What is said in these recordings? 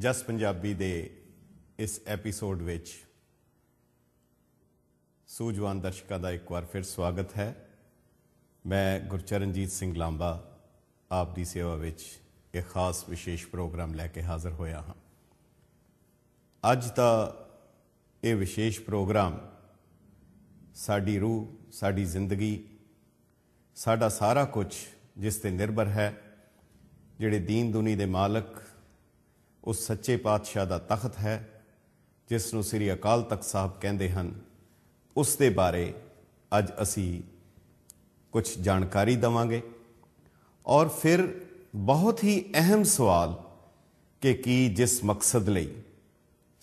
ਜਸ ਪੰਜਾਬੀ ਦੇ ਇਸ ਐਪੀਸੋਡ ਵਿੱਚ ਸੂਝਵਾਨ ਦਰਸ਼ਕਾਂ ਦਾ ਇੱਕ ਵਾਰ ਫਿਰ ਸਵਾਗਤ ਹੈ ਮੈਂ ਗੁਰਚਰਨਜੀਤ ਸਿੰਘ ਲਾਂਬਾ ਆਪ ਦੀ ਸੇਵਾ ਵਿੱਚ ਇੱਕ ਖਾਸ ਵਿਸ਼ੇਸ਼ ਪ੍ਰੋਗਰਾਮ ਲੈ ਕੇ ਹਾਜ਼ਰ ਹੋਇਆ ਹਾਂ ਅੱਜ ਦਾ ਇਹ ਵਿਸ਼ੇਸ਼ ਪ੍ਰੋਗਰਾਮ ਸਾਡੀ ਰੂਹ ਸਾਡੀ ਜ਼ਿੰਦਗੀ ਸਾਡਾ ਸਾਰਾ ਕੁਝ ਜਿਸ ਤੇ ਨਿਰਭਰ ਹੈ ਜਿਹੜੇ ਦੀਨ ਦੁਨੀ ਦੇ ਮਾਲਕ ਉਸ ਸੱਚੇ ਪਾਤਸ਼ਾਹ ਦਾ ਤਖਤ ਹੈ ਜਿਸ ਨੂੰ ਸ੍ਰੀ ਅਕਾਲ ਤਖਤ ਸਾਹਿਬ ਕਹਿੰਦੇ ਹਨ ਉਸ ਦੇ ਬਾਰੇ ਅੱਜ ਅਸੀਂ ਕੁਝ ਜਾਣਕਾਰੀ ਦਵਾਂਗੇ ਔਰ ਫਿਰ ਬਹੁਤ ਹੀ ਅਹਿਮ ਸਵਾਲ ਕਿ ਕੀ ਜਿਸ ਮਕਸਦ ਲਈ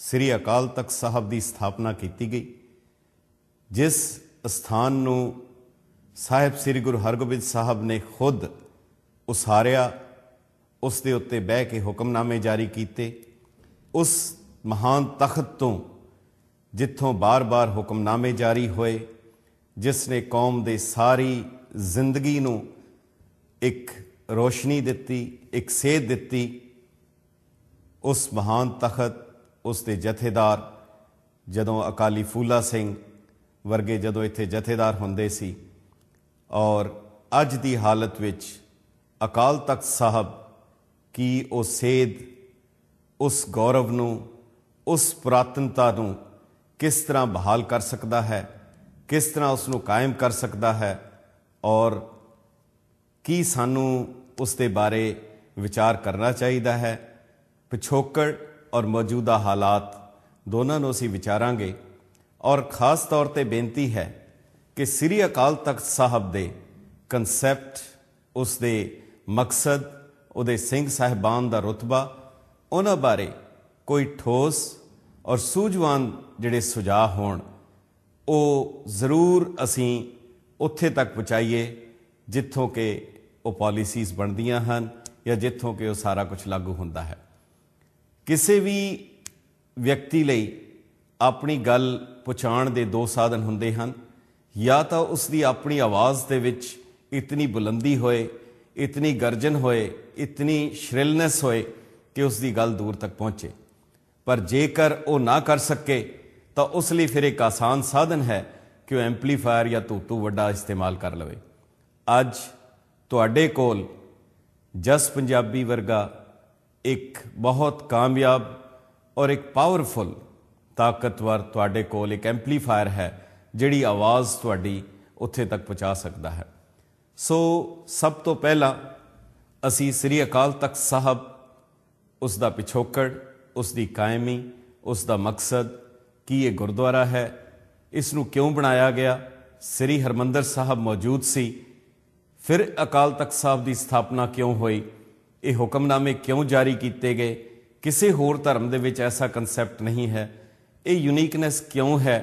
ਸ੍ਰੀ ਅਕਾਲ ਤਖਤ ਸਾਹਿਬ ਦੀ ਸਥਾਪਨਾ ਕੀਤੀ ਗਈ ਜਿਸ ਸਥਾਨ ਨੂੰ ਸਾਹਿਬ ਸ੍ਰੀ ਗੁਰੂ ਹਰਗੋਬਿੰਦ ਸਾਹਿਬ ਨੇ ਖੁਦ ਉਸਾਰਿਆ ਉਸ ਦੇ ਉੱਤੇ ਬਹਿ ਕੇ ਹੁਕਮਨਾਮੇ ਜਾਰੀ ਕੀਤੇ ਉਸ ਮਹਾਨ ਤਖਤ ਤੋਂ ਜਿੱਥੋਂ ਬਾਰ-ਬਾਰ ਹੁਕਮਨਾਮੇ ਜਾਰੀ ਹੋਏ ਜਿਸ ਨੇ ਕੌਮ ਦੇ ਸਾਰੀ ਜ਼ਿੰਦਗੀ ਨੂੰ ਇੱਕ ਰੋਸ਼ਨੀ ਦਿੱਤੀ ਇੱਕ ਸੇਧ ਦਿੱਤੀ ਉਸ ਮਹਾਨ ਤਖਤ ਉਸ ਦੇ ਜਥੇਦਾਰ ਜਦੋਂ ਅਕਾਲੀ ਫੂਲਾ ਸਿੰਘ ਵਰਗੇ ਜਦੋਂ ਇੱਥੇ ਜਥੇਦਾਰ ਹੁੰਦੇ ਸੀ ਔਰ ਅੱਜ ਦੀ ਹਾਲਤ ਵਿੱਚ ਅਕਾਲ ਤਖਤ ਸਾਹਿਬ ਕਿ ਉਹ ਸੇਧ ਉਸ ਗੌਰਵ ਨੂੰ ਉਸ ਪ੍ਰਾਤਨਤਾ ਨੂੰ ਕਿਸ ਤਰ੍ਹਾਂ ਬਹਾਲ ਕਰ ਸਕਦਾ ਹੈ ਕਿਸ ਤਰ੍ਹਾਂ ਉਸ ਨੂੰ ਕਾਇਮ ਕਰ ਸਕਦਾ ਹੈ ਔਰ ਕੀ ਸਾਨੂੰ ਉਸ ਦੇ ਬਾਰੇ ਵਿਚਾਰ ਕਰਨਾ ਚਾਹੀਦਾ ਹੈ ਪਿਛੋਕੜ ਔਰ ਮੌਜੂਦਾ ਹਾਲਾਤ ਦੋਨਾਂ ਨੂੰ ਅਸੀਂ ਵਿਚਾਰਾਂਗੇ ਔਰ ਖਾਸ ਤੌਰ ਤੇ ਬੇਨਤੀ ਹੈ ਕਿ ਸ੍ਰੀ ਅਕਾਲ ਤਖਤ ਸਾਹਿਬ ਦੇ ਕਨਸੈਪਟ ਉਸ ਦੇ ਮਕਸਦ ਉਹਦੇ ਸਿੰਘ ਸਾਹਿਬਾਨ ਦਾ ਰਤਬਾ ਉਹਨਾਂ ਬਾਰੇ ਕੋਈ ਠੋਸ ਔਰ ਸੂਝਵਾਨ ਜਿਹੜੇ ਸੁਝਾਅ ਹੋਣ ਉਹ ਜ਼ਰੂਰ ਅਸੀਂ ਉੱਥੇ ਤੱਕ ਪਹੁੰਚਾਈਏ ਜਿੱਥੋਂ ਕਿ ਉਹ ਪਾਲਿਸੀਜ਼ ਬਣਦੀਆਂ ਹਨ ਜਾਂ ਜਿੱਥੋਂ ਕਿ ਉਹ ਸਾਰਾ ਕੁਝ ਲਾਗੂ ਹੁੰਦਾ ਹੈ ਕਿਸੇ ਵੀ ਵਿਅਕਤੀ ਲਈ ਆਪਣੀ ਗੱਲ ਪਹੁੰਚਾਉਣ ਦੇ ਦੋ ਸਾਧਨ ਹੁੰਦੇ ਹਨ ਜਾਂ ਤਾਂ ਉਸ ਦੀ ਆਪਣੀ ਆਵਾਜ਼ ਦੇ ਵਿੱਚ ਇਤਨੀ ਬੁਲੰਦੀ ਹੋਏ ਇਤਨੀ ਗਰਜਨ ਹੋਏ ਇਤਨੀ ਸ਼੍ਰਿਲਨੈਸ ਹੋਏ ਕਿ ਉਸ ਦੀ ਗੱਲ ਦੂਰ ਤੱਕ ਪਹੁੰਚੇ ਪਰ ਜੇਕਰ ਉਹ ਨਾ ਕਰ ਸਕੇ ਤਾਂ ਉਸ ਲਈ ਫਿਰ ਇੱਕ ਆਸਾਨ ਸਾਧਨ ਹੈ ਕਿ ਉਹ ਐਂਪਲੀਫਾਇਰ ਜਾਂ ਤੂਤੂ ਵੱਡਾ ਇਸਤੇਮਾਲ ਕਰ ਲਵੇ ਅੱਜ ਤੁਹਾਡੇ ਕੋਲ ਜਸ ਪੰਜਾਬੀ ਵਰਗਾ ਇੱਕ ਬਹੁਤ ਕਾਮਯਾਬ ਔਰ ਇੱਕ ਪਾਵਰਫੁਲ ਤਾਕਤਵਰ ਤੁਹਾਡੇ ਕੋਲ ਇੱਕ ਐਂਪਲੀਫਾਇਰ ਹੈ ਜਿਹੜੀ ਆਵਾਜ਼ ਤੁਹਾਡੀ ਉੱਥੇ ਤੱਕ ਪਹੁੰਚਾ ਸਕਦਾ ਹੈ ਸੋ ਸਭ ਤੋਂ ਪਹਿਲਾਂ ਅਸੀਂ ਸ੍ਰੀ ਅਕਾਲ ਤਖਤ ਸਾਹਿਬ ਉਸ ਦਾ ਪਿਛੋਕੜ ਉਸ ਦੀ ਕਾਇਮੀ ਉਸ ਦਾ ਮਕਸਦ ਕੀ ਇਹ ਗੁਰਦੁਆਰਾ ਹੈ ਇਸ ਨੂੰ ਕਿਉਂ ਬਣਾਇਆ ਗਿਆ ਸ੍ਰੀ ਹਰਮੰਦਰ ਸਾਹਿਬ ਮੌਜੂਦ ਸੀ ਫਿਰ ਅਕਾਲ ਤਖਤ ਸਾਹਿਬ ਦੀ ਸਥਾਪਨਾ ਕਿਉਂ ਹੋਈ ਇਹ ਹੁਕਮਨਾਮੇ ਕਿਉਂ ਜਾਰੀ ਕੀਤੇ ਗਏ ਕਿਸੇ ਹੋਰ ਧਰਮ ਦੇ ਵਿੱਚ ਐਸਾ ਕਨਸੈਪਟ ਨਹੀਂ ਹੈ ਇਹ ਯੂਨੀਕਨੈਸ ਕਿਉਂ ਹੈ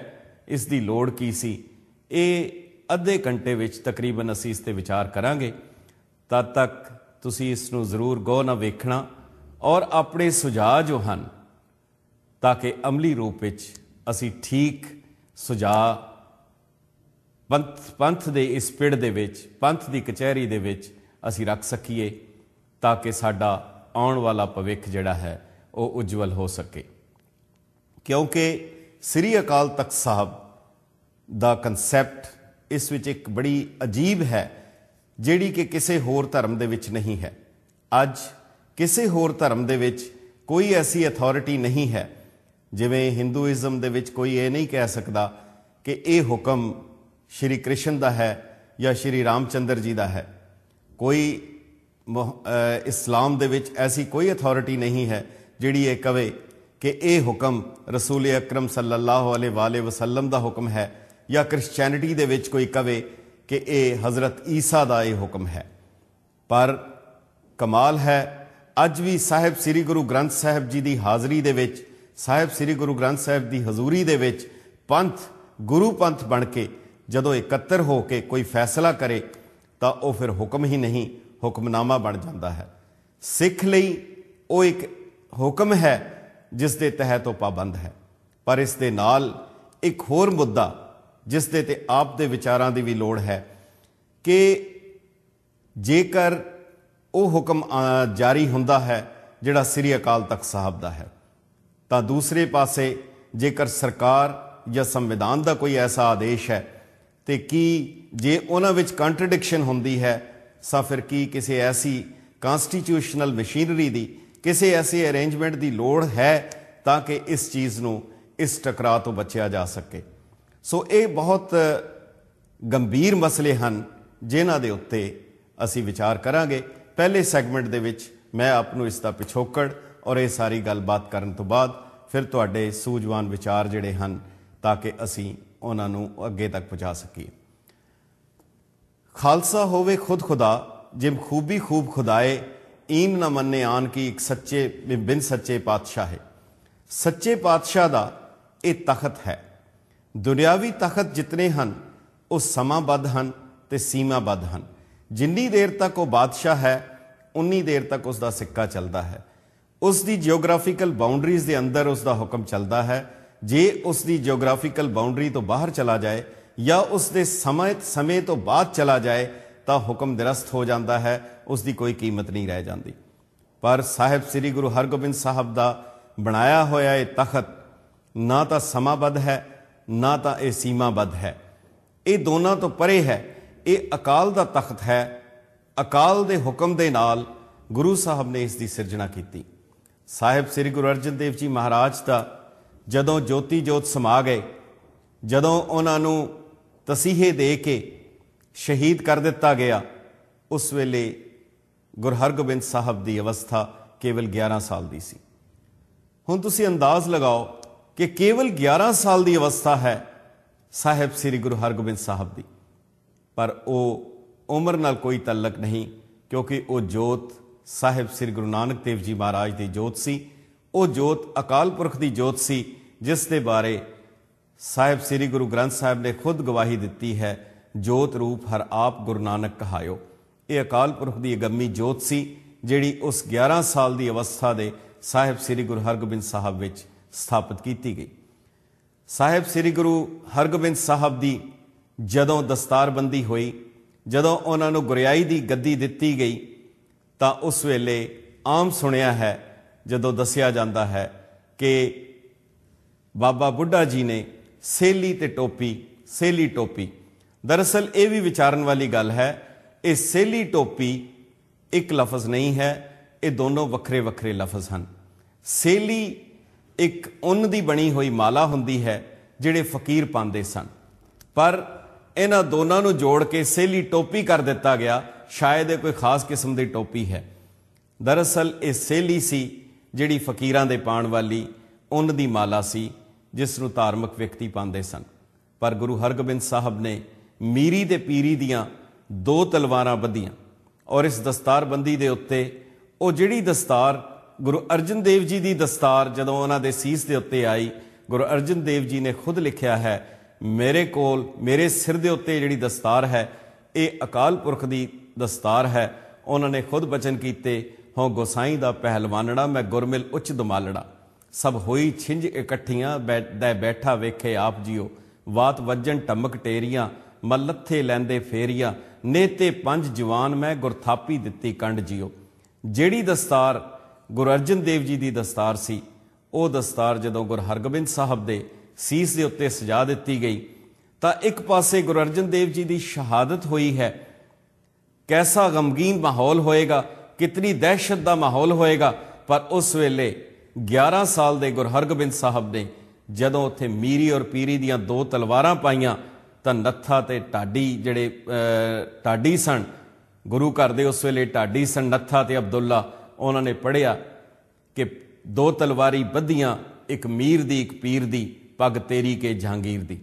ਇਸ ਦੀ ਲੋੜ ਕੀ ਸੀ ਇਹ ਅੱਧੇ ਘੰਟੇ ਵਿੱਚ ਤਕਰੀਬਨ ਅਸੀਂ ਇਸ ਤੇ ਵਿਚਾਰ ਕਰਾਂਗੇ ਤਦ ਤੱਕ ਤੁਸੀਂ ਇਸ ਨੂੰ ਜ਼ਰੂਰ ਗੋ ਨਾ ਵੇਖਣਾ ਔਰ ਆਪਣੇ ਸੁਝਾਅ ਜੋ ਹਨ ਤਾਂ ਕਿ ਅਮਲੀ ਰੂਪ ਵਿੱਚ ਅਸੀਂ ਠੀਕ ਸੁਝਾਅ ਪੰਥ ਪੰਥ ਦੇ ਇਸ ਪਿੜ ਦੇ ਵਿੱਚ ਪੰਥ ਦੀ ਕਚਹਿਰੀ ਦੇ ਵਿੱਚ ਅਸੀਂ ਰੱਖ ਸਕੀਏ ਤਾਂ ਕਿ ਸਾਡਾ ਆਉਣ ਵਾਲਾ ਭਵਿੱਖ ਜਿਹੜਾ ਹੈ ਉਹ ਉਜਵਲ ਹੋ ਸਕੇ ਕਿਉਂਕਿ ਸ੍ਰੀ ਅਕਾਲ ਤਖਤ ਸਾਹਿਬ ਦਾ ਕਨਸੈਪਟ ਇਸ ਵਿੱਚ ਇੱਕ ਬੜੀ ਅਜੀਬ ਹੈ ਜਿਹੜੀ ਕਿ ਕਿਸੇ ਹੋਰ ਧਰਮ ਦੇ ਵਿੱਚ ਨਹੀਂ ਹੈ ਅੱਜ ਕਿਸੇ ਹੋਰ ਧਰਮ ਦੇ ਵਿੱਚ ਕੋਈ ਐਸੀ ਅਥਾਰਟੀ ਨਹੀਂ ਹੈ ਜਿਵੇਂ ਹਿੰਦੂਇਜ਼ਮ ਦੇ ਵਿੱਚ ਕੋਈ ਇਹ ਨਹੀਂ ਕਹਿ ਸਕਦਾ ਕਿ ਇਹ ਹੁਕਮ ਸ਼੍ਰੀ ਕ੍ਰਿਸ਼ਨ ਦਾ ਹੈ ਜਾਂ ਸ਼੍ਰੀ ਰਾਮਚੰਦਰ ਜੀ ਦਾ ਹੈ ਕੋਈ ਇਸਲਾਮ ਦੇ ਵਿੱਚ ਐਸੀ ਕੋਈ ਅਥਾਰਟੀ ਨਹੀਂ ਹੈ ਜਿਹੜੀ ਇਹ ਕਵੇ ਕਿ ਇਹ ਹੁਕਮ ਰਸੂਲ ਅਕਰਮ ਸੱਲੱਲਾਹੁ ਅਲੈਹ ਵਾਲੇ ਵਸੱਲਮ ਦਾ ਹੁਕਮ ਹੈ ਜਾਂ ਕ੍ਰਿਸਚੀਅਨਿਟੀ ਦੇ ਵਿੱਚ ਕੋਈ ਕਵੇ ਕਿ ਇਹ ਹਜ਼ਰਤ ਈਸਾ ਦਾ ਇਹ ਹੁਕਮ ਹੈ ਪਰ ਕਮਾਲ ਹੈ ਅੱਜ ਵੀ ਸਾਹਿਬ ਸ੍ਰੀ ਗੁਰੂ ਗ੍ਰੰਥ ਸਾਹਿਬ ਜੀ ਦੀ ਹਾਜ਼ਰੀ ਦੇ ਵਿੱਚ ਸਾਹਿਬ ਸ੍ਰੀ ਗੁਰੂ ਗ੍ਰੰਥ ਸਾਹਿਬ ਦੀ ਹਜ਼ੂਰੀ ਦੇ ਵਿੱਚ ਪੰਥ ਗੁਰੂ ਪੰਥ ਬਣ ਕੇ ਜਦੋਂ ਇਕੱਤਰ ਹੋ ਕੇ ਕੋਈ ਫੈਸਲਾ ਕਰੇ ਤਾਂ ਉਹ ਫਿਰ ਹੁਕਮ ਹੀ ਨਹੀਂ ਹੁਕਮਨਾਮਾ ਬਣ ਜਾਂਦਾ ਹੈ ਸਿੱਖ ਲਈ ਉਹ ਇੱਕ ਹੁਕਮ ਹੈ ਜਿਸ ਦੇ ਤਹਿਤ ਉਹ ਪਾਬੰਦ ਹੈ ਪਰ ਇਸ ਦੇ ਨਾਲ ਇੱਕ ਹੋਰ ਮੁੱਦਾ ਜਿਸ ਦੇ ਤੇ ਆਪ ਦੇ ਵਿਚਾਰਾਂ ਦੀ ਵੀ ਲੋੜ ਹੈ ਕਿ ਜੇਕਰ ਉਹ ਹੁਕਮ ਜਾਰੀ ਹੁੰਦਾ ਹੈ ਜਿਹੜਾ ਸ੍ਰੀ ਅਕਾਲ ਤਖਤ ਸਾਹਿਬ ਦਾ ਹੈ ਤਾਂ ਦੂਸਰੇ ਪਾਸੇ ਜੇਕਰ ਸਰਕਾਰ ਜਾਂ ਸੰਵਿਧਾਨ ਦਾ ਕੋਈ ਐਸਾ ਆਦੇਸ਼ ਹੈ ਤੇ ਕੀ ਜੇ ਉਹਨਾਂ ਵਿੱਚ ਕੰਟਰਡਿਕਸ਼ਨ ਹੁੰਦੀ ਹੈ ਸਾ ਫਿਰ ਕੀ ਕਿਸੇ ਐਸੀ ਕਨਸਟੀਟਿਊਸ਼ਨਲ ਮਸ਼ੀਨਰੀ ਦੀ ਕਿਸੇ ਐਸੀ ਅਰੇਂਜਮੈਂਟ ਦੀ ਲੋੜ ਹੈ ਤਾਂ ਕਿ ਇਸ ਚੀਜ਼ ਨੂੰ ਇਸ ਟਕਰਾਅ ਤੋਂ ਬਚਿਆ ਜਾ ਸਕੇ ਸੋ ਇਹ ਬਹੁਤ ਗੰਭੀਰ ਮਸਲੇ ਹਨ ਜਿਨ੍ਹਾਂ ਦੇ ਉੱਤੇ ਅਸੀਂ ਵਿਚਾਰ ਕਰਾਂਗੇ ਪਹਿਲੇ ਸੈਗਮੈਂਟ ਦੇ ਵਿੱਚ ਮੈਂ ਆਪ ਨੂੰ ਇਸ ਦਾ ਪਿਛੋਕੜ ਔਰ ਇਹ ਸਾਰੀ ਗੱਲਬਾਤ ਕਰਨ ਤੋਂ ਬਾਅਦ ਫਿਰ ਤੁਹਾਡੇ ਸੂਝਵਾਨ ਵਿਚਾਰ ਜਿਹੜੇ ਹਨ ਤਾਂ ਕਿ ਅਸੀਂ ਉਹਨਾਂ ਨੂੰ ਅੱਗੇ ਤੱਕ ਪਹੁੰਚਾ ਸਕੀਏ ਖਾਲਸਾ ਹੋਵੇ ਖੁਦ ਖੁਦਾ ਜਿਮ ਖੂਬੀ ਖੂਬ ਖੁਦਾਏ ਈਨ ਨਾ ਮੰਨੇ ਆਨ ਕੀ ਇੱਕ ਸੱਚੇ ਬਿਨ ਸੱਚੇ ਪਾਤਸ਼ਾਹ ਹੈ ਸੱਚੇ ਪਾਤਸ਼ਾਹ ਦਾ ਇਹ ਤਖਤ ਹੈ ਦੁਨਿਆਵੀ ਤਖਤ ਜਿਤਨੇ ਹਨ ਉਹ ਸਮਾਬੱਧ ਹਨ ਤੇ ਸੀਮਾਬੱਧ ਹਨ ਜਿੰਨੀ ਦੇਰ ਤੱਕ ਉਹ ਬਾਦਸ਼ਾਹ ਹੈ ਉਨੀ ਦੇਰ ਤੱਕ ਉਸ ਦਾ ਸਿੱਕਾ ਚੱਲਦਾ ਹੈ ਉਸ ਦੀ ਜੀਓਗ੍ਰਾਫੀਕਲ ਬਾਉਂਡਰੀਜ਼ ਦੇ ਅੰਦਰ ਉਸ ਦਾ ਹੁਕਮ ਚੱਲਦਾ ਹੈ ਜੇ ਉਸ ਦੀ ਜੀਓਗ੍ਰਾਫੀਕਲ ਬਾਉਂਡਰੀ ਤੋਂ ਬਾਹਰ ਚਲਾ ਜਾਏ ਜਾਂ ਉਸ ਦੇ ਸਮੇਂ ਸਮੇਂ ਤੋਂ ਬਾਅਦ ਚਲਾ ਜਾਏ ਤਾਂ ਹੁਕਮ ਦਰਸਤ ਹੋ ਜਾਂਦਾ ਹੈ ਉਸ ਦੀ ਕੋਈ ਕੀਮਤ ਨਹੀਂ ਰਹਿ ਜਾਂਦੀ ਪਰ ਸਾਹਿਬ ਸ੍ਰੀ ਗੁਰੂ ਹਰਗੋਬਿੰਦ ਸਾਹਿਬ ਦਾ ਬਣਾਇਆ ਹੋਇਆ ਇਹ ਤਖਤ ਨਾ ਤਾਂ ਸਮਾਬੱਧ ਹੈ ਨਾ ਤਾਂ ਇਹ ਸੀਮਾਬੱਧ ਹੈ ਇਹ ਦੋਨਾਂ ਤੋਂ ਪਰੇ ਹੈ ਇਹ ਅਕਾਲ ਦਾ ਤਖਤ ਹੈ ਅਕਾਲ ਦੇ ਹੁਕਮ ਦੇ ਨਾਲ ਗੁਰੂ ਸਾਹਿਬ ਨੇ ਇਸ ਦੀ ਸਿਰਜਣਾ ਕੀਤੀ ਸਾਹਿਬ ਸ੍ਰੀ ਗੁਰੂ ਅਰਜਨ ਦੇਵ ਜੀ ਮਹਾਰਾਜ ਦਾ ਜਦੋਂ ਜੋਤੀ ਜੋਤ ਸਮਾ ਗਏ ਜਦੋਂ ਉਹਨਾਂ ਨੂੰ ਤਸੀਹੇ ਦੇ ਕੇ ਸ਼ਹੀਦ ਕਰ ਦਿੱਤਾ ਗਿਆ ਉਸ ਵੇਲੇ ਗੁਰੂ ਹਰਗੋਬਿੰਦ ਸਾਹਿਬ ਦੀ ਅਵਸਥਾ ਕੇਵਲ 11 ਸਾਲ ਦੀ ਸੀ ਹੁਣ ਤੁਸੀਂ ਅੰਦਾਜ਼ ਲਗਾਓ ਕਿ ਕੇਵਲ 11 ਸਾਲ ਦੀ ਅਵਸਥਾ ਹੈ ਸਾਹਿਬ ਸ੍ਰੀ ਗੁਰੂ ਹਰਗੋਬਿੰਦ ਸਾਹਿਬ ਦੀ ਪਰ ਉਹ ਉਮਰ ਨਾਲ ਕੋਈ ਤਲਕ ਨਹੀਂ ਕਿਉਂਕਿ ਉਹ ਜੋਤ ਸਾਹਿਬ ਸ੍ਰੀ ਗੁਰੂ ਨਾਨਕ ਦੇਵ ਜੀ ਮਹਾਰਾਜ ਦੀ ਜੋਤ ਸੀ ਉਹ ਜੋਤ ਅਕਾਲ ਪੁਰਖ ਦੀ ਜੋਤ ਸੀ ਜਿਸ ਦੇ ਬਾਰੇ ਸਾਹਿਬ ਸ੍ਰੀ ਗੁਰੂ ਗ੍ਰੰਥ ਸਾਹਿਬ ਨੇ ਖੁਦ ਗਵਾਹੀ ਦਿੱਤੀ ਹੈ ਜੋਤ ਰੂਪ ਹਰ ਆਪ ਗੁਰੂ ਨਾਨਕ ਕਹਾਇਓ ਇਹ ਅਕਾਲ ਪੁਰਖ ਦੀ ਅਗੰਮੀ ਜੋਤ ਸੀ ਜਿਹੜੀ ਉਸ 11 ਸਾਲ ਦੀ ਅਵਸਥਾ ਦੇ ਸਾਹਿਬ ਸ੍ਰੀ ਗੁਰੂ ਹਰਗੋਬਿੰਦ ਸਾਹਿਬ ਵਿੱਚ ਸਥਾਪਿਤ ਕੀਤੀ ਗਈ ਸਾਹਿਬ ਸ੍ਰੀ ਗੁਰੂ ਹਰਗੋਬਿੰਦ ਸਾਹਿਬ ਦੀ ਜਦੋਂ ਦਸਤਾਰਬੰਦੀ ਹੋਈ ਜਦੋਂ ਉਹਨਾਂ ਨੂੰ ਗੁਰਿਆਈ ਦੀ ਗੱਦੀ ਦਿੱਤੀ ਗਈ ਤਾਂ ਉਸ ਵੇਲੇ ਆਮ ਸੁਣਿਆ ਹੈ ਜਦੋਂ ਦੱਸਿਆ ਜਾਂਦਾ ਹੈ ਕਿ ਬਾਬਾ ਬੁੱਢਾ ਜੀ ਨੇ ਸੇਲੀ ਤੇ ਟੋਪੀ ਸੇਲੀ ਟੋਪੀ ਦਰਅਸਲ ਇਹ ਵੀ ਵਿਚਾਰਨ ਵਾਲੀ ਗੱਲ ਹੈ ਇਹ ਸੇਲੀ ਟੋਪੀ ਇੱਕ ਲਫ਼ਜ਼ ਨਹੀਂ ਹੈ ਇਹ ਦੋਨੋਂ ਵੱਖਰੇ ਵੱਖਰੇ ਲਫ਼ਜ਼ ਹਨ ਸੇਲੀ ਇੱਕ ਉਨ ਦੀ ਬਣੀ ਹੋਈ ਮਾਲਾ ਹੁੰਦੀ ਹੈ ਜਿਹੜੇ ਫਕੀਰ ਪਾਉਂਦੇ ਸਨ ਪਰ ਇਹਨਾਂ ਦੋਨਾਂ ਨੂੰ ਜੋੜ ਕੇ ਸੇਲੀ ਟੋਪੀ ਕਰ ਦਿੱਤਾ ਗਿਆ ਸ਼ਾਇਦ ਇਹ ਕੋਈ ਖਾਸ ਕਿਸਮ ਦੀ ਟੋਪੀ ਹੈ ਦਰਅਸਲ ਇਹ ਸੇਲੀ ਸੀ ਜਿਹੜੀ ਫਕੀਰਾਂ ਦੇ ਪਾਣ ਵਾਲੀ ਉਨ ਦੀ ਮਾਲਾ ਸੀ ਜਿਸ ਨੂੰ ਧਾਰਮਿਕ ਵਿਅਕਤੀ ਪਾਉਂਦੇ ਸਨ ਪਰ ਗੁਰੂ ਹਰਗੋਬਿੰਦ ਸਾਹਿਬ ਨੇ ਮੀਰੀ ਤੇ ਪੀਰੀ ਦੀਆਂ ਦੋ ਤਲਵਾਰਾਂ ਬੱਧੀਆਂ ਔਰ ਇਸ ਦਸਤਾਰਬੰਦੀ ਦੇ ਉੱਤੇ ਉਹ ਜਿਹੜੀ ਦਸਤਾਰ ਗੁਰੂ ਅਰਜਨ ਦੇਵ ਜੀ ਦੀ ਦਸਤਾਰ ਜਦੋਂ ਉਹਨਾਂ ਦੇ ਸੀਸ ਦੇ ਉੱਤੇ ਆਈ ਗੁਰੂ ਅਰਜਨ ਦੇਵ ਜੀ ਨੇ ਖੁਦ ਲਿਖਿਆ ਹੈ ਮੇਰੇ ਕੋਲ ਮੇਰੇ ਸਿਰ ਦੇ ਉੱਤੇ ਜਿਹੜੀ ਦਸਤਾਰ ਹੈ ਇਹ ਅਕਾਲ ਪੁਰਖ ਦੀ ਦਸਤਾਰ ਹੈ ਉਹਨਾਂ ਨੇ ਖੁਦ ਬਚਨ ਕੀਤੇ ਹਉ ਗੋਸਾਈ ਦਾ ਪਹਿਲਵਾਨੜਾ ਮੈਂ ਗੁਰਮਿਲ ਉੱਚ ਦਮਾਲੜਾ ਸਭ ਹੋਈ ਛਿੰਝ ਇਕੱਠੀਆਂ ਬੈਠਾ ਬੈਠਾ ਵੇਖੇ ਆਪ ਜੀਓ ਬਾਤ ਵੱਜਣ ਟਮਕ ਟੇਰੀਆਂ ਮੱਲੱਥੇ ਲੈਂਦੇ ਫੇਰੀਆਂ ਨੇਤੇ ਪੰਜ ਜਵਾਨ ਮੈਂ ਗੁਰਥਾਪੀ ਦਿੱਤੀ ਕੰਡ ਜੀਓ ਜਿਹੜੀ ਦਸਤਾਰ ਗੁਰੂ ਅਰਜਨ ਦੇਵ ਜੀ ਦੀ ਦਸਤਾਰ ਸੀ ਉਹ ਦਸਤਾਰ ਜਦੋਂ ਗੁਰ ਹਰਗੋਬਿੰਦ ਸਾਹਿਬ ਦੇ ਸੀਸ ਦੇ ਉੱਤੇ ਸਜਾ ਦਿੱਤੀ ਗਈ ਤਾਂ ਇੱਕ ਪਾਸੇ ਗੁਰੂ ਅਰਜਨ ਦੇਵ ਜੀ ਦੀ ਸ਼ਹਾਦਤ ਹੋਈ ਹੈ ਕੈਸਾ ਗਮਗੀਨ ਮਾਹੌਲ ਹੋਏਗਾ ਕਿਤਨੀ ਦਹਿਸ਼ਤ ਦਾ ਮਾਹੌਲ ਹੋਏਗਾ ਪਰ ਉਸ ਵੇਲੇ 11 ਸਾਲ ਦੇ ਗੁਰ ਹਰਗੋਬਿੰਦ ਸਾਹਿਬ ਨੇ ਜਦੋਂ ਉੱਥੇ ਮੀਰੀ ਔਰ ਪੀਰੀ ਦੀਆਂ ਦੋ ਤਲਵਾਰਾਂ ਪਾਈਆਂ ਤਾਂ ਨੱਥਾ ਤੇ ਟਾਡੀ ਜਿਹੜੇ ਟਾਡੀ ਸਣ ਗੁਰੂ ਘਰ ਦੇ ਉਸ ਵੇਲੇ ਟਾਡੀ ਸਨ ਨੱਥਾ ਤੇ ਅਬਦੁੱਲਾ ਉਹਨਾਂ ਨੇ ਪੜਿਆ ਕਿ ਦੋ ਤਲਵਾਰੀ ਬੱਧੀਆਂ ਇੱਕ ਮੀਰ ਦੀ ਇੱਕ ਪੀਰ ਦੀ ਪੱਗ ਤੇਰੀ ਕੇ ਜਹਾਂਗੀਰ ਦੀ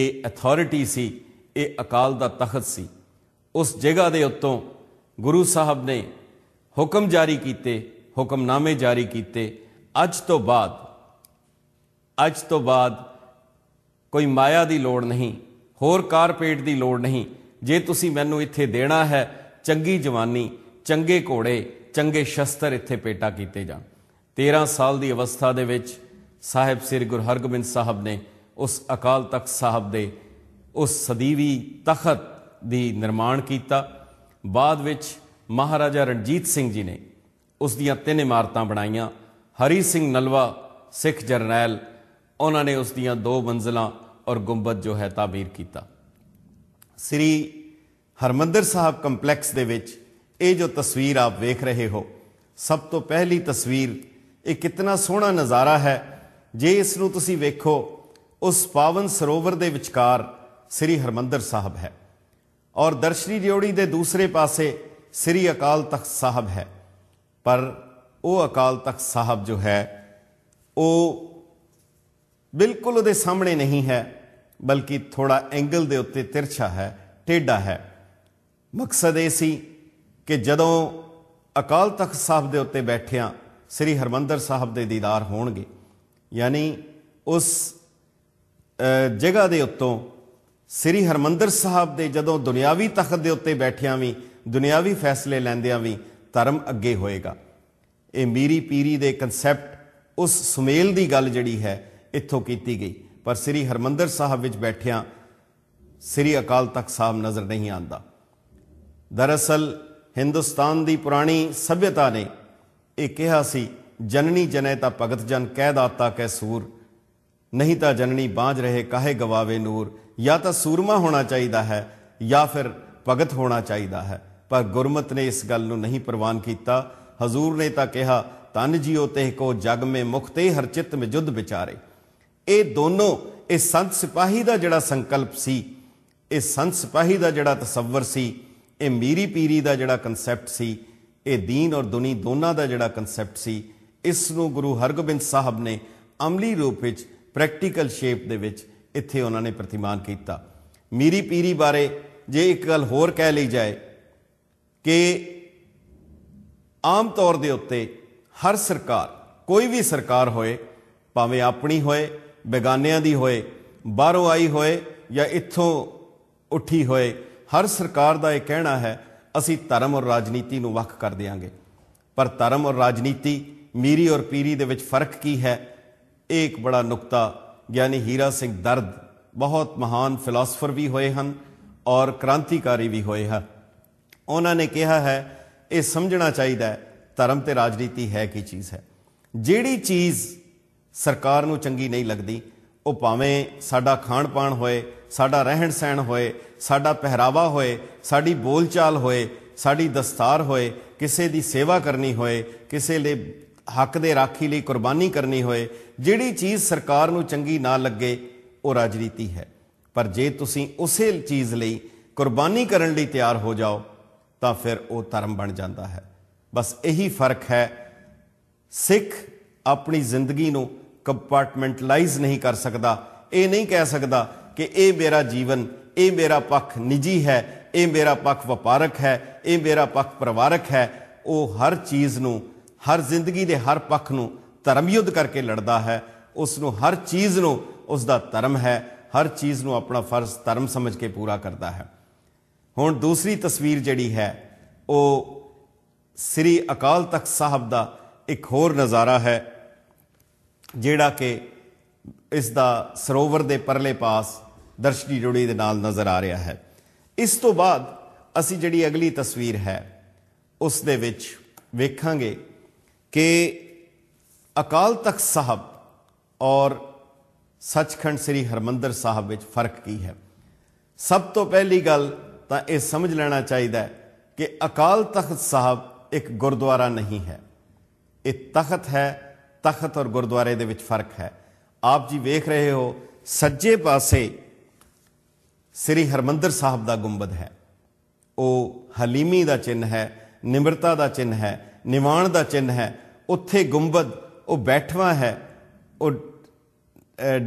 ਇਹ ਅਥਾਰਟੀ ਸੀ ਇਹ ਅਕਾਲ ਦਾ ਤਖਤ ਸੀ ਉਸ ਜਗ੍ਹਾ ਦੇ ਉੱਤੋਂ ਗੁਰੂ ਸਾਹਿਬ ਨੇ ਹੁਕਮ ਜਾਰੀ ਕੀਤੇ ਹੁਕਮਨਾਮੇ ਜਾਰੀ ਕੀਤੇ ਅੱਜ ਤੋਂ ਬਾਅਦ ਅੱਜ ਤੋਂ ਬਾਅਦ ਕੋਈ ਮਾਇਆ ਦੀ ਲੋੜ ਨਹੀਂ ਹੋਰ ਕਾਰਪੇਟ ਦੀ ਲੋੜ ਨਹੀਂ ਜੇ ਤੁਸੀਂ ਮੈਨੂੰ ਇੱਥੇ ਦੇਣਾ ਹੈ ਚੰਗੀ ਜਵਾਨੀ ਚੰਗੇ ਘੋੜੇ ਚੰਗੇ ਸ਼ਸਤਰ ਇੱਥੇ ਪੇਟਾ ਕੀਤੇ ਜਾਣ 13 ਸਾਲ ਦੀ ਅਵਸਥਾ ਦੇ ਵਿੱਚ ਸਾਹਿਬ ਸ੍ਰੀ ਗੁਰੂ ਹਰਗੋਬਿੰਦ ਸਾਹਿਬ ਨੇ ਉਸ ਅਕਾਲ ਤਖਤ ਸਾਹਿਬ ਦੇ ਉਸ ਸਦੀਵੀ ਤਖਤ ਦੀ ਨਿਰਮਾਣ ਕੀਤਾ ਬਾਅਦ ਵਿੱਚ ਮਹਾਰਾਜਾ ਰਣਜੀਤ ਸਿੰਘ ਜੀ ਨੇ ਉਸ ਦੀਆਂ ਤਿੰਨ ਇਮਾਰਤਾਂ ਬਣਾਈਆਂ ਹਰੀ ਸਿੰਘ ਨਲਵਾ ਸਿੱਖ ਜਰਨੈਲ ਉਹਨਾਂ ਨੇ ਉਸ ਦੀਆਂ ਦੋ ਮੰਜ਼ਲਾਂ ਔਰ ਗੁੰਬਦ ਜੋ ਹੈ ਤਾਬੀਰ ਕੀਤਾ ਸ੍ਰੀ ਹਰਮੰਦਰ ਸਾਹਿਬ ਕੰਪਲੈਕਸ ਦੇ ਵਿੱਚ ਇਹ ਜੋ ਤਸਵੀਰ ਆਪ ਵੇਖ ਰਹੇ ਹੋ ਸਭ ਤੋਂ ਪਹਿਲੀ ਤਸਵੀਰ ਇਹ ਕਿੰਨਾ ਸੋਹਣਾ ਨਜ਼ਾਰਾ ਹੈ ਜੇ ਇਸ ਨੂੰ ਤੁਸੀਂ ਵੇਖੋ ਉਸ ਪਾਵਨ ਸਰੋਵਰ ਦੇ ਵਿਚਕਾਰ ਸ੍ਰੀ ਹਰਮੰਦਰ ਸਾਹਿਬ ਹੈ ਔਰ ਦਰਸ਼ਨੀ ਜੋੜੀ ਦੇ ਦੂਸਰੇ ਪਾਸੇ ਸ੍ਰੀ ਅਕਾਲ ਤਖਤ ਸਾਹਿਬ ਹੈ ਪਰ ਉਹ ਅਕਾਲ ਤਖਤ ਸਾਹਿਬ ਜੋ ਹੈ ਉਹ ਬਿਲਕੁਲ ਉਹਦੇ ਸਾਹਮਣੇ ਨਹੀਂ ਹੈ ਬਲਕਿ ਥੋੜਾ ਐਂਗਲ ਦੇ ਉੱਤੇ ਤਿਰਛਾ ਹੈ ਟੇਡਾ ਹੈ ਮਕਸਦ ਇਹ ਸੀ ਕਿ ਜਦੋਂ ਅਕਾਲ ਤਖਤ ਸਾਹਿਬ ਦੇ ਉੱਤੇ ਬੈਠਿਆਂ ਸ੍ਰੀ ਹਰਮੰਦਰ ਸਾਹਿਬ ਦੇ ਦੀਦਾਰ ਹੋਣਗੇ ਯਾਨੀ ਉਸ ਜਗ੍ਹਾ ਦੇ ਉੱਤੋਂ ਸ੍ਰੀ ਹਰਮੰਦਰ ਸਾਹਿਬ ਦੇ ਜਦੋਂ ਦੁਨਿਆਵੀ ਤਖਤ ਦੇ ਉੱਤੇ ਬੈਠਿਆਂ ਵੀ ਦੁਨਿਆਵੀ ਫੈਸਲੇ ਲੈਂਦਿਆਂ ਵੀ ਧਰਮ ਅੱਗੇ ਹੋਏਗਾ ਇਹ ਮੀਰੀ ਪੀਰੀ ਦੇ ਕਨਸੈਪਟ ਉਸ ਸੁਮੇਲ ਦੀ ਗੱਲ ਜਿਹੜੀ ਹੈ ਇੱਥੋਂ ਕੀਤੀ ਗਈ ਪਰ ਸ੍ਰੀ ਹਰਮੰਦਰ ਸਾਹਿਬ ਵਿੱਚ ਬੈਠਿਆਂ ਸ੍ਰੀ ਅਕਾਲ ਤਖਤ ਸਾਹਿਬ ਨਜ਼ਰ ਨਹੀਂ ਆਂਦਾ ਦਰਅਸਲ ਹਿੰਦੁਸਤਾਨ ਦੀ ਪੁਰਾਣੀ ਸਭਿਅਤਾ ਨੇ ਇਹ ਕਿਹਾ ਸੀ ਜਨਨੀ ਜਨੈ ਤਾਂ ਭਗਤ ਜਨ ਕਹਿ ਦਾਤਾ ਕੈ ਸੂਰ ਨਹੀਂ ਤਾਂ ਜਨਨੀ ਬਾਝ ਰਹੇ ਕਾਹੇ ਗਵਾਵੇ ਨੂਰ ਜਾਂ ਤਾਂ ਸੂਰਮਾ ਹੋਣਾ ਚਾਹੀਦਾ ਹੈ ਜਾਂ ਫਿਰ ਭਗਤ ਹੋਣਾ ਚਾਹੀਦਾ ਹੈ ਪਰ ਗੁਰਮਤ ਨੇ ਇਸ ਗੱਲ ਨੂੰ ਨਹੀਂ ਪ੍ਰਵਾਨ ਕੀਤਾ ਹਜ਼ੂਰ ਨੇ ਤਾਂ ਕਿਹਾ ਤਨ ਜਿਉ ਤੇ ਕੋ ਜਗ ਮੇ ਮੁਖਤੇ ਹਰ ਚਿਤ ਮੇ ਜੁਦ ਵਿਚਾਰੇ ਇਹ ਦੋਨੋਂ ਇਹ ਸੰਤ ਸਿਪਾਹੀ ਦਾ ਜਿਹੜਾ ਸੰਕਲਪ ਸੀ ਇਹ ਸੰਤ ਸਿਪਾਹੀ ਦਾ ਜਿਹੜਾ ਤਸਵਰ ਸੀ ਇਹ ਮੀਰੀ ਪੀਰੀ ਦਾ ਜਿਹੜਾ ਕਨਸੈਪਟ ਸੀ ਇਹ دین ਔਰ ਦੁਨੀ ਦੋਨਾਂ ਦਾ ਜਿਹੜਾ ਕਨਸੈਪਟ ਸੀ ਇਸ ਨੂੰ ਗੁਰੂ ਹਰਗੋਬਿੰਦ ਸਾਹਿਬ ਨੇ ਅਮਲੀ ਰੂਪ ਵਿੱਚ ਪ੍ਰੈਕਟੀਕਲ ਸ਼ੇਪ ਦੇ ਵਿੱਚ ਇੱਥੇ ਉਹਨਾਂ ਨੇ ਪ੍ਰਤੀਮਾਨ ਕੀਤਾ ਮੀਰੀ ਪੀਰੀ ਬਾਰੇ ਜੇ ਇੱਕ ਗੱਲ ਹੋਰ ਕਹਿ ਲਈ ਜਾਏ ਕਿ ਆਮ ਤੌਰ ਦੇ ਉੱਤੇ ਹਰ ਸਰਕਾਰ ਕੋਈ ਵੀ ਸਰਕਾਰ ਹੋਏ ਭਾਵੇਂ ਆਪਣੀ ਹੋਏ ਬੇਗਾਨਿਆਂ ਦੀ ਹੋਏ ਬਾਹਰੋਂ ਆਈ ਹੋਏ ਜਾਂ ਇੱਥੋਂ ਉੱਠੀ ਹੋਏ ਹਰ ਸਰਕਾਰ ਦਾ ਇਹ ਕਹਿਣਾ ਹੈ ਅਸੀਂ ਧਰਮ ਔਰ ਰਾਜਨੀਤੀ ਨੂੰ ਵੱਖ ਕਰ ਦੇਵਾਂਗੇ ਪਰ ਧਰਮ ਔਰ ਰਾਜਨੀਤੀ ਮੀਰੀ ਔਰ ਪੀਰੀ ਦੇ ਵਿੱਚ ਫਰਕ ਕੀ ਹੈ ਇੱਕ ਬੜਾ ਨੁਕਤਾ ਗਿਆਨੀ ਹੀਰਾ ਸਿੰਘ ਦਰਦ ਬਹੁਤ ਮਹਾਨ ਫਿਲਾਸਫਰ ਵੀ ਹੋਏ ਹਨ ਔਰ ਕ੍ਰਾਂਤੀਕਾਰੀ ਵੀ ਹੋਏ ਹਨ ਉਹਨਾਂ ਨੇ ਕਿਹਾ ਹੈ ਇਹ ਸਮਝਣਾ ਚਾਹੀਦਾ ਹੈ ਧਰਮ ਤੇ ਰਾਜਨੀਤੀ ਹੈ ਕੀ ਚੀਜ਼ ਹੈ ਜਿਹੜੀ ਚੀਜ਼ ਸਰਕਾਰ ਨੂੰ ਚੰਗੀ ਨਹੀਂ ਲੱਗਦੀ ਉਹ ਭਾਵੇਂ ਸਾਡਾ ਖਾਣ-ਪਾਣ ਹੋਏ ਸਾਡਾ ਰਹਿਣ ਸਹਿਣ ਹੋਏ ਸਾਡਾ ਪਹਿਰਾਵਾ ਹੋਏ ਸਾਡੀ ਬੋਲਚਾਲ ਹੋਏ ਸਾਡੀ ਦਸਤਾਰ ਹੋਏ ਕਿਸੇ ਦੀ ਸੇਵਾ ਕਰਨੀ ਹੋਏ ਕਿਸੇ ਲਈ ਹੱਕ ਦੇ ਰਾਖੀ ਲਈ ਕੁਰਬਾਨੀ ਕਰਨੀ ਹੋਏ ਜਿਹੜੀ ਚੀਜ਼ ਸਰਕਾਰ ਨੂੰ ਚੰਗੀ ਨਾ ਲੱਗੇ ਉਹ ਰਾਜਨੀਤੀ ਹੈ ਪਰ ਜੇ ਤੁਸੀਂ ਉਸੇ ਚੀਜ਼ ਲਈ ਕੁਰਬਾਨੀ ਕਰਨ ਲਈ ਤਿਆਰ ਹੋ ਜਾਓ ਤਾਂ ਫਿਰ ਉਹ ਧਰਮ ਬਣ ਜਾਂਦਾ ਹੈ ਬਸ ਇਹੀ ਫਰਕ ਹੈ ਸਿੱਖ ਆਪਣੀ ਜ਼ਿੰਦਗੀ ਨੂੰ ਕੰਪਾਰਟਮੈਂਟਲਾਈਜ਼ ਨਹੀਂ ਕਰ ਸਕਦਾ ਇਹ ਨਹੀਂ ਕਹਿ ਸਕਦਾ ਕਿ ਇਹ ਮੇਰਾ ਜੀਵਨ ਇਹ ਮੇਰਾ ਪੱਖ ਨਿੱਜੀ ਹੈ ਇਹ ਮੇਰਾ ਪੱਖ ਵਪਾਰਕ ਹੈ ਇਹ ਮੇਰਾ ਪੱਖ ਪਰਿਵਾਰਕ ਹੈ ਉਹ ਹਰ ਚੀਜ਼ ਨੂੰ ਹਰ ਜ਼ਿੰਦਗੀ ਦੇ ਹਰ ਪੱਖ ਨੂੰ ਧਰਮ ਯੁੱਧ ਕਰਕੇ ਲੜਦਾ ਹੈ ਉਸ ਨੂੰ ਹਰ ਚੀਜ਼ ਨੂੰ ਉਸ ਦਾ ਧਰਮ ਹੈ ਹਰ ਚੀਜ਼ ਨੂੰ ਆਪਣਾ ਫਰਜ਼ ਧਰਮ ਸਮਝ ਕੇ ਪੂਰਾ ਕਰਦਾ ਹੈ ਹੁਣ ਦੂਸਰੀ ਤਸਵੀਰ ਜਿਹੜੀ ਹੈ ਉਹ ਸ੍ਰੀ ਅਕਾਲ ਤਖਤ ਸਾਹਿਬ ਦਾ ਇੱਕ ਹੋਰ ਨਜ਼ਾਰਾ ਹੈ ਜਿਹੜਾ ਕਿ ਇਸ ਦਾ ਸਰੋਵਰ ਦੇ ਪਰਲੇ ਪਾਸ ਦਰਸ਼ਨੀ ਜੋੜੀ ਦੇ ਨਾਲ ਨਜ਼ਰ ਆ ਰਿਹਾ ਹੈ ਇਸ ਤੋਂ ਬਾਅਦ ਅਸੀਂ ਜਿਹੜੀ ਅਗਲੀ ਤਸਵੀਰ ਹੈ ਉਸ ਦੇ ਵਿੱਚ ਵੇਖਾਂਗੇ ਕਿ ਅਕਾਲ ਤਖਤ ਸਾਹਿਬ ਔਰ ਸੱਚਖੰਡ ਸ੍ਰੀ ਹਰਮੰਦਰ ਸਾਹਿਬ ਵਿੱਚ ਫਰਕ ਕੀ ਹੈ ਸਭ ਤੋਂ ਪਹਿਲੀ ਗੱਲ ਤਾਂ ਇਹ ਸਮਝ ਲੈਣਾ ਚਾਹੀਦਾ ਹੈ ਕਿ ਅਕਾਲ ਤਖਤ ਸਾਹਿਬ ਇੱਕ ਗੁਰਦੁਆਰਾ ਨਹੀਂ ਹੈ ਇਹ ਤਖਤ ਹੈ ਤਖਤ ਔਰ ਗੁਰਦੁਆਰੇ ਦੇ ਵਿੱਚ ਫਰਕ ਹੈ ਆਪ ਜੀ ਵੇਖ ਰਹੇ ਹੋ ਸੱਜੇ ਪਾਸੇ ਸ੍ਰੀ ਹਰਮੰਦਰ ਸਾਹਿਬ ਦਾ ਗੁੰਬਦ ਹੈ ਉਹ ਹਲੀਮੀ ਦਾ ਚਿੰਨ ਹੈ ਨਿਮਰਤਾ ਦਾ ਚਿੰਨ ਹੈ ਨਿਵਾਣ ਦਾ ਚਿੰਨ ਹੈ ਉੱਥੇ ਗੁੰਬਦ ਉਹ ਬੈਠਵਾ ਹੈ ਉਹ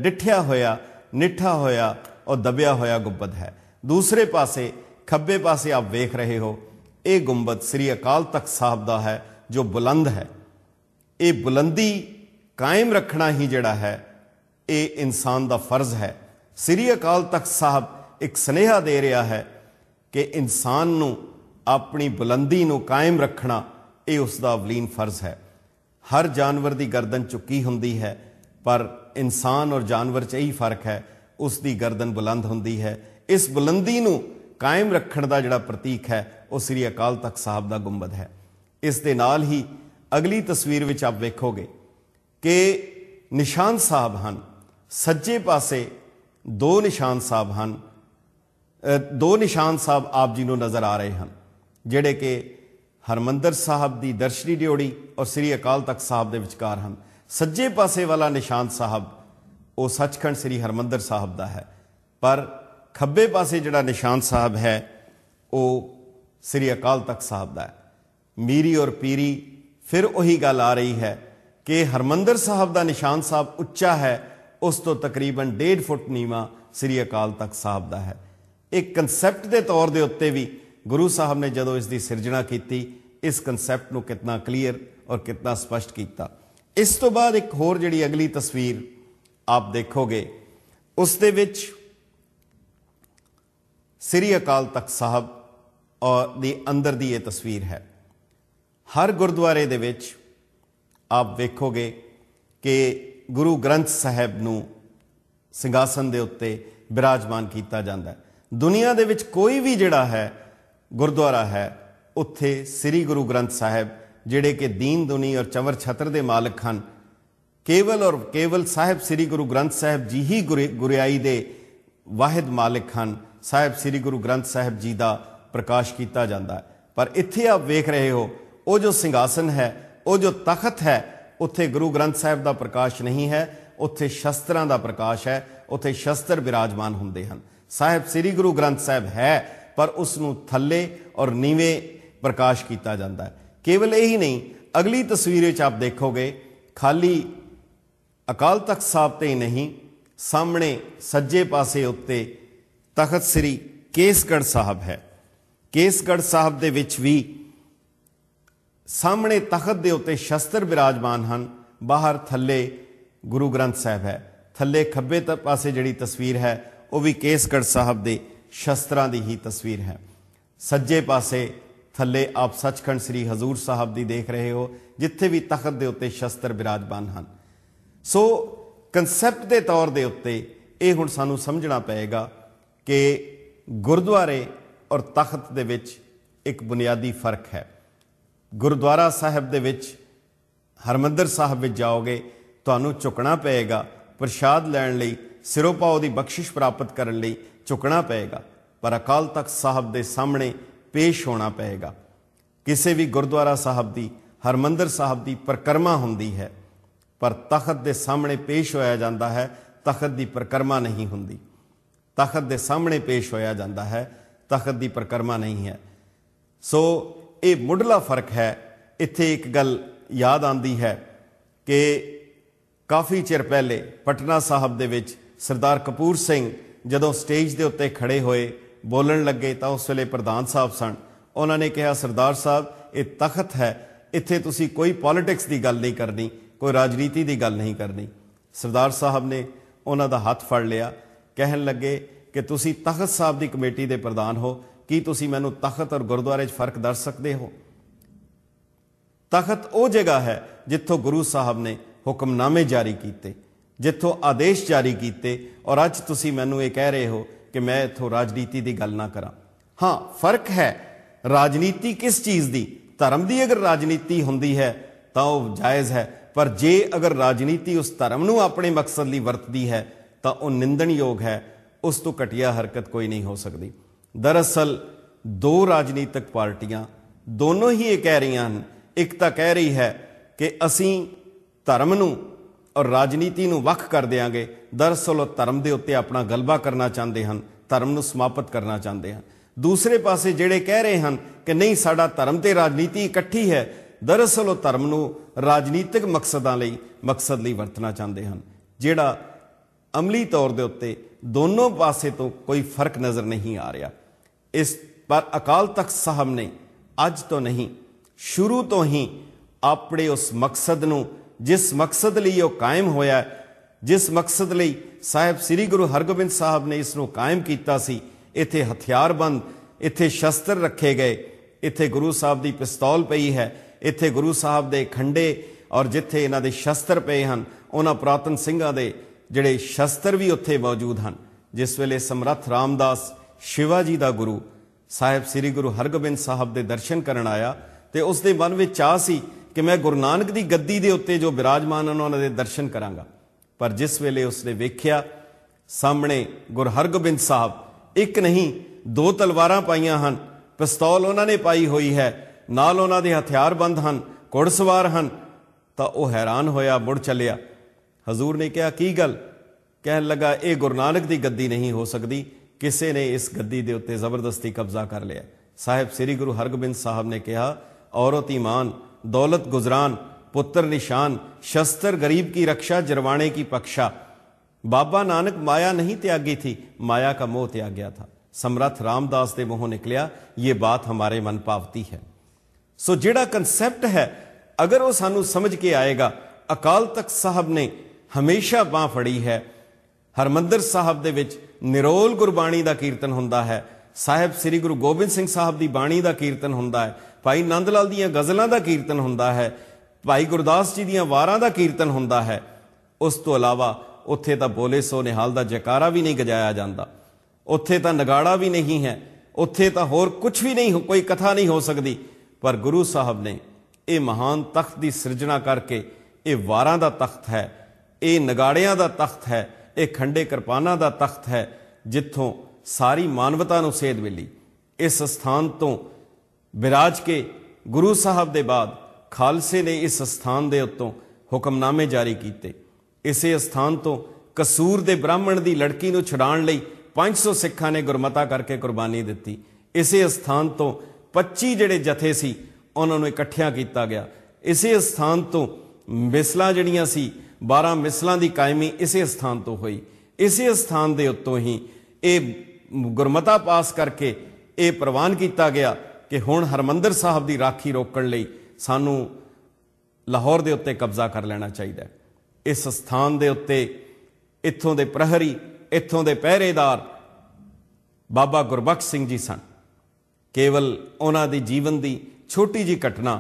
ਡਿੱਠਿਆ ਹੋਇਆ ਨਿੱਠਾ ਹੋਇਆ ਉਹ ਦਬਿਆ ਹੋਇਆ ਗੁੰਬਦ ਹੈ ਦੂਸਰੇ ਪਾਸੇ ਖੱਬੇ ਪਾਸੇ ਆਪ ਵੇਖ ਰਹੇ ਹੋ ਇਹ ਗੁੰਬਦ ਸ੍ਰੀ ਅਕਾਲ ਤਖਤ ਸਾਹਿਬ ਦਾ ਹੈ ਜੋ ਬੁਲੰਦ ਹੈ ਇਹ ਬੁਲੰਦੀ ਕਾਇਮ ਰੱਖਣਾ ਹੀ ਜਿਹੜਾ ਹੈ ਇਹ ਇਨਸਾਨ ਦਾ ਫਰਜ਼ ਹੈ ਸ੍ਰੀ ਅਕਾਲ ਤਖਤ ਸਾਹਿਬ ਇੱਕ ਸਨੇਹਾ ਦੇ ਰਿਹਾ ਹੈ ਕਿ ਇਨਸਾਨ ਨੂੰ ਆਪਣੀ ਬੁਲੰਦੀ ਨੂੰ ਕਾਇਮ ਰੱਖਣਾ ਇਹ ਉਸ ਦਾ ਅਵਲੀਨ ਫਰਜ਼ ਹੈ ਹਰ ਜਾਨਵਰ ਦੀ ਗਰਦਨ ਚੁੱਕੀ ਹੁੰਦੀ ਹੈ ਪਰ ਇਨਸਾਨ ਔਰ ਜਾਨਵਰ 'ਚ ਇਹੀ ਫਰਕ ਹੈ ਉਸ ਦੀ ਗਰਦਨ ਬੁਲੰਦ ਹੁੰਦੀ ਹੈ ਇਸ ਬੁਲੰਦੀ ਨੂੰ ਕਾਇਮ ਰੱਖਣ ਦਾ ਜਿਹੜਾ ਪ੍ਰਤੀਕ ਹੈ ਉਹ ਸ੍ਰੀ ਅਕਾਲ ਤਖਤ ਸਾਹਿਬ ਦਾ ਗੁੰਬਦ ਹੈ ਇਸ ਦੇ ਨਾਲ ਹੀ ਅਗਲੀ ਤਸਵੀਰ ਵਿੱਚ ਆਪ ਵੇਖੋਗੇ ਕਿ ਨਿਸ਼ਾਨ ਸਾਹਿਬ ਹਨ ਸੱਜੇ ਪਾਸੇ ਦੋ ਨਿਸ਼ਾਨ ਸਾਹਿਬ ਹਨ ਦੋ ਨਿਸ਼ਾਨ ਸਾਹਿਬ ਆਪ ਜੀ ਨੂੰ ਨਜ਼ਰ ਆ ਰਹੇ ਹਨ ਜਿਹੜੇ ਕਿ ਹਰਮੰਦਰ ਸਾਹਿਬ ਦੀ ਦਰਸ਼ਨੀ ਡਿਓੜੀ ਔਰ ਸ੍ਰੀ ਅਕਾਲ ਤਖਤ ਸਾਹਿਬ ਦੇ ਵਿਚਕਾਰ ਹਨ ਸੱਜੇ ਪਾਸੇ ਵਾਲਾ ਨਿਸ਼ਾਨ ਸਾਹਿਬ ਉਹ ਸੱਚਖੰਡ ਸ੍ਰੀ ਹਰਮੰਦਰ ਸਾਹਿਬ ਦਾ ਹੈ ਪਰ ਖੱਬੇ ਪਾਸੇ ਜਿਹੜਾ ਨਿਸ਼ਾਨ ਸਾਹਿਬ ਹੈ ਉਹ ਸ੍ਰੀ ਅਕਾਲ ਤਖਤ ਸਾਹਿਬ ਦਾ ਹੈ ਮੀਰੀ ਔਰ ਪੀਰੀ ਫਿਰ ਉਹੀ ਗੱਲ ਆ ਰਹੀ ਹੈ ਕਿ ਹਰਮੰਦਰ ਸਾਹਿਬ ਦਾ ਨਿਸ਼ਾਨ ਸਾਹਿਬ ਉੱਚਾ ਹੈ ਉਸ ਤੋਂ ਤਕਰੀਬਨ 1.5 ਫੁੱਟ ਨੀਵਾ ਸ੍ਰੀ ਅਕਾਲ ਤਖਤ ਸਾਹਿਬ ਦਾ ਹੈ ਇਹ ਕਨਸੈਪਟ ਦੇ ਤੌਰ ਦੇ ਉੱਤੇ ਵੀ ਗੁਰੂ ਸਾਹਿਬ ਨੇ ਜਦੋਂ ਇਸ ਦੀ ਸਿਰਜਣਾ ਕੀਤੀ ਇਸ ਕਨਸੈਪਟ ਨੂੰ ਕਿੰਨਾ ਕਲੀਅਰ ਔਰ ਕਿੰਨਾ ਸਪਸ਼ਟ ਕੀਤਾ ਇਸ ਤੋਂ ਬਾਅਦ ਇੱਕ ਹੋਰ ਜਿਹੜੀ ਅਗਲੀ ਤਸਵੀਰ ਆਪ ਦੇਖੋਗੇ ਉਸ ਦੇ ਵਿੱਚ ਸ੍ਰੀ ਅਕਾਲ ਤਖਤ ਸਾਹਿਬ ਔਰ ਦੀ ਅੰਦਰ ਦੀ ਇਹ ਤਸਵੀਰ ਹੈ ਹਰ ਗੁਰਦੁਆਰੇ ਦੇ ਵਿੱਚ ਆਪ ਵੇਖੋਗੇ ਕਿ ਗੁਰੂ ਗ੍ਰੰਥ ਸਾਹਿਬ ਨੂੰ ਸਿੰਘਾਸਨ ਦੇ ਉੱਤੇ ਬਿਰਾਜਮਾਨ ਕੀਤਾ ਜਾਂਦਾ ਹੈ ਦੁਨੀਆ ਦੇ ਵਿੱਚ ਕੋਈ ਵੀ ਜਿਹੜਾ ਹੈ ਗੁਰਦੁਆਰਾ ਹੈ ਉੱਥੇ ਸ੍ਰੀ ਗੁਰੂ ਗ੍ਰੰਥ ਸਾਹਿਬ ਜਿਹੜੇ ਕਿ ਦੀਨ ਦੁਨੀ ਔਰ ਚਵਰ ਛਤਰ ਦੇ ਮਾਲਕ ਹਨ ਕੇਵਲ ਔਰ ਕੇਵਲ ਸਾਹਿਬ ਸ੍ਰੀ ਗੁਰੂ ਗ੍ਰੰਥ ਸਾਹਿਬ ਜੀ ਹੀ ਗੁਰਿਆਈ ਦੇ ਵਾਹਿਦ ਮਾਲਕ ਹਨ ਸਾਹਿਬ ਸ੍ਰੀ ਗੁਰੂ ਗ੍ਰੰਥ ਸਾਹਿਬ ਜੀ ਦਾ ਪ੍ਰਕਾਸ਼ ਕੀਤਾ ਜਾਂਦਾ ਹੈ ਪਰ ਇੱਥੇ ਆਪ ਵੇਖ ਰਹੇ ਹੋ ਉਹ ਜੋ ਸਿੰਘਾਸਨ ਹੈ ਉਹ ਜੋ ਤਖਤ ਹੈ ਉੱਥੇ ਗੁਰੂ ਗ੍ਰੰਥ ਸਾਹਿਬ ਦਾ ਪ੍ਰਕਾਸ਼ ਨਹੀਂ ਹੈ ਉੱਥੇ ਸ਼ਸਤਰਾਂ ਦਾ ਪ੍ਰਕਾਸ਼ ਹੈ ਉੱਥੇ ਸ਼ਸਤਰ ਵਿਰਾਜਮਾਨ ਹੁੰਦੇ ਹਨ ਸਾਹਿਬ ਸ੍ਰੀ ਗੁਰੂ ਗ੍ਰੰਥ ਸਾਹਿਬ ਹੈ ਪਰ ਉਸ ਨੂੰ ਥੱਲੇ ਔਰ ਨੀਵੇਂ ਪ੍ਰਕਾਸ਼ ਕੀਤਾ ਜਾਂਦਾ ਹੈ ਕੇਵਲ ਇਹੀ ਨਹੀਂ ਅਗਲੀ ਤਸਵੀਰ ਵਿੱਚ ਆਪ ਦੇਖੋਗੇ ਖਾਲੀ ਅਕਾਲ ਤਖਤ ਸਾਹਿਬ ਤੇ ਹੀ ਨਹੀਂ ਸਾਹਮਣੇ ਸੱਜੇ ਪਾਸੇ ਉੱਤੇ ਤਖਤ ਸ੍ਰੀ ਕੇਸਗੜ ਸਾਹਿਬ ਹੈ ਕੇਸਗੜ ਸਾਹਿਬ ਦੇ ਵਿੱਚ ਵੀ ਸਾਹਮਣੇ ਤਖਤ ਦੇ ਉੱਤੇ ਸ਼ਸਤਰ ਬਿਰਾਜਮਾਨ ਹਨ ਬਾਹਰ ਥੱਲੇ ਗੁਰੂ ਗ੍ਰੰਥ ਸਾਹਿਬ ਹੈ ਥੱਲੇ ਖੱਬੇ ਪਾਸੇ ਜਿਹੜੀ ਤਸਵੀਰ ਹੈ ਉਹ ਵੀ ਕੇਸਗੜ ਸਾਹਿਬ ਦੇ ਸ਼ਸਤਰਾਂ ਦੀ ਹੀ ਤਸਵੀਰ ਹੈ ਸੱਜੇ ਪਾਸੇ ਥੱਲੇ ਆਪ ਸੱਚਖੰਡ ਸ੍ਰੀ ਹਜ਼ੂਰ ਸਾਹਿਬ ਦੀ ਦੇਖ ਰਹੇ ਹੋ ਜਿੱਥੇ ਵੀ ਤਖਤ ਦੇ ਉੱਤੇ ਸ਼ਸਤਰ ਬਿਰਾਜਮਾਨ ਹਨ ਸੋ ਕਨਸੈਪਟ ਦੇ ਤੌਰ ਦੇ ਉੱਤੇ ਇਹ ਹੁਣ ਸਾਨੂੰ ਸਮਝਣਾ ਪਏਗਾ ਕਿ ਗੁਰਦੁਆਰੇ ਔਰ ਤਖਤ ਦੇ ਵਿੱਚ ਇੱਕ ਬੁਨਿਆਦੀ ਫਰਕ ਹੈ ਗੁਰਦੁਆਰਾ ਸਾਹਿਬ ਦੇ ਵਿੱਚ ਹਰਮੰਦਰ ਸਾਹਿਬ ਵਿੱਚ ਜਾਓਗੇ ਤੁਹਾਨੂੰ ਝੁਕਣਾ ਪਏਗਾ ਪ੍ਰਸ਼ਾਦ ਲੈਣ ਲਈ ਸਿਰੋਪਾਉ ਦੀ ਬਖਸ਼ਿਸ਼ ਪ੍ਰਾਪਤ ਕਰਨ ਲਈ ਝੁਕਣਾ ਪਏਗਾ ਪਰ ਅਕਾਲ ਤਖਤ ਸਾਹਿਬ ਦੇ ਸਾਹਮਣੇ ਪੇਸ਼ ਹੋਣਾ ਪਏਗਾ ਕਿਸੇ ਵੀ ਗੁਰਦੁਆਰਾ ਸਾਹਿਬ ਦੀ ਹਰਮੰਦਰ ਸਾਹਿਬ ਦੀ ਪ੍ਰਕਰਮਾ ਹੁੰਦੀ ਹੈ ਪਰ ਤਖਤ ਦੇ ਸਾਹਮਣੇ ਪੇਸ਼ ਹੋਇਆ ਜਾਂਦਾ ਹੈ ਤਖਤ ਦੀ ਪ੍ਰਕਰਮਾ ਨਹੀਂ ਹੁੰਦੀ ਤਖਤ ਦੇ ਸਾਹਮਣੇ ਪੇਸ਼ ਹੋਇਆ ਜਾਂਦਾ ਹੈ ਤਖਤ ਦੀ ਪ੍ਰਕਰਮਾ ਨਹੀਂ ਹੈ ਸੋ ਇਹ ਮੁੱਢਲਾ ਫਰਕ ਹੈ ਇੱਥੇ ਇੱਕ ਗੱਲ ਯਾਦ ਆਂਦੀ ਹੈ ਕਿ ਕਾਫੀ ਚਿਰ ਪਹਿਲੇ ਪਟਨਾ ਸਾਹਿਬ ਦੇ ਵਿੱਚ ਸਰਦਾਰ ਕਪੂਰ ਸਿੰਘ ਜਦੋਂ ਸਟੇਜ ਦੇ ਉੱਤੇ ਖੜੇ ਹੋਏ ਬੋਲਣ ਲੱਗੇ ਤਾਂ ਉਸ ਵੇਲੇ ਪ੍ਰਧਾਨ ਸਾਹਿਬ ਸਨ ਉਹਨਾਂ ਨੇ ਕਿਹਾ ਸਰਦਾਰ ਸਾਹਿਬ ਇਹ ਤਖਤ ਹੈ ਇੱਥੇ ਤੁਸੀਂ ਕੋਈ ਪੋਲਿਟਿਕਸ ਦੀ ਗੱਲ ਨਹੀਂ ਕਰਨੀ ਕੋਈ ਰਾਜਨੀਤੀ ਦੀ ਗੱਲ ਨਹੀਂ ਕਰਨੀ ਸਰਦਾਰ ਸਾਹਿਬ ਨੇ ਉਹਨਾਂ ਦਾ ਹੱਥ ਫੜ ਲਿਆ ਕਹਿਣ ਲੱਗੇ ਕਿ ਤੁਸੀਂ ਤਖਤ ਸਾਹਿਬ ਦੀ ਕਮੇਟੀ ਦੇ ਪ੍ਰਧਾਨ ਹੋ ਕੀ ਤੁਸੀਂ ਮੈਨੂੰ ਤਖਤ ਔਰ ਗੁਰਦੁਆਰੇ 'ਚ ਫਰਕ ਦੱਸ ਸਕਦੇ ਹੋ ਤਖਤ ਉਹ ਜਗ੍ਹਾ ਹੈ ਜਿੱਥੋਂ ਗੁਰੂ ਸਾਹਿਬ ਨੇ ਹੁਕਮਨਾਮੇ ਜਾਰੀ ਕੀਤੇ ਜਿੱਥੋਂ ਆਦੇਸ਼ ਜਾਰੀ ਕੀਤੇ ਔਰ ਅੱਜ ਤੁਸੀਂ ਮੈਨੂੰ ਇਹ ਕਹਿ ਰਹੇ ਹੋ ਕਿ ਮੈਂ ਇਥੋਂ ਰਾਜਨੀਤੀ ਦੀ ਗੱਲ ਨਾ ਕਰਾਂ ਹਾਂ ਫਰਕ ਹੈ ਰਾਜਨੀਤੀ ਕਿਸ ਚੀਜ਼ ਦੀ ਧਰਮ ਦੀ ਅਗਰ ਰਾਜਨੀਤੀ ਹੁੰਦੀ ਹੈ ਤਾਂ ਉਹ ਜਾਇਜ਼ ਹੈ ਪਰ ਜੇ ਅਗਰ ਰਾਜਨੀਤੀ ਉਸ ਧਰਮ ਨੂੰ ਆਪਣੇ ਮਕਸਦ ਲਈ ਵਰਤਦੀ ਹੈ ਤਾਂ ਉਹ ਨਿੰਦਣਯੋਗ ਹੈ ਉਸ ਤੋਂ ਘਟਿਆ ਹਰਕਤ ਕੋਈ ਨਹੀਂ ਹੋ ਸਕਦੀ ਦਰਅਸਲ ਦੋ ਰਾਜਨੀਤਿਕ ਪਾਰਟੀਆਂ ਦੋਨੋਂ ਹੀ ਇਹ ਕਹਿ ਰਹੀਆਂ ਹਨ ਇੱਕ ਤਾਂ ਕਹਿ ਰਹੀ ਹੈ ਕਿ ਅਸੀਂ ਧਰਮ ਨੂੰ ਔਰ ਰਾਜਨੀਤੀ ਨੂੰ ਵੱਖ ਕਰ ਦੇਾਂਗੇ ਦਰਸਲ ਉਹ ਧਰਮ ਦੇ ਉੱਤੇ ਆਪਣਾ ਗਲਬਾ ਕਰਨਾ ਚਾਹੁੰਦੇ ਹਨ ਧਰਮ ਨੂੰ ਸਮਾਪਤ ਕਰਨਾ ਚਾਹੁੰਦੇ ਹਨ ਦੂਸਰੇ ਪਾਸੇ ਜਿਹੜੇ ਕਹਿ ਰਹੇ ਹਨ ਕਿ ਨਹੀਂ ਸਾਡਾ ਧਰਮ ਤੇ ਰਾਜਨੀਤੀ ਇਕੱਠੀ ਹੈ ਦਰਸਲ ਉਹ ਧਰਮ ਨੂੰ ਰਾਜਨੀਤਿਕ ਮਕਸਦਾਂ ਲਈ ਮਕਸਦ ਲਈ ਵਰਤਣਾ ਚਾਹੁੰਦੇ ਹਨ ਜਿਹੜਾ ਅਮਲੀ ਤੌਰ ਦੇ ਉੱਤੇ ਦੋਨੋਂ ਪਾਸੇ ਤੋਂ ਕੋਈ ਫਰਕ ਨਜ਼ਰ ਨਹੀਂ ਆ ਰਿਹਾ ਇਸ ਪਰ ਅਕਾਲ ਤਖਤ ਸਾਹਿਬ ਨੇ ਅੱਜ ਤੋਂ ਨਹੀਂ ਸ਼ੁਰੂ ਤੋਂ ਹੀ ਆਪਣੇ ਉਸ ਮਕਸਦ ਨੂੰ ਜਿਸ ਮਕਸਦ ਲਈ ਉਹ ਕਾਇਮ ਹੋਇਆ ਜਿਸ ਮਕਸਦ ਲਈ ਸਾਹਿਬ ਸ੍ਰੀ ਗੁਰੂ ਹਰਗੋਬਿੰਦ ਸਾਹਿਬ ਨੇ ਇਸ ਨੂੰ ਕਾਇਮ ਕੀਤਾ ਸੀ ਇੱਥੇ ਹਥਿਆਰਬੰਦ ਇੱਥੇ ਸ਼ਸਤਰ ਰੱਖੇ ਗਏ ਇੱਥੇ ਗੁਰੂ ਸਾਹਿਬ ਦੀ ਪਿਸਤੌਲ ਪਈ ਹੈ ਇੱਥੇ ਗੁਰੂ ਸਾਹਿਬ ਦੇ ਖੰਡੇ ਔਰ ਜਿੱਥੇ ਇਹਨਾਂ ਦੇ ਸ਼ਸਤਰ ਪਏ ਹਨ ਉਹਨਾਂ ਪ੍ਰਾਤਨ ਸਿੰਘਾਂ ਦੇ ਜਿਹੜੇ ਸ਼ਸਤਰ ਵੀ ਉੱਥੇ ਮੌਜੂਦ ਹਨ ਜਿਸ ਵੇਲੇ ਸਮਰੱਥ ਰਾਮਦਾਸ ਸ਼ਿਵਾਜੀ ਦਾ ਗੁਰੂ ਸਾਹਿਬ ਸ੍ਰੀ ਗੁਰੂ ਹਰਗੋਬਿੰਦ ਸਾਹਿਬ ਦੇ ਦਰਸ਼ਨ ਕਰਨ ਆਇਆ ਤੇ ਉਸ ਦੇ ਮਨ ਵਿੱਚ ਚਾਹ ਸੀ ਕਿ ਮੈਂ ਗੁਰੂ ਨਾਨਕ ਦੀ ਗੱਦੀ ਦੇ ਉੱਤੇ ਜੋ ਬਿਰਾਜਮਾਨ ਹਨ ਉਹਨਾਂ ਦੇ ਦਰਸ਼ਨ ਕਰਾਂਗਾ ਪਰ ਜਿਸ ਵੇਲੇ ਉਸਨੇ ਵੇਖਿਆ ਸਾਹਮਣੇ ਗੁਰ ਹਰਗੋਬਿੰਦ ਸਾਹਿਬ ਇੱਕ ਨਹੀਂ ਦੋ ਤਲਵਾਰਾਂ ਪਾਈਆਂ ਹਨ ਪਿਸਤੌਲ ਉਹਨਾਂ ਨੇ ਪਾਈ ਹੋਈ ਹੈ ਨਾਲ ਉਹਨਾਂ ਦੇ ਹਥਿਆਰਬੰਦ ਹਨ ਘੋੜਸਵਾਰ ਹਨ ਤਾਂ ਉਹ ਹੈਰਾਨ ਹੋਇਆ ਮੁੜ ਚੱਲਿਆ ਹਜ਼ੂਰ ਨੇ ਕਿਹਾ ਕੀ ਗੱਲ ਕਹਿਣ ਲੱਗਾ ਇਹ ਗੁਰੂ ਨਾਨਕ ਦੀ ਗੱਦੀ ਨਹੀਂ ਹੋ ਸਕਦੀ ਕਿਸੇ ਨੇ ਇਸ ਗੱਦੀ ਦੇ ਉੱਤੇ ਜ਼ਬਰਦਸਤੀ ਕਬਜ਼ਾ ਕਰ ਲਿਆ ਸਾਹਿਬ ਸ੍ਰੀ ਗੁਰੂ ਹਰਗੋਬਿੰਦ ਸਾਹਿਬ ਨੇ ਕਿਹਾ ਔਰਤ ਇਮਾਨ ਦੌਲਤ ਗੁਜ਼ਰਾਨ ਪੁੱਤਰ ਨਿਸ਼ਾਨ ਸ਼ਸਤਰ ਗਰੀਬ की ਰੱਖਸ਼ਾ ਜਰਵਾਣੇ की पक्षा ਬਾਬਾ ਨਾਨਕ ਮਾਇਆ ਨਹੀਂ ਤਿਆਗੀ ਥੀ ਮਾਇਆ ਕਾ ਮੋਹ ਤਿਆਗਿਆ ਥਾ ਸਮਰਥ ਰਾਮਦਾਸ ਦੇ ਮੂੰਹੋਂ ਨਿਕਲਿਆ ਇਹ ਬਾਤ ਹਮਾਰੇ ਮਨ ਪਾਵਤੀ ਹੈ ਸੋ ਜਿਹੜਾ ਕਨਸੈਪਟ ਹੈ ਅਗਰ ਉਹ ਸਾਨੂੰ ਸਮਝ ਕੇ ਆਏਗਾ ਅਕਾਲ ਤਖਤ ਸਾਹਿਬ ਨੇ ਹਮੇਸ਼ਾ ਬਾਹ ਫੜੀ ਹੈ ਹਰਮੰਦਰ ਸਾਹਿਬ ਦੇ ਵਿੱਚ ਨਿਰੋਲ ਗੁਰਬਾਣੀ ਦਾ ਕੀਰਤਨ ਹੁੰਦਾ ਹੈ ਸਾਹਿਬ ਸ੍ਰੀ ਗੁਰੂ ਗੋਬਿੰਦ ਸਿੰਘ ਸਾਹਿਬ ਦੀ ਬਾਣੀ ਦਾ ਕੀਰਤਨ ਹੁੰਦਾ ਹੈ ਭਾਈ ਨੰਦ ਲਾਲ ਦੀਆਂ ਗਜ਼ਲਾਂ ਦਾ ਕੀਰਤਨ ਹੁੰਦਾ ਹੈ ਭਾਈ ਗੁਰਦਾਸ ਜੀ ਦੀਆਂ ਵਾਰਾਂ ਦਾ ਕੀਰਤਨ ਹੁੰਦਾ ਹੈ ਉਸ ਤੋਂ ਇਲਾਵਾ ਉੱਥੇ ਤਾਂ ਬੋਲੇ ਸੋ ਨਿਹਾਲ ਦਾ ਜਕਾਰਾ ਵੀ ਨਹੀਂ ਗਜਾਇਆ ਜਾਂਦਾ ਉੱਥੇ ਤਾਂ ਨਗਾੜਾ ਵੀ ਨਹੀਂ ਹੈ ਉੱਥੇ ਤਾਂ ਹੋਰ ਕੁਝ ਵੀ ਨਹੀਂ ਕੋਈ ਕਥਾ ਨਹੀਂ ਹੋ ਸਕਦੀ ਪਰ ਗੁਰੂ ਸਾਹਿਬ ਨੇ ਇਹ ਮਹਾਨ ਤਖਤ ਦੀ ਸਿਰਜਣਾ ਕਰਕੇ ਇਹ ਵਾਰਾਂ ਦਾ ਤਖਤ ਹੈ ਇਹ ਨਗਾੜਿਆਂ ਦਾ ਤਖਤ ਹੈ ਇਹ ਖੰਡੇ ਕਿਰਪਾਨਾਂ ਦਾ ਤਖਤ ਹੈ ਜਿੱਥੋਂ ਸਾਰੀ ਮਾਨਵਤਾ ਨੂੰ ਸੇਧ ਮਿਲੀ ਇਸ ਸਥਾਨ ਤੋਂ ਵਿਰਾਜ ਕੇ ਗੁਰੂ ਸਾਹਿਬ ਦੇ ਬਾਅਦ ਖਾਲਸੇ ਨੇ ਇਸ ਸਥਾਨ ਦੇ ਉੱਤੋਂ ਹੁਕਮਨਾਮੇ ਜਾਰੀ ਕੀਤੇ ਇਸੇ ਸਥਾਨ ਤੋਂ ਕਸੂਰ ਦੇ ਬ੍ਰਾਹਮਣ ਦੀ ਲੜਕੀ ਨੂੰ ਛੁਡਾਉਣ ਲਈ 500 ਸਿੱਖਾਂ ਨੇ ਗੁਰਮਤਾ ਕਰਕੇ ਕੁਰਬਾਨੀ ਦਿੱਤੀ ਇਸੇ ਸਥਾਨ ਤੋਂ 25 ਜਿਹੜੇ ਜਥੇ ਸੀ ਉਹਨਾਂ ਨੂੰ ਇਕੱਠਿਆਂ ਕੀਤਾ ਗਿਆ ਇਸੇ ਸਥਾਨ ਤੋਂ ਮਿਸਲਾਂ ਜਿਹੜੀਆਂ ਸੀ 12 ਮਿਸਲਾਂ ਦੀ ਕਾਇਮੀ ਇਸੇ ਸਥਾਨ ਤੋਂ ਹੋਈ ਇਸੇ ਸਥਾਨ ਦੇ ਉੱਤੋਂ ਹੀ ਇਹ ਗੁਰਮਤਾ ਪਾਸ ਕਰਕੇ ਇਹ ਪ੍ਰਵਾਨ ਕੀਤਾ ਗਿਆ ਕਿ ਹੁਣ ਹਰਮੰਦਰ ਸਾਹਿਬ ਦੀ ਰਾਖੀ ਰੋਕਣ ਲਈ ਸਾਨੂੰ ਲਾਹੌਰ ਦੇ ਉੱਤੇ ਕਬਜ਼ਾ ਕਰ ਲੈਣਾ ਚਾਹੀਦਾ ਹੈ ਇਸ ਸਥਾਨ ਦੇ ਉੱਤੇ ਇੱਥੋਂ ਦੇ ਪ੍ਰਹਰੀ ਇੱਥੋਂ ਦੇ ਪਹਿਰੇਦਾਰ ਬਾਬਾ ਗੁਰਬਖਸ਼ ਸਿੰਘ ਜੀ ਸਨ ਕੇਵਲ ਉਹਨਾਂ ਦੀ ਜੀਵਨ ਦੀ ਛੋਟੀ ਜੀ ਘਟਨਾ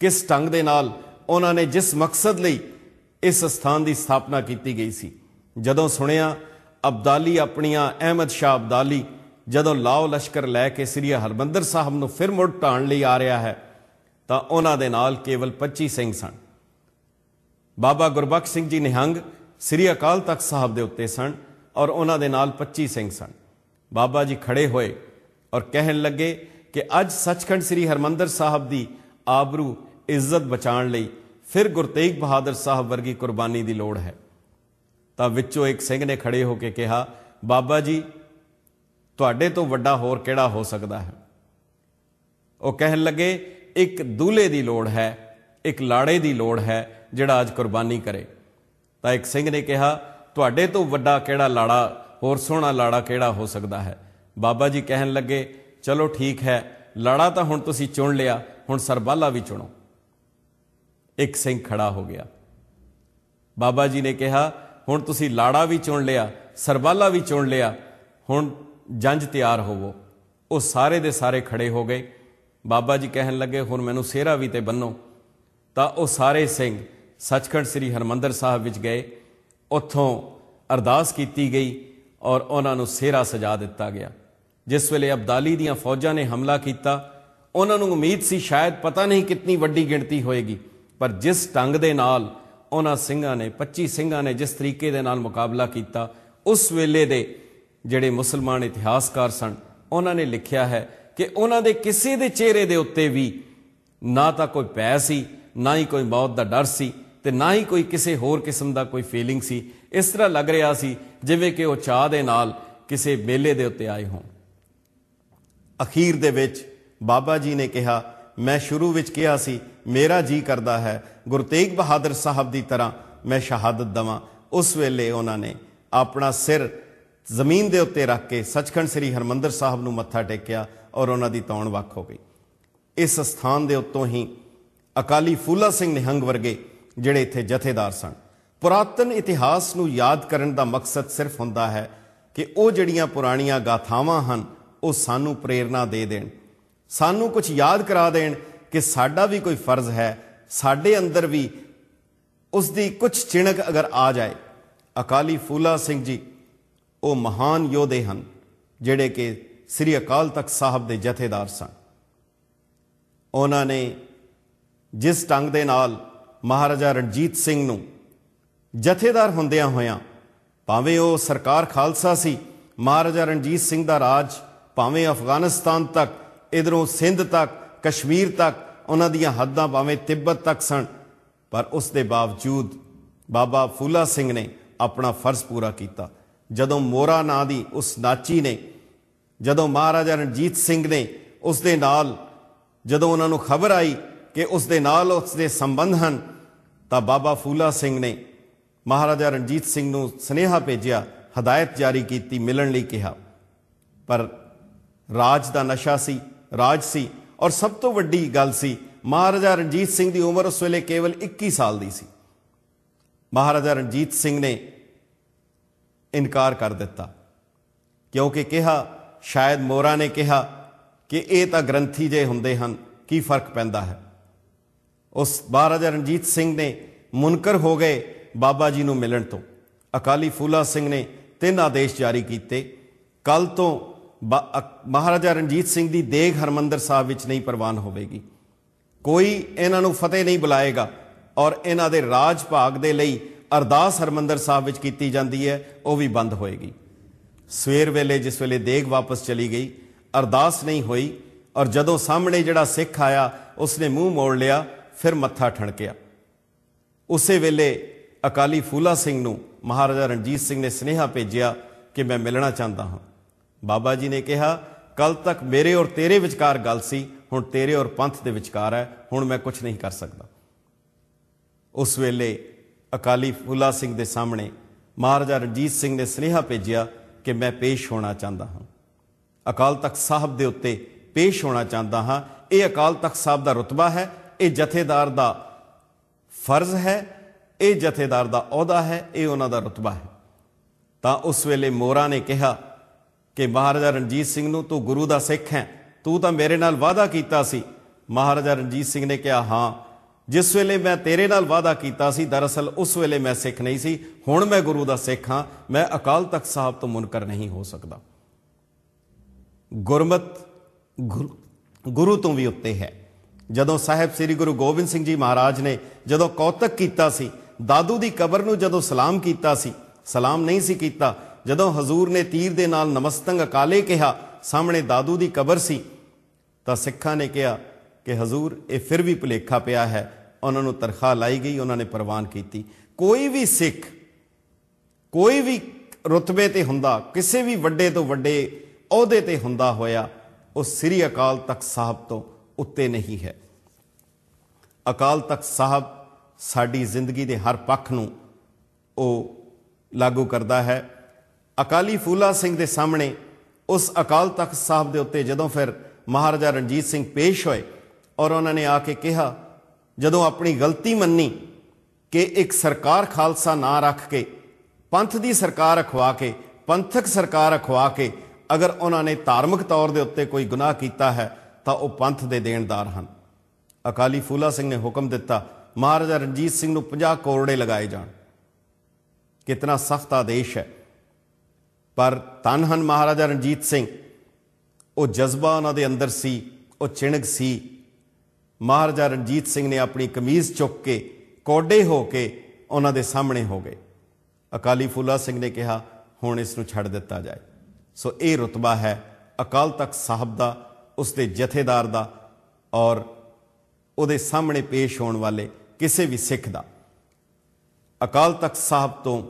ਕਿਸ ਢੰਗ ਦੇ ਨਾਲ ਉਹਨਾਂ ਨੇ ਜਿਸ ਮਕਸਦ ਲਈ ਇਸ ਸਥਾਨ ਦੀ ਸਥਾਪਨਾ ਕੀਤੀ ਗਈ ਸੀ ਜਦੋਂ ਸੁਣਿਆ ਅਬਦਾਲੀ ਆਪਣੀਆਂ ਅਹਿਮਦ ਸ਼ਾਹ ਅਬਦਾਲੀ ਜਦੋਂ ਲਾਓ ਲਸ਼ਕਰ ਲੈ ਕੇ ਸ੍ਰੀ ਹਰਬੰਦਰ ਸਾਹਿਬ ਨੂੰ ਫਿਰ ਮੁੜ ਢਾਣ ਲਈ ਆ ਰਿਹਾ ਹੈ ਤਾਂ ਉਹਨਾਂ ਦੇ ਨਾਲ ਕੇਵਲ 25 ਸਿੰਘ ਸਨ ਬਾਬਾ ਗੁਰਬਖਸ਼ ਸਿੰਘ ਜੀ ਨਿਹੰਗ ਸ੍ਰੀ ਅਕਾਲ ਤਖਤ ਸਾਹਿਬ ਦੇ ਉੱਤੇ ਸਨ ਔਰ ਉਹਨਾਂ ਦੇ ਨਾਲ 25 ਸਿੰਘ ਸਨ ਬਾਬਾ ਜੀ ਖੜੇ ਹੋਏ ਔਰ ਕਹਿਣ ਲੱਗੇ ਕਿ ਅੱਜ ਸੱਚਖੰਡ ਸ੍ਰੀ ਹਰਮੰਦਰ ਸਾਹਿਬ ਦੀ ਆਬਰੂ ਇੱਜ਼ਤ ਬਚਾਉਣ ਲਈ ਫਿਰ ਗੁਰਤੇਗ ਬਹਾਦਰ ਸਾਹਿਬ ਵਰਗੀ ਕੁਰਬਾਨੀ ਦੀ ਲੋੜ ਹੈ ਤਾਂ ਵਿੱਚੋਂ ਇੱਕ ਸਿੰਘ ਨੇ ਖੜੇ ਹੋ ਕੇ ਕਿਹਾ ਬਾਬਾ ਜੀ ਤੁਹਾਡੇ ਤੋਂ ਵੱਡਾ ਹੋਰ ਕਿਹੜਾ ਹੋ ਸਕਦਾ ਹੈ ਉਹ ਕਹਿਣ ਲੱਗੇ ਇੱਕ ਦੂਲੇ ਦੀ ਲੋੜ ਹੈ ਇੱਕ ਲਾੜੇ ਦੀ ਲੋੜ ਹੈ ਜਿਹੜਾ ਅੱਜ ਕੁਰਬਾਨੀ ਕਰੇ ਤਾਂ ਇੱਕ ਸਿੰਘ ਨੇ ਕਿਹਾ ਤੁਹਾਡੇ ਤੋਂ ਵੱਡਾ ਕਿਹੜਾ ਲਾੜਾ ਹੋਰ ਸੋਹਣਾ ਲਾੜਾ ਕਿਹੜਾ ਹੋ ਸਕਦਾ ਹੈ ਬਾਬਾ ਜੀ ਕਹਿਣ ਲੱਗੇ ਚਲੋ ਠੀਕ ਹੈ ਲਾੜਾ ਤਾਂ ਹੁਣ ਤੁਸੀਂ ਚੁਣ ਲਿਆ ਹੁਣ ਸਰਬਾਲਾ ਵੀ ਚੁਣੋ ਇੱਕ ਸਿੰਘ ਖੜਾ ਹੋ ਗਿਆ ਬਾਬਾ ਜੀ ਨੇ ਕਿਹਾ ਹੁਣ ਤੁਸੀਂ ਲਾੜਾ ਵੀ ਚੁਣ ਲਿਆ ਸਰਬਾਲਾ ਵੀ ਚੁਣ ਲਿਆ ਹੁਣ ਜੰਜ ਤਿਆਰ ਹੋਵੋ ਉਹ ਸਾਰੇ ਦੇ ਸਾਰੇ ਖੜੇ ਹੋ ਗਏ ਬਾਬਾ ਜੀ ਕਹਿਣ ਲੱਗੇ ਹੁਣ ਮੈਨੂੰ ਸੇਰਾ ਵੀ ਤੇ ਬੰਨੋ ਤਾਂ ਉਹ ਸਾਰੇ ਸਿੰਘ ਸੱਚਖੰਡ ਸ੍ਰੀ ਹਰਮੰਦਰ ਸਾਹਿਬ ਵਿੱਚ ਗਏ ਉੱਥੋਂ ਅਰਦਾਸ ਕੀਤੀ ਗਈ ਔਰ ਉਹਨਾਂ ਨੂੰ ਸੇਰਾ ਸਜਾ ਦਿੱਤਾ ਗਿਆ ਜਿਸ ਵੇਲੇ ਅਬਦਾਲੀ ਦੀਆਂ ਫੌਜਾਂ ਨੇ ਹਮਲਾ ਕੀਤਾ ਉਹਨਾਂ ਨੂੰ ਉਮੀਦ ਸੀ ਸ਼ਾਇਦ ਪਤਾ ਨਹੀਂ ਕਿੰਨੀ ਵੱਡੀ ਗਿਣਤੀ ਹੋਏਗੀ ਪਰ ਜਿਸ ਢੰਗ ਦੇ ਨਾਲ ਉਹਨਾਂ ਸਿੰਘਾਂ ਨੇ 25 ਸਿੰਘਾਂ ਨੇ ਜਿਸ ਤਰੀਕੇ ਦੇ ਨਾਲ ਮੁਕਾਬਲਾ ਕੀਤਾ ਉਸ ਵੇਲੇ ਦੇ ਜਿਹੜੇ ਮੁਸਲਮਾਨ ਇਤਿਹਾਸਕਾਰ ਸਨ ਉਹਨਾਂ ਨੇ ਲਿਖਿਆ ਹੈ ਕਿ ਉਹਨਾਂ ਦੇ ਕਿਸੇ ਦੇ ਚਿਹਰੇ ਦੇ ਉੱਤੇ ਵੀ ਨਾ ਤਾਂ ਕੋਈ ਭੈ ਸੀ ਨਾ ਹੀ ਕੋਈ ਮੌਤ ਦਾ ਡਰ ਸੀ ਤੇ ਨਾ ਹੀ ਕੋਈ ਕਿਸੇ ਹੋਰ ਕਿਸਮ ਦਾ ਕੋਈ ਫੀਲਿੰਗ ਸੀ ਇਸ ਤਰ੍ਹਾਂ ਲੱਗ ਰਿਹਾ ਸੀ ਜਿਵੇਂ ਕਿ ਉਹ ਚਾਹ ਦੇ ਨਾਲ ਕਿਸੇ ਮੇਲੇ ਦੇ ਉੱਤੇ ਆਏ ਹੋਣ ਅਖੀਰ ਦੇ ਵਿੱਚ ਬਾਬਾ ਜੀ ਨੇ ਕਿਹਾ ਮੈਂ ਸ਼ੁਰੂ ਵਿੱਚ ਕਿਹਾ ਸੀ ਮੇਰਾ ਜੀ ਕਰਦਾ ਹੈ ਗੁਰਤੇਗ ਬਹਾਦਰ ਸਾਹਿਬ ਦੀ ਤਰ੍ਹਾਂ ਮੈਂ ਸ਼ਹਾਦਤ ਦਵਾਂ ਉਸ ਵੇਲੇ ਉਹਨਾਂ ਨੇ ਆਪਣਾ ਸਿਰ ਜ਼ਮੀਨ ਦੇ ਉੱਤੇ ਰੱਖ ਕੇ ਸੱਚਖੰਡ ਸ੍ਰੀ ਹਰਮੰਦਰ ਸਾਹਿਬ ਨੂੰ ਮੱਥਾ ਟੇਕਿਆ ਔਰ ਉਹਨਾਂ ਦੀ ਤੌਣ ਵੱਖ ਹੋ ਗਈ ਇਸ ਸਥਾਨ ਦੇ ਉੱਤੋਂ ਹੀ ਅਕਾਲੀ ਫੂਲਾ ਸਿੰਘ ਨਿਹੰਗ ਵਰਗੇ ਜਿਹੜੇ ਇੱਥੇ ਜਥੇਦਾਰ ਸਨ ਪੁਰਾਤਨ ਇਤਿਹਾਸ ਨੂੰ ਯਾਦ ਕਰਨ ਦਾ ਮਕਸਦ ਸਿਰਫ ਹੁੰਦਾ ਹੈ ਕਿ ਉਹ ਜਿਹੜੀਆਂ ਪੁਰਾਣੀਆਂ ਗਾਥਾਵਾਂ ਹਨ ਉਹ ਸਾਨੂੰ ਪ੍ਰੇਰਣਾ ਦੇ ਦੇਣ ਸਾਨੂੰ ਕੁਝ ਯਾਦ ਕਰਾ ਦੇਣ ਕਿ ਸਾਡਾ ਵੀ ਕੋਈ ਫਰਜ਼ ਹੈ ਸਾਡੇ ਅੰਦਰ ਵੀ ਉਸ ਦੀ ਕੁਝ ਚਿਣਕ ਅਗਰ ਆ ਜਾਏ ਅਕਾਲੀ ਫੂਲਾ ਸਿੰਘ ਜੀ ਉਹ ਮਹਾਨ ਯੋਧੇ ਹਨ ਜਿਹੜੇ ਕਿ ਸ੍ਰੀ ਅਕਾਲ ਤਖਤ ਸਾਹਿਬ ਦੇ ਜਥੇਦਾਰ ਸਨ ਉਹਨਾਂ ਨੇ ਜਿਸ ਢੰਗ ਦੇ ਨਾਲ ਮਹਾਰਾਜਾ ਰਣਜੀਤ ਸਿੰਘ ਨੂੰ ਜਥੇਦਾਰ ਹੁੰਦਿਆਂ ਹੋਇਆਂ ਭਾਵੇਂ ਉਹ ਸਰਕਾਰ ਖਾਲਸਾ ਸੀ ਮਹਾਰਾਜਾ ਰਣਜੀਤ ਸਿੰਘ ਦਾ ਰਾਜ ਭਾਵੇਂ ਅਫਗਾਨਿਸਤਾਨ ਤੱਕ ਇਧਰੋਂ ਸਿੰਧ ਤੱਕ ਕਸ਼ਮੀਰ ਤੱਕ ਉਹਨਾਂ ਦੀਆਂ ਹੱਦਾਂ ਭਾਵੇਂ ਤਿੱਬਤ ਤੱਕ ਸਨ ਪਰ ਉਸ ਦੇ ਬਾਵਜੂਦ ਬਾਬਾ ਫੂਲਾ ਸਿੰਘ ਨੇ ਆਪਣਾ ਫਰਜ਼ ਪੂਰਾ ਕੀਤਾ ਜਦੋਂ ਮੋਰਾ ਨਾਂ ਦੀ ਉਸ ਨਾਚੀ ਨੇ ਜਦੋਂ ਮਹਾਰਾਜਾ ਰਣਜੀਤ ਸਿੰਘ ਨੇ ਉਸ ਦੇ ਨਾਲ ਜਦੋਂ ਉਹਨਾਂ ਨੂੰ ਖਬਰ ਆਈ ਕਿ ਉਸ ਦੇ ਨਾਲ ਉਸ ਦੇ ਸੰਬੰਧ ਹਨ ਤਾਂ ਬਾਬਾ ਫੂਲਾ ਸਿੰਘ ਨੇ ਮਹਾਰਾਜਾ ਰਣਜੀਤ ਸਿੰਘ ਨੂੰ ਸਨੇਹਾ ਭੇਜਿਆ ਹਦਾਇਤ ਜਾਰੀ ਕੀਤੀ ਮਿਲਣ ਲਈ ਕਿਹਾ ਪਰ ਰਾਜ ਦਾ ਨਸ਼ਾ ਸੀ ਰਾਜ ਸੀ ਔਰ ਸਭ ਤੋਂ ਵੱਡੀ ਗੱਲ ਸੀ ਮਹਾਰਾਜਾ ਰਣਜੀਤ ਸਿੰਘ ਦੀ ਉਮਰ ਉਸ ਵੇਲੇ ਕੇਵਲ 21 ਸਾਲ ਦੀ ਸੀ ਮਹਾਰਾਜਾ ਰਣਜੀਤ ਸਿੰਘ ਨੇ ਇਨਕਾਰ ਕਰ ਦਿੱਤਾ ਕਿਉਂਕਿ ਕਿਹਾ ਸ਼ਾਇਦ ਮੋਰਾ ਨੇ ਕਿਹਾ ਕਿ ਇਹ ਤਾਂ ਗ੍ਰੰਥੀ ਜੇ ਹੁੰਦੇ ਹਨ ਕੀ ਫਰਕ ਪੈਂਦਾ ਹੈ ਉਸ ਮਹਾਰਾਜਾ ਰਣਜੀਤ ਸਿੰਘ ਨੇ ਮੁਨਕਰ ਹੋ ਗਏ ਬਾਬਾ ਜੀ ਨੂੰ ਮਿਲਣ ਤੋਂ ਅਕਾਲੀ ਫੂਲਾ ਸਿੰਘ ਨੇ ਤਿੰਨ ਆਦੇਸ਼ ਜਾਰੀ ਕੀਤੇ ਕੱਲ ਤੋਂ ਮਹਾਰਾਜਾ ਰਣਜੀਤ ਸਿੰਘ ਦੀ ਦੇਗ ਹਰਮੰਦਰ ਸਾਹਿਬ ਵਿੱਚ ਨਹੀਂ ਪ੍ਰਵਾਨ ਹੋਵੇਗੀ ਕੋਈ ਇਹਨਾਂ ਨੂੰ ਫਤਿਹ ਨਹੀਂ ਬੁਲਾਏਗਾ ਔਰ ਇਹਨਾਂ ਦੇ ਰਾਜ ਭਾਗ ਦੇ ਲਈ ਅਰਦਾਸ ਹਰਮੰਦਰ ਸਾਹਿਬ ਵਿੱਚ ਕੀਤੀ ਜਾਂਦੀ ਹੈ ਉਹ ਵੀ ਬੰਦ ਹੋਏਗੀ ਸਵੇਰ ਵੇਲੇ ਜਿਸ ਵੇਲੇ ਦੇਗ ਵਾਪਸ ਚਲੀ ਗਈ ਅਰਦਾਸ ਨਹੀਂ ਹੋਈ ਔਰ ਜਦੋਂ ਸਾਹਮਣੇ ਜਿਹੜਾ ਸਿੱਖ ਆਇਆ ਉਸਨੇ ਮੂੰਹ ਮੋੜ ਲਿਆ ਫਿਰ ਮੱਥਾ ਠਣਕਿਆ ਉਸੇ ਵੇਲੇ ਅਕਾਲੀ ਫੂਲਾ ਸਿੰਘ ਨੂੰ ਮਹਾਰਾਜਾ ਰਣਜੀਤ ਸਿੰਘ ਨੇ ਸਨੇਹਾ ਭੇਜਿਆ ਕਿ ਮੈਂ ਮਿਲਣਾ ਚਾਹੁੰਦਾ ਹਾਂ ਬਾਬਾ ਜੀ ਨੇ ਕਿਹਾ ਕੱਲ ਤੱਕ ਮੇਰੇ ਔਰ ਤੇਰੇ ਵਿਚਕਾਰ ਗੱਲ ਸੀ ਹੁਣ ਤੇਰੇ ਔਰ ਪੰਥ ਦੇ ਵਿਚਕਾਰ ਹੈ ਹੁਣ ਮੈਂ ਕੁਝ ਨਹੀਂ ਕਰ ਸਕਦਾ ਉਸ ਵੇਲੇ ਅਕਾਲੀ ਫੁੱਲਾ ਸਿੰਘ ਦੇ ਸਾਹਮਣੇ ਮਹਾਰਾਜਾ ਰਣਜੀਤ ਸਿੰਘ ਨੇ ਸਨੇਹਾ ਭੇਜਿਆ ਕਿ ਮੈਂ ਪੇਸ਼ ਹੋਣਾ ਚਾਹੁੰਦਾ ਹਾਂ ਅਕਾਲ ਤਖਤ ਸਾਹਿਬ ਦੇ ਉੱਤੇ ਪੇਸ਼ ਹੋਣਾ ਚਾਹੁੰਦਾ ਹਾਂ ਇਹ ਅਕਾਲ ਤਖਤ ਸਾਹਿਬ ਦਾ ਰਤਬਾ ਹੈ ਇਹ ਜਥੇਦਾਰ ਦਾ ਫਰਜ਼ ਹੈ ਇਹ ਜਥੇਦਾਰ ਦਾ ਅਹੁਦਾ ਹੈ ਇਹ ਉਹਨਾਂ ਦਾ ਰਤਬਾ ਹੈ ਤਾਂ ਉਸ ਵੇਲੇ ਮੋਰਾ ਨੇ ਕਿਹਾ ਕਿ ਮਹਾਰਾਜਾ ਰਣਜੀਤ ਸਿੰਘ ਨੂੰ ਤੂੰ ਗੁਰੂ ਦਾ ਸਿੱਖ ਹੈ ਤੂੰ ਤਾਂ ਮੇਰੇ ਨਾਲ ਵਾਅਦਾ ਕੀਤਾ ਸੀ ਮਹਾਰਾਜਾ ਰਣਜੀਤ ਸਿੰਘ ਨੇ ਕਿਹਾ ਹਾਂ ਜਿਸ ਵੇਲੇ ਮੈਂ ਤੇਰੇ ਨਾਲ ਵਾਅਦਾ ਕੀਤਾ ਸੀ ਦਰਅਸਲ ਉਸ ਵੇਲੇ ਮੈਂ ਸਿੱਖ ਨਹੀਂ ਸੀ ਹੁਣ ਮੈਂ ਗੁਰੂ ਦਾ ਸਿੱਖ ਹਾਂ ਮੈਂ ਅਕਾਲ ਤਖਤ ਸਾਹਿਬ ਤੋਂ ਮੁਨਕਰ ਨਹੀਂ ਹੋ ਸਕਦਾ ਗੁਰਮਤ ਗੁਰੂ ਤੋਂ ਵੀ ਉੱਤੇ ਹੈ ਜਦੋਂ ਸਾਹਿਬ ਸ੍ਰੀ ਗੁਰੂ ਗੋਬਿੰਦ ਸਿੰਘ ਜੀ ਮਹਾਰਾਜ ਨੇ ਜਦੋਂ ਕੌਤਕ ਕੀਤਾ ਸੀ ਦਾਦੂ ਦੀ ਕਬਰ ਨੂੰ ਜਦੋਂ ਸਲਾਮ ਕੀਤਾ ਸੀ ਸਲਾਮ ਨਹੀਂ ਸੀ ਕੀਤਾ ਜਦੋਂ ਹਜ਼ੂਰ ਨੇ ਤੀਰ ਦੇ ਨਾਲ ਨਮਸਤੰਗ ਅਕਾਲੇ ਕਿਹਾ ਸਾਹਮਣੇ ਦਾਦੂ ਦੀ ਕਬਰ ਸੀ ਤਾਂ ਸਿੱਖਾਂ ਨੇ ਕਿਹਾ ਕਿ ਹਜ਼ੂਰ ਇਹ ਫਿਰ ਵੀ ਭੁਲੇਖਾ ਪਿਆ ਹੈ ਉਹਨਾਂ ਨੂੰ ਤਰਖਾ ਲਾਈ ਗਈ ਉਹਨਾਂ ਨੇ ਪ੍ਰਵਾਨ ਕੀਤੀ ਕੋਈ ਵੀ ਸਿੱਖ ਕੋਈ ਵੀ ਰਤਬੇ ਤੇ ਹੁੰਦਾ ਕਿਸੇ ਵੀ ਵੱਡੇ ਤੋਂ ਵੱਡੇ ਅਹੁਦੇ ਤੇ ਹੁੰਦਾ ਹੋਇਆ ਉਹ ਸ੍ਰੀ ਅਕਾਲ ਤਖਤ ਸਾਹਿਬ ਤੋਂ ਉੱਤੇ ਨਹੀਂ ਹੈ ਅਕਾਲ ਤਖਤ ਸਾਹਿਬ ਸਾਡੀ ਜ਼ਿੰਦਗੀ ਦੇ ਹਰ ਪੱਖ ਨੂੰ ਉਹ ਲਾਗੂ ਕਰਦਾ ਹੈ ਅਕਾਲੀ ਫੂਲਾ ਸਿੰਘ ਦੇ ਸਾਹਮਣੇ ਉਸ ਅਕਾਲ ਤਖਤ ਸਾਹਿਬ ਦੇ ਉੱਤੇ ਜਦੋਂ ਫਿਰ ਮਹਾਰਾਜਾ ਰਣਜੀਤ ਸਿੰਘ ਪੇਸ਼ ਹੋਏ ਔਰ ਉਹਨਾਂ ਨੇ ਆ ਕੇ ਕਿਹਾ ਜਦੋਂ ਆਪਣੀ ਗਲਤੀ ਮੰਨੀ ਕਿ ਇੱਕ ਸਰਕਾਰ ਖਾਲਸਾ ਨਾਂ ਰੱਖ ਕੇ ਪੰਥ ਦੀ ਸਰਕਾਰ ਅਖਵਾ ਕੇ ਪੰਥਕ ਸਰਕਾਰ ਅਖਵਾ ਕੇ ਅਗਰ ਉਹਨਾਂ ਨੇ ਧਾਰਮਿਕ ਤੌਰ ਦੇ ਉੱਤੇ ਕੋਈ ਗੁਨਾਹ ਕੀਤਾ ਹੈ ਤਾਂ ਉਹ ਪੰਥ ਦੇ ਦੇਣਦਾਰ ਹਨ ਅਕਾਲੀ ਫੂਲਾ ਸਿੰਘ ਨੇ ਹੁਕਮ ਦਿੱਤਾ ਮਹਾਰਾਜਾ ਰਣਜੀਤ ਸਿੰਘ ਨੂੰ 50 ਕੋਰੜੇ ਲਗਾਏ ਜਾਣ ਕਿਤਨਾ ਸਖਤ ਆਦੇਸ਼ ਹੈ ਪਰ ਤਨਹਨ ਮਹਾਰਾਜਾ ਰਣਜੀਤ ਸਿੰਘ ਉਹ ਜਜ਼ਬਾ ਉਹਨਾਂ ਦੇ ਅੰਦਰ ਸੀ ਉਹ ਚਿਣਗ ਸੀ ਮਹਾਰਾਜਾ ਰਣਜੀਤ ਸਿੰਘ ਨੇ ਆਪਣੀ ਕਮੀਜ਼ ਚੁੱਕ ਕੇ ਕੋਡੇ ਹੋ ਕੇ ਉਹਨਾਂ ਦੇ ਸਾਹਮਣੇ ਹੋ ਗਏ ਅਕਾਲੀ ਫੂਲਾ ਸਿੰਘ ਨੇ ਕਿਹਾ ਹੁਣ ਇਸ ਨੂੰ ਛੱਡ ਦਿੱਤਾ ਜਾਏ ਸੋ ਇਹ ਰਤਬਾ ਹੈ ਅਕਾਲ ਤਖਤ ਸਾਹਿਬ ਦਾ ਉਸ ਦੇ ਜਥੇਦਾਰ ਦਾ ਔਰ ਉਹਦੇ ਸਾਹਮਣੇ ਪੇਸ਼ ਹੋਣ ਵਾਲੇ ਕਿਸੇ ਵੀ ਸਿੱਖ ਦਾ ਅਕਾਲ ਤਖਤ ਸਾਹਿਬ ਤੋਂ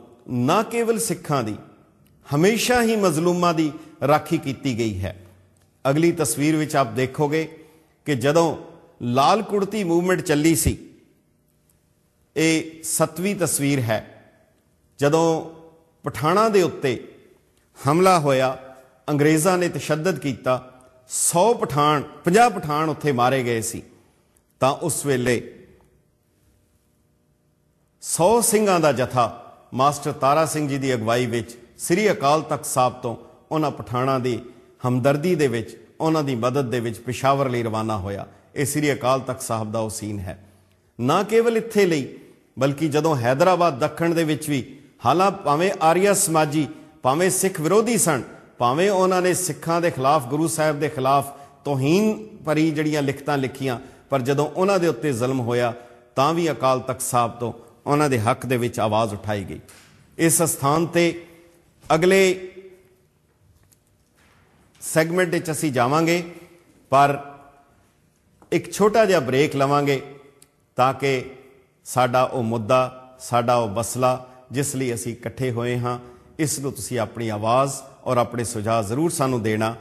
ਨਾ ਕੇਵਲ ਸਿੱਖਾਂ ਦੀ ਹਮੇਸ਼ਾ ਹੀ ਮਜ਼ਲੂਮਾਂ ਦੀ ਰਾਖੀ ਕੀਤੀ ਗਈ ਹੈ ਅਗਲੀ ਤਸਵੀਰ ਵਿੱਚ ਆਪ ਦੇਖੋਗੇ ਕਿ ਜਦੋਂ ਲਾਲ ਕੁੜਤੀ ਮੂਵਮੈਂਟ ਚੱਲੀ ਸੀ ਇਹ 7ਵੀਂ ਤਸਵੀਰ ਹੈ ਜਦੋਂ ਪਠਾਣਾ ਦੇ ਉੱਤੇ ਹਮਲਾ ਹੋਇਆ ਅੰਗਰੇਜ਼ਾਂ ਨੇ ਤਸ਼ੱਦਦ ਕੀਤਾ 100 ਪਠਾਣ 50 ਪਠਾਣ ਉੱਥੇ ਮਾਰੇ ਗਏ ਸੀ ਤਾਂ ਉਸ ਵੇਲੇ 100 ਸਿੰਘਾਂ ਦਾ ਜਥਾ ਮਾਸਟਰ ਤਾਰਾ ਸਿੰਘ ਜੀ ਦੀ ਅਗਵਾਈ ਵਿੱਚ ਸ੍ਰੀ ਅਕਾਲ ਤਖਤ ਸਾਹਿਬ ਤੋਂ ਉਹਨਾਂ ਪਠਾਣਾ ਦੀ ਹਮਦਰਦੀ ਦੇ ਵਿੱਚ ਉਹਨਾਂ ਦੀ ਮਦਦ ਦੇ ਵਿੱਚ ਪਿਸ਼ਾਵਰ ਲਈ ਰਵਾਨਾ ਹੋਇਆ ਇਹ ਸ੍ਰੀ ਅਕਾਲ ਤਖਤ ਸਾਹਿਬ ਦਾ ਉਸੀਨ ਹੈ ਨਾ ਕੇਵਲ ਇੱਥੇ ਲਈ ਬਲਕਿ ਜਦੋਂ ਹైదరాబాద్ ਦੱਖਣ ਦੇ ਵਿੱਚ ਵੀ ਹਾਲਾਂ ਭਾਵੇਂ ਆਰੀਆ ਸਮਾਜੀ ਭਾਵੇਂ ਸਿੱਖ ਵਿਰੋਧੀ ਸਨ ਭਾਵੇਂ ਉਹਨਾਂ ਨੇ ਸਿੱਖਾਂ ਦੇ ਖਿਲਾਫ ਗੁਰੂ ਸਾਹਿਬ ਦੇ ਖਿਲਾਫ ਤੋਹੀਨ ਭਰੀ ਜਿਹੜੀਆਂ ਲਿਖਤਾਂ ਲਿਖੀਆਂ ਪਰ ਜਦੋਂ ਉਹਨਾਂ ਦੇ ਉੱਤੇ ਜ਼ੁਲਮ ਹੋਇਆ ਤਾਂ ਵੀ ਅਕਾਲ ਤਖਤ ਸਾਹਿਬ ਤੋਂ ਉਹਨਾਂ ਦੇ ਹੱਕ ਦੇ ਵਿੱਚ ਆਵਾਜ਼ ਉਠਾਈ ਗਈ ਇਸ ਸਥਾਨ ਤੇ ਅਗਲੇ ਸੈਗਮੈਂਟ ਵਿੱਚ ਅਸੀਂ ਜਾਵਾਂਗੇ ਪਰ ਇੱਕ ਛੋਟਾ ਜਿਹਾ ਬ੍ਰੇਕ ਲਵਾਂਗੇ ਤਾਂ ਕਿ ਸਾਡਾ ਉਹ ਮੁੱਦਾ ਸਾਡਾ ਉਹ ਮਸਲਾ ਜਿਸ ਲਈ ਅਸੀਂ ਇਕੱਠੇ ਹੋਏ ਹਾਂ ਇਸ ਨੂੰ ਤੁਸੀਂ ਆਪਣੀ ਆਵਾਜ਼ ਔਰ ਆਪਣੇ ਸੁਝਾਅ ਜ਼ਰੂਰ ਸਾਨੂੰ ਦੇਣਾ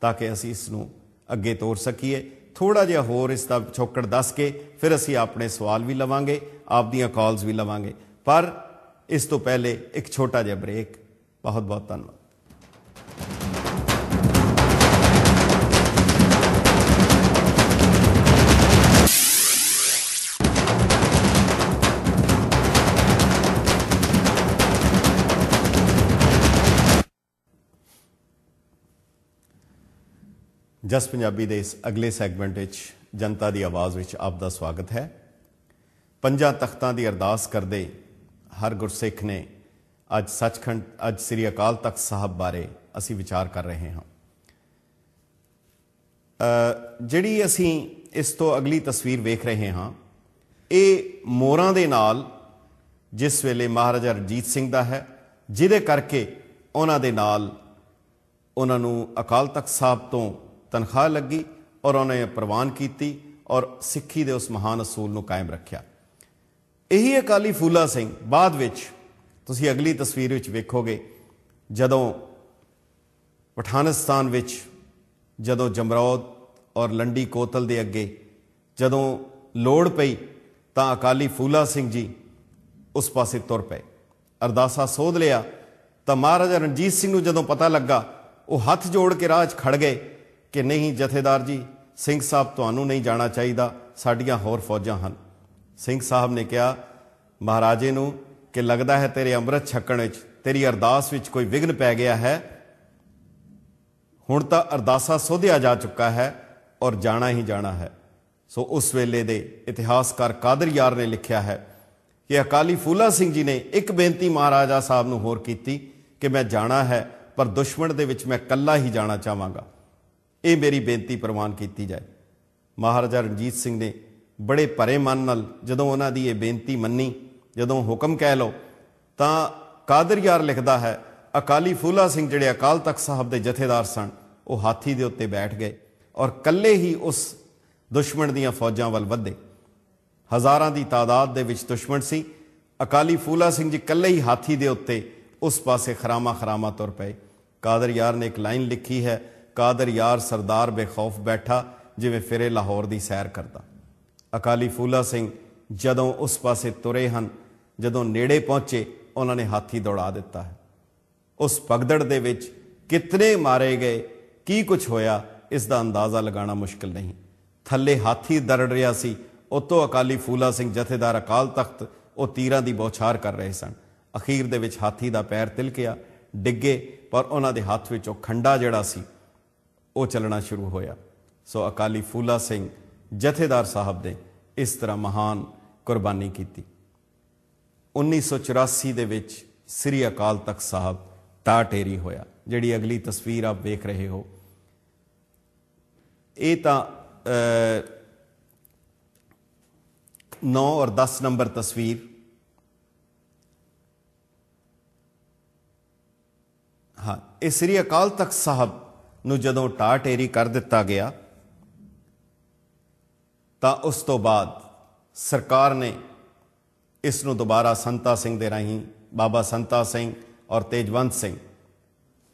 ਤਾਂ ਕਿ ਅਸੀਂ ਇਸ ਨੂੰ ਅੱਗੇ ਤੋਰ ਸਕੀਏ ਥੋੜਾ ਜਿਹਾ ਹੋਰ ਇਸ ਦਾ ਛੋਕੜ ਦੱਸ ਕੇ ਫਿਰ ਅਸੀਂ ਆਪਣੇ ਸਵਾਲ ਵੀ ਲਵਾਂਗੇ ਆਪਦੀਆਂ ਕਾਲਸ ਵੀ ਲਵਾਂਗੇ ਪਰ ਇਸ ਤੋਂ ਪਹਿਲੇ ਇੱਕ ਛੋਟਾ ਜਿਹਾ ਬ੍ਰੇਕ ਬਹੁਤ ਬਹੁਤ ਧੰਨਵਾਦ ਜਸ ਪੰਜਾਬੀ ਦੇ ਇਸ ਅਗਲੇ ਸੈਗਮੈਂਟ ਵਿੱਚ ਜਨਤਾ ਦੀ ਆਵਾਜ਼ ਵਿੱਚ ਆਪ ਦਾ ਸਵਾਗਤ ਹੈ ਪੰਜਾਂ ਤਖਤਾਂ ਦੀ ਅਰਦਾਸ ਕਰਦੇ ਹਰ ਗੁਰਸਿੱਖ ਨੇ ਅੱਜ ਸੱਚਖੰਡ ਅੱਜ ਸ੍ਰੀ ਅਕਾਲ ਤਖਤ ਸਾਹਿਬ ਬਾਰੇ ਅਸੀਂ ਵਿਚਾਰ ਕਰ ਰਹੇ ਹਾਂ ਜਿਹੜੀ ਅਸੀਂ ਇਸ ਤੋਂ ਅਗਲੀ ਤਸਵੀਰ ਵੇਖ ਰਹੇ ਹਾਂ ਇਹ ਮੋਰਾਂ ਦੇ ਨਾਲ ਜਿਸ ਵੇਲੇ ਮਹਾਰਾਜਾ ਰਜੀਤ ਸਿੰਘ ਦਾ ਹੈ ਜਿਹਦੇ ਕਰਕੇ ਉਹਨਾਂ ਦੇ ਨਾਲ ਉਹਨਾਂ ਨੂੰ ਅਕਾਲ ਤਖਤ ਸਾਹਿਬ ਤੋਂ ਤਨਖਾਹ ਲੱਗੀ ਔਰ ਉਹਨੇ ਪ੍ਰਵਾਨ ਕੀਤੀ ਔਰ ਸਿੱਖੀ ਦੇ ਉਸ ਮਹਾਨ ਅਸੂਲ ਨੂੰ ਕਾਇਮ ਰੱਖਿਆ ਇਹੀ ਅਕਾਲੀ ਫੂਲਾ ਸਿੰਘ ਬਾਅਦ ਵਿੱਚ ਤੁਸੀਂ ਅਗਲੀ ਤਸਵੀਰ ਵਿੱਚ ਵੇਖੋਗੇ ਜਦੋਂ ਪਠਾਨਿਸਤਾਨ ਵਿੱਚ ਜਦੋਂ ਜਮਰੌਦ ਔਰ ਲੰਡੀ ਕੋਤਲ ਦੇ ਅੱਗੇ ਜਦੋਂ ਲੋੜ ਪਈ ਤਾਂ ਅਕਾਲੀ ਫੂਲਾ ਸਿੰਘ ਜੀ ਉਸ ਪਾਸੇ ਤੁਰ ਪਏ ਅਰਦਾਸਾ ਸੋਧ ਲਿਆ ਤਾਂ ਮਹਾਰਾਜਾ ਰਣਜੀਤ ਸਿੰਘ ਨੂੰ ਜਦੋਂ ਪਤਾ ਲੱਗਾ ਉਹ ਹੱਥ ਜੋੜ ਕੇ ਰਾਜ ਖੜ ਗਏ ਕਿ ਨਹੀਂ ਜਥੇਦਾਰ ਜੀ ਸਿੰਘ ਸਾਹਿਬ ਤੁਹਾਨੂੰ ਨਹੀਂ ਜਾਣਾ ਚਾਹੀਦਾ ਸਾਡੀਆਂ ਹੋਰ ਫੌਜਾਂ ਹਨ ਸਿੰਘ ਸਾਹਿਬ ਨੇ ਕਿਹਾ ਮਹਾਰਾਜੇ ਨੂੰ ਕਿ ਲੱਗਦਾ ਹੈ ਤੇਰੇ ਅੰਮ੍ਰਿਤ ਛਕਣ ਵਿੱਚ ਤੇਰੀ ਅਰਦਾਸ ਵਿੱਚ ਕੋਈ ਵਿਗਨ ਪੈ ਗਿਆ ਹੈ ਹੁਣ ਤਾਂ ਅਰਦਾਸਾ ਸੋਧਿਆ ਜਾ ਚੁੱਕਾ ਹੈ ਔਰ ਜਾਣਾ ਹੀ ਜਾਣਾ ਹੈ ਸੋ ਉਸ ਵੇਲੇ ਦੇ ਇਤਿਹਾਸਕਾਰ ਕਾਦਰ ਯਾਰ ਨੇ ਲਿਖਿਆ ਹੈ ਕਿ ਅਕਾਲੀ ਫੂਲਾ ਸਿੰਘ ਜੀ ਨੇ ਇੱਕ ਬੇਨਤੀ ਮਹਾਰਾਜਾ ਸਾਹਿਬ ਨੂੰ ਹੋਰ ਕੀਤੀ ਕਿ ਮੈਂ ਜਾਣਾ ਹੈ ਪਰ ਦੁਸ਼ਮਣ ਦੇ ਵਿੱਚ ਮੈਂ ਇਕੱਲਾ ਹੀ ਜਾਣਾ ਚਾਹਾਂਗਾ ਇਹ ਮੇਰੀ ਬੇਨਤੀ ਪ੍ਰਵਾਨ ਕੀਤੀ ਜਾਏ ਮਹਾਰਾਜਾ ਰਣਜੀਤ ਸਿੰਘ ਨੇ ਬੜੇ ਭਰੇ ਮਨ ਨਾਲ ਜਦੋਂ ਉਹਨਾਂ ਦੀ ਇਹ ਬੇਨਤੀ ਮੰਨੀ ਜਦੋਂ ਹੁਕਮ ਕਹਿ ਲੋ ਤਾਂ ਕਾਦਰ ਯਾਰ ਲਿਖਦਾ ਹੈ ਅਕਾਲੀ ਫੂਲਾ ਸਿੰਘ ਜਿਹੜੇ ਅਕਾਲ ਤਖਤ ਸਾਹਿਬ ਦੇ ਜਥੇਦਾਰ ਸਨ ਉਹ ਹਾਥੀ ਦੇ ਉੱਤੇ ਬੈਠ ਗਏ ਔਰ ਕੱਲੇ ਹੀ ਉਸ ਦੁਸ਼ਮਣ ਦੀਆਂ ਫੌਜਾਂ ਵੱਲ ਵਧੇ ਹਜ਼ਾਰਾਂ ਦੀ ਤਾਦਾਦ ਦੇ ਵਿੱਚ ਦੁਸ਼ਮਣ ਸੀ ਅਕਾਲੀ ਫੂਲਾ ਸਿੰਘ ਜੀ ਕੱਲੇ ਹੀ ਹਾਥੀ ਦੇ ਉੱਤੇ ਉਸ ਪਾਸੇ ਖਰਾਮਾ ਖਰਾਮਾ ਤੁਰ ਪਏ ਕਾਦਰ ਯਾਰ ਨੇ ਇੱਕ ਲਾਈਨ ਲਿਖੀ ਹੈ ਕਾਦਰ ਯਾਰ ਸਰਦਾਰ ਬੇਖੌਫ ਬੈਠਾ ਜਿਵੇਂ ਫਿਰੇ ਲਾਹੌਰ ਦੀ ਸੈਰ ਕਰਦਾ ਅਕਾਲੀ ਫੂਲਾ ਸਿੰਘ ਜਦੋਂ ਉਸ ਪਾਸੇ ਤੁਰੇ ਹਨ ਜਦੋਂ ਨੇੜੇ ਪਹੁੰਚੇ ਉਹਨਾਂ ਨੇ ਹਾਥੀ ਦੌੜਾ ਦਿੱਤਾ ਹੈ ਉਸ ਪਗਦੜ ਦੇ ਵਿੱਚ ਕਿਤਨੇ ਮਾਰੇ ਗਏ ਕੀ ਕੁਝ ਹੋਇਆ ਇਸ ਦਾ ਅੰਦਾਜ਼ਾ ਲਗਾਉਣਾ ਮੁਸ਼ਕਲ ਨਹੀਂ ਥੱਲੇ ਹਾਥੀ ਦਰੜ ਰਿਹਾ ਸੀ ਉਤੋਂ ਅਕਾਲੀ ਫੂਲਾ ਸਿੰਘ ਜਥੇਦਾਰ ਅਕਾਲ ਤਖਤ ਉਹ ਤੀਰਾਂ ਦੀ ਬੌਛਾਰ ਕਰ ਰਹੇ ਸਨ ਅਖੀਰ ਦੇ ਵਿੱਚ ਹਾਥੀ ਦਾ ਪੈਰ ਤਿਲਕਿਆ ਡਿੱਗੇ ਪਰ ਉਹਨਾਂ ਦੇ ਹੱਥ ਵਿੱਚ ਉਹ ਖੰਡਾ ਜਿਹੜਾ ਸੀ ਉਹ ਚੱਲਣਾ ਸ਼ੁਰੂ ਹੋਇਆ ਸੋ ਅਕਾਲੀ ਫੂਲਾ ਸਿੰਘ ਜਥੇਦਾਰ ਸਾਹਿਬ ਨੇ ਇਸ ਤਰ੍ਹਾਂ ਮਹਾਨ ਕੁਰਬਾਨੀ ਕੀਤੀ 1984 ਦੇ ਵਿੱਚ ਸ੍ਰੀ ਅਕਾਲ ਤਖਤ ਸਾਹਿਬ ਟਾਟੇਰੀ ਹੋਇਆ ਜਿਹੜੀ ਅਗਲੀ ਤਸਵੀਰ ਆਪ ਵੇਖ ਰਹੇ ਹੋ ਇਹ ਤਾਂ 9 ਔਰ 10 ਨੰਬਰ ਤਸਵੀਰ ਹਾਂ ਇਹ ਸ੍ਰੀ ਅਕਾਲ ਤਖਤ ਸਾਹਿਬ ਨੂੰ ਜਦੋਂ ਟਾਟੇਰੀ ਕਰ ਦਿੱਤਾ ਗਿਆ ਤਾਂ ਉਸ ਤੋਂ ਬਾਅਦ ਸਰਕਾਰ ਨੇ ਇਸ ਨੂੰ ਦੁਬਾਰਾ ਸੰਤਾ ਸਿੰਘ ਦੇ ਰਾਹੀਂ ਬਾਬਾ ਸੰਤਾ ਸਿੰਘ ਔਰ ਤੇਜਵੰਤ ਸਿੰਘ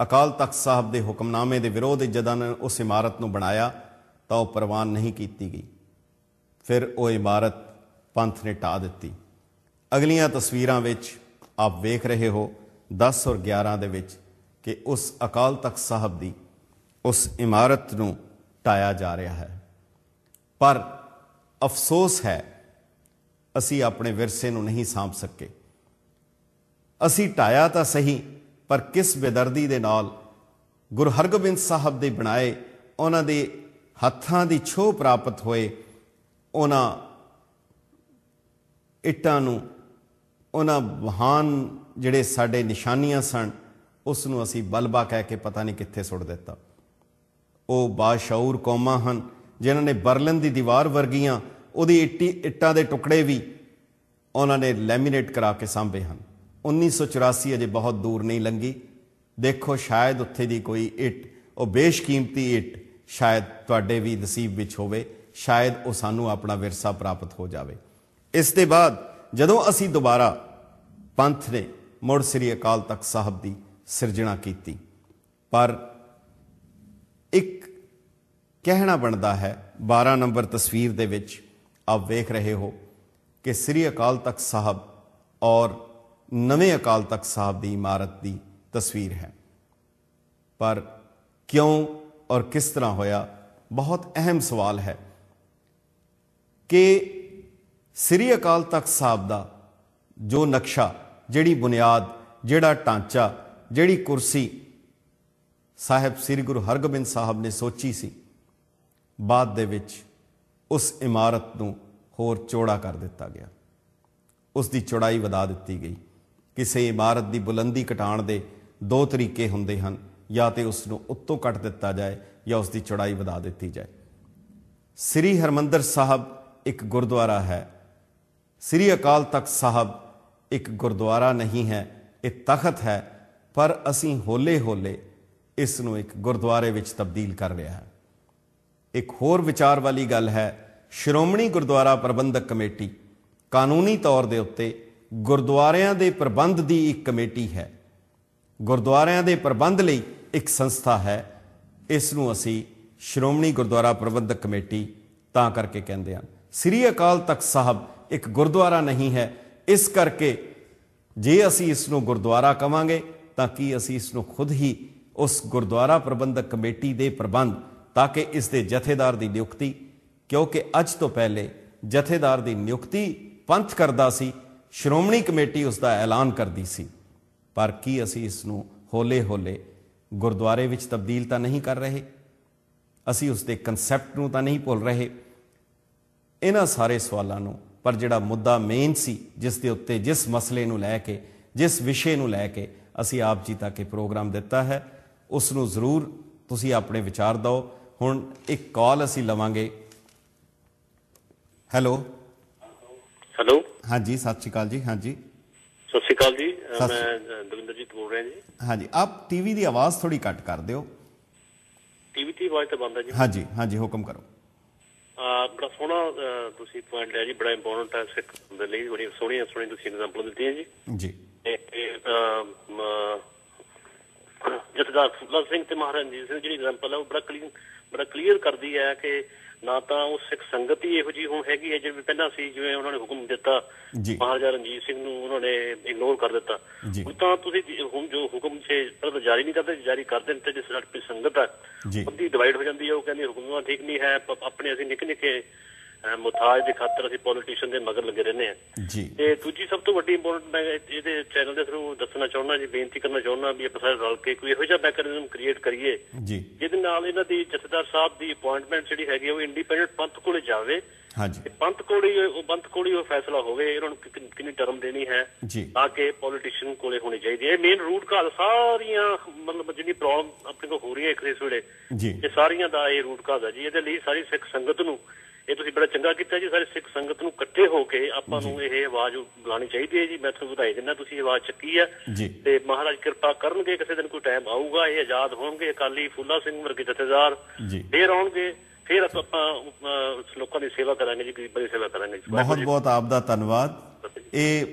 ਅਕਾਲ ਤਖਤ ਸਾਹਿਬ ਦੇ ਹੁਕਮਨਾਮੇ ਦੇ ਵਿਰੋਧ ਜਦੋਂ ਉਸ ਇਮਾਰਤ ਨੂੰ ਬਣਾਇਆ ਤਾਂ ਉਹ ਪ੍ਰਵਾਨ ਨਹੀਂ ਕੀਤੀ ਗਈ ਫਿਰ ਉਹ ਇਮਾਰਤ ਪੰਥ ਨੇ ਟਾ ਦਿੱਤੀ ਅਗਲੀਆਂ ਤਸਵੀਰਾਂ ਵਿੱਚ ਆਪ ਵੇਖ ਰਹੇ ਹੋ 10 ਔਰ 11 ਦੇ ਵਿੱਚ ਕਿ ਉਸ ਅਕਾਲ ਤਖਤ ਸਾਹਿਬ ਦੀ ਉਸ ਇਮਾਰਤ ਨੂੰ ਟਾਇਆ ਜਾ ਰਿਹਾ ਹੈ ਪਰ ਅਫਸੋਸ ਹੈ ਅਸੀਂ ਆਪਣੇ ਵਿਰਸੇ ਨੂੰ ਨਹੀਂ ਸਾਂਭ ਸਕੇ ਅਸੀਂ ਟਾਇਆ ਤਾਂ ਸਹੀ ਪਰ ਕਿਸ ਬੇਦਰਦੀ ਦੇ ਨਾਲ ਗੁਰੂ ਹਰਗੋਬਿੰਦ ਸਾਹਿਬ ਦੇ ਬਣਾਏ ਉਹਨਾਂ ਦੇ ਹੱਥਾਂ ਦੀ ਛੋਹ ਪ੍ਰਾਪਤ ਹੋਏ ਉਹਨਾਂ ਇੱਟਾਂ ਨੂੰ ਉਹਨਾਂ ਮਹਾਨ ਜਿਹੜੇ ਸਾਡੇ ਨਿਸ਼ਾਨੀਆਂ ਸਨ ਉਸ ਨੂੰ ਅਸੀਂ ਬਲਬਾ ਕਹਿ ਕੇ ਪਤਾ ਨਹੀਂ ਕਿੱਥੇ ਸੁੱਟ ਦਿੱਤਾ ਉਹ ਬਾਸ਼ੌਰ ਕੌਮਾਂ ਹਨ ਜਿਨ੍ਹਾਂ ਨੇ ਬਰਲਿਨ ਦੀ ਦੀਵਾਰ ਵਰਗੀਆਂ ਉਹਦੀ ਇੱਟੀ ਇੱਟਾਂ ਦੇ ਟੁਕੜੇ ਵੀ ਉਹਨਾਂ ਨੇ ਲੈਮੀਨੇਟ ਕਰਾ ਕੇ ਸਾਂਭੇ ਹਨ 1984 ਅਜੇ ਬਹੁਤ ਦੂਰ ਨਹੀਂ ਲੰਗੀ ਦੇਖੋ ਸ਼ਾਇਦ ਉੱਥੇ ਦੀ ਕੋਈ ਇੱਟ ਉਹ ਬੇਸ਼ਕੀਮਤੀ ਇੱਟ ਸ਼ਾਇਦ ਤੁਹਾਡੇ ਵੀ ਨਸੀਬ ਵਿੱਚ ਹੋਵੇ ਸ਼ਾਇਦ ਉਹ ਸਾਨੂੰ ਆਪਣਾ ਵਿਰਸਾ ਪ੍ਰਾਪਤ ਹੋ ਜਾਵੇ ਇਸ ਦੇ ਬਾਅਦ ਜਦੋਂ ਅਸੀਂ ਦੁਬਾਰਾ ਪੰਥ ਨੇ ਮੁੜ ਸ੍ਰੀ ਅਕਾਲ ਤਖਤ ਸਾਹਿਬ ਦੀ ਸਿਰਜਣਾ ਕੀਤੀ ਪਰ ਇੱਕ ਕਹਿਣਾ ਬਣਦਾ ਹੈ 12 ਨੰਬਰ ਤਸਵੀਰ ਦੇ ਵਿੱਚ ਆਪ ਵੇਖ ਰਹੇ ਹੋ ਕਿ ਸ੍ਰੀ ਅਕਾਲ ਤਖਤ ਸਾਹਿਬ ਔਰ ਨਵੇਂ ਅਕਾਲ ਤਖਤ ਸਾਹਿਬ ਦੀ ਇਮਾਰਤ ਦੀ ਤਸਵੀਰ ਹੈ ਪਰ ਕਿਉਂ ਔਰ ਕਿਸ ਤਰ੍ਹਾਂ ਹੋਇਆ ਬਹੁਤ ਅਹਿਮ ਸਵਾਲ ਹੈ ਕਿ ਸ੍ਰੀ ਅਕਾਲ ਤਖਤ ਸਾਹਿਬ ਦਾ ਜੋ ਨਕਸ਼ਾ ਜਿਹੜੀ ਬੁਨਿਆਦ ਜਿਹੜਾ ਟਾਂਚਾ ਜਿਹੜੀ ਕੁਰਸੀ ਸਾਹਿਬ ਸ੍ਰੀ ਗੁਰੂ ਹਰਗੋਬਿੰਦ ਸਾਹਿਬ ਨੇ ਸੋਚੀ ਸੀ ਬਾਅਦ ਦੇ ਵਿੱਚ ਉਸ ਇਮਾਰਤ ਨੂੰ ਹੋਰ ਚੌੜਾ ਕਰ ਦਿੱਤਾ ਗਿਆ ਉਸ ਦੀ ਚੌੜਾਈ ਵਧਾ ਦਿੱਤੀ ਗਈ ਕਿਸੇ ਇਮਾਰਤ ਦੀ ਬੁਲੰਦੀ ਘਟਾਉਣ ਦੇ ਦੋ ਤਰੀਕੇ ਹੁੰਦੇ ਹਨ ਜਾਂ ਤੇ ਉਸ ਨੂੰ ਉੱਤੋਂ ਕੱਟ ਦਿੱਤਾ ਜਾਏ ਜਾਂ ਉਸ ਦੀ ਚੌੜਾਈ ਵਧਾ ਦਿੱਤੀ ਜਾਏ ਸ੍ਰੀ ਹਰਮੰਦਰ ਸਾਹਿਬ ਇੱਕ ਗੁਰਦੁਆਰਾ ਹੈ ਸ੍ਰੀ ਅਕਾਲ ਤਖਤ ਸਾਹਿਬ ਇੱਕ ਗੁਰਦੁਆਰਾ ਨਹੀਂ ਹੈ ਇਹ ਤਖਤ ਹੈ ਪਰ ਅਸੀਂ ਹੋਲੇ ਹੋਲੇ ਇਸ ਨੂੰ ਇੱਕ ਗੁਰਦੁਆਰੇ ਵਿੱਚ ਤਬਦੀਲ ਕਰ ਰਿਹਾ ਹੈ ਇੱਕ ਹੋਰ ਵਿਚਾਰ ਵਾਲੀ ਗੱਲ ਹੈ ਸ਼੍ਰੋਮਣੀ ਗੁਰਦੁਆਰਾ ਪ੍ਰਬੰਧਕ ਕਮੇਟੀ ਕਾਨੂੰਨੀ ਤੌਰ ਦੇ ਉੱਤੇ ਗੁਰਦੁਆਰਿਆਂ ਦੇ ਪ੍ਰਬੰਧ ਦੀ ਇੱਕ ਕਮੇਟੀ ਹੈ ਗੁਰਦੁਆਰਿਆਂ ਦੇ ਪ੍ਰਬੰਧ ਲਈ ਇੱਕ ਸੰਸਥਾ ਹੈ ਇਸ ਨੂੰ ਅਸੀਂ ਸ਼੍ਰੋਮਣੀ ਗੁਰਦੁਆਰਾ ਪ੍ਰਬੰਧਕ ਕਮੇਟੀ ਤਾਂ ਕਰਕੇ ਕਹਿੰਦੇ ਹਾਂ ਸ੍ਰੀ ਅਕਾਲ ਤਖਤ ਸਾਹਿਬ ਇੱਕ ਗੁਰਦੁਆਰਾ ਨਹੀਂ ਹੈ ਇਸ ਕਰਕੇ ਜੇ ਅਸੀਂ ਇਸ ਨੂੰ ਗੁਰਦੁਆਰਾ ਕਵਾਂਗੇ ਤਾਂ ਕੀ ਅਸੀਂ ਇਸ ਨੂੰ ਖੁਦ ਹੀ ਉਸ ਗੁਰਦੁਆਰਾ ਪ੍ਰਬੰਧਕ ਕਮੇਟੀ ਦੇ ਪ੍ਰਬੰਧ ਤਾਂ ਕਿ ਇਸ ਦੇ ਜਥੇਦਾਰ ਦੀ ਨਿਯੁਕਤੀ ਕਿਉਂਕਿ ਅੱਜ ਤੋਂ ਪਹਿਲੇ ਜਥੇਦਾਰ ਦੀ ਨਿਯੁਕਤੀ ਪੰਥ ਕਰਦਾ ਸੀ ਸ਼੍ਰੋਮਣੀ ਕਮੇਟੀ ਉਸ ਦਾ ਐਲਾਨ ਕਰਦੀ ਸੀ ਪਰ ਕੀ ਅਸੀਂ ਇਸ ਨੂੰ ਹੌਲੇ-ਹੌਲੇ ਗੁਰਦੁਆਰੇ ਵਿੱਚ ਤਬਦੀਲ ਤਾਂ ਨਹੀਂ ਕਰ ਰਹੇ ਅਸੀਂ ਉਸ ਦੇ ਕਨਸੈਪਟ ਨੂੰ ਤਾਂ ਨਹੀਂ ਭੁੱਲ ਰਹੇ ਇਹਨਾਂ ਸਾਰੇ ਸਵਾਲਾਂ ਨੂੰ ਪਰ ਜਿਹੜਾ ਮੁੱਦਾ ਮੇਨ ਸੀ ਜਿਸ ਦੇ ਉੱਤੇ ਜਿਸ ਮਸਲੇ ਨੂੰ ਲੈ ਕੇ ਜਿਸ ਵਿਸ਼ੇ ਨੂੰ ਲੈ ਕੇ ਅਸੀਂ ਆਪ ਜੀ ਤੱਕ ਇਹ ਪ੍ਰੋਗਰਾਮ ਦਿੱਤਾ ਹੈ ਉਸ ਨੂੰ ਜ਼ਰੂਰ ਤੁਸੀਂ ਆਪਣੇ ਵਿਚਾਰ ਦਿਓ ਹੁਣ ਇੱਕ ਕਾਲ ਅਸੀਂ ਲਵਾਂਗੇ ਹੈਲੋ ਹੈਲੋ ਹਾਂਜੀ ਸਤਿ ਸ਼੍ਰੀ ਅਕਾਲ ਜੀ ਹਾਂਜੀ ਸਤਿ ਸ਼੍ਰੀ ਅਕਾਲ ਜੀ ਮੈਂ ਦਵਿੰਦਰਜੀਤ ਬੋਲ ਰਿਹਾ ਜੀ ਹਾਂਜੀ ਆਪ ਟੀਵੀ ਦੀ ਆਵਾਜ਼ ਥੋੜੀ ਘੱਟ ਕਰ ਦਿਓ ਟੀਵੀ ਦੀ ਆਵਾਜ਼ ਤਾਂ ਬੰਦ ਹੈ ਜੀ ਹਾਂਜੀ ਹਾਂਜੀ ਹੁਕਮ ਕਰੋ ਆ ਬੜਾ ਸੋਹਣਾ ਤੁਸੀਂ ਪੁਆਇੰਟ ਲਿਆ ਜੀ ਬੜਾ ਇੰਪੋਰਟੈਂਟ ਹੈ ਸਿੱਖ ਦੇ ਲਈ ਬੜੀ ਸੋਹਣੀ ਸੋਹਣੀ ਤੁਸੀਂ ਐਗਜ਼ਾਮਪਲ ਦਿੱਤੀ ਹੈ ਜੀ ਜੀ ਜਥੇਦਾਰ ਫੁੱਲਾ ਸਿੰਘ ਤੇ ਮਹਾਰਣਜੀਤ ਸਿੰਘ ਜਿਹੜੀ ਐਗਜ਼ਾਮਪਲ ਹੈ ਉਹ ਬੜਾ ਕਲੀਅਰ ਬੜਾ ਕਲੀਅਰ ਕਰਦੀ ਹੈ ਕਿ ਨਾ ਤਾਂ ਉਹ ਸਿੱਖ ਸੰਗਤ ਹੀ ਇਹੋ ਜੀ ਹੁਣ ਹੈਗੀ ਹੈ ਜਿਵੇਂ ਪਹਿਲਾਂ ਸੀ ਜਿਵੇਂ ਉਹਨਾਂ ਨੇ ਹੁਕਮ ਦਿੱਤਾ ਮਹਾਰਾਜਾ ਰਣਜੀਤ ਸਿੰਘ ਨੂੰ ਉਹਨਾਂ ਨੇ ਇਗਨੋਰ ਕਰ ਦਿੱਤਾ ਉਹ ਤਾਂ ਤੁਸੀਂ ਹੁਣ ਜੋ ਹੁਕਮ ਸੇ ਪਰ ਜਾਰੀ ਨਹੀਂ ਕਰਦੇ ਜਾਰੀ ਕਰ ਦਿੰਦੇ ਜਿਸ ਨਾਲ ਸੰਗਤ ਹੈ ਉਹਦੀ ਡਿਵਾਈਡ ਹੋ ਜਾਂਦੀ ਹੈ ਉਹ ਕਹਿੰਦੀ ਹੁਕਮ ਠੀਕ ਨਹੀਂ ਹੈ ਆਪਣੇ ਅਸੀਂ ਨਿੱਕੇ ਨਿੱਕੇ ਮੁਤਾਜ ਦੇ ਖਾਤਰ ਅਸੀਂ ਪੋਲੀਟੀਸ਼ੀਅਨ ਦੇ ਮਗਰ ਲੱਗੇ ਰਹਿੰਦੇ ਆ ਜੀ ਤੇ ਦੂਜੀ ਸਭ ਤੋਂ ਵੱਡੀ ਇੰਪੋਰਟੈਂਟ ਮੈਂ ਇਹਦੇ ਚੈਨਲ ਦੇ ਥਰੂ ਦੱਸਣਾ ਚਾਹੁੰਦਾ ਜੀ ਬੇਨਤੀ ਕਰਨਾ ਚਾਹੁੰਦਾ ਵੀ ਆਪਾਂ ਸਾਰੇ ਰਲ ਕੇ ਕੋਈ ਇਹੋ ਜਿਹਾ ਮੈਕੈਨਿਜ਼ਮ ਕ੍ਰੀਏਟ ਕਰੀਏ ਜੀ ਜਿਹਦੇ ਨਾਲ ਇਹਨਾਂ ਦੀ ਜਥੇਦਾਰ ਸਾਹਿਬ ਦੀ ਅਪਾਇੰਟਮੈਂਟ ਜਿਹੜੀ ਹੈਗੀ ਉਹ ਇੰਡੀਪੈਂਡੈਂਟ ਪੰਥ ਕੋਲੇ ਜਾਵੇ ਹਾਂਜੀ ਪੰਥ ਕੋੜੀ ਉਹ ਪੰਥ ਕੋੜੀ ਉਹ ਫੈਸਲਾ ਹੋਵੇ ਇਹਨਾਂ ਨੂੰ ਕਿੰਨੀ ਟਰਮ ਦੇਣੀ ਹੈ ਤਾਂ ਕਿ ਪੋਲੀਟੀਸ਼ੀਅਨ ਕੋਲੇ ਹੋਣੀ ਚਾਹੀਦੀ ਹੈ ਮੇਨ ਰੂਟ ਕਾਜ਼ ਸਾਰੀਆਂ ਮਤਲਬ ਜਿੰਨੀ ਪ੍ਰੋਬਲਮ ਆਪਣੇ ਕੋ ਹੋ ਰਹੀ ਹੈ ਇੱਕ ਇਸ ਵੇਲੇ ਇਹ ਸਾਰੀਆਂ ਦਾ ਇਹ ਰੂਟ ਕਾਜ਼ ਹੈ ਜੀ ਇਹਦੇ ਲਈ ਸਾਰੀ ਸਿੱਖ ਸੰਗਤ ਨੂੰ ਇਹ ਤੁਸੀਂ ਬੜਾ ਚੰਗਾ ਕੀਤਾ ਜੀ ਸਾਰੇ ਸਿੱਖ ਸੰਗਤ ਨੂੰ ਇਕੱਠੇ ਹੋ ਕੇ ਆਪਾਂ ਨੂੰ ਇਹ ਆਵਾਜ਼ ਬੁਲਾਣੀ ਚਾਹੀਦੀ ਹੈ ਜੀ ਮੈਂ ਤੁਹਾਨੂੰ ਵਧਾਈ ਦਿੰਦਾ ਤੁਸੀਂ ਆਵਾਜ਼ ਚੱਕੀ ਆ ਤੇ ਮਹਾਰਾਜ ਕਿਰਪਾ ਕਰਨਗੇ ਕਿਸੇ ਦਿਨ ਕੋਈ ਟਾਈਮ ਆਊਗਾ ਇਹ ਆਜ਼ਾਦ ਹੋਣਗੇ ਅਕਾਲੀ ਫੁੱਲਾ ਸਿੰਘ ਵਰਗੇ ਜਥੇਦਾਰ ਫੇਰ ਆਉਣਗੇ ਫਿਰ ਆਪਾਂ ਲੋਕਾਂ ਦੀ ਸੇਵਾ ਕਰਾਂਗੇ ਜੀ ਗਰੀਬਾਂ ਦੀ ਸੇਵਾ ਕਰਾਂਗੇ ਬਹੁਤ ਬਹੁਤ ਆਪ ਦਾ ਧੰਨਵਾਦ ਇਹ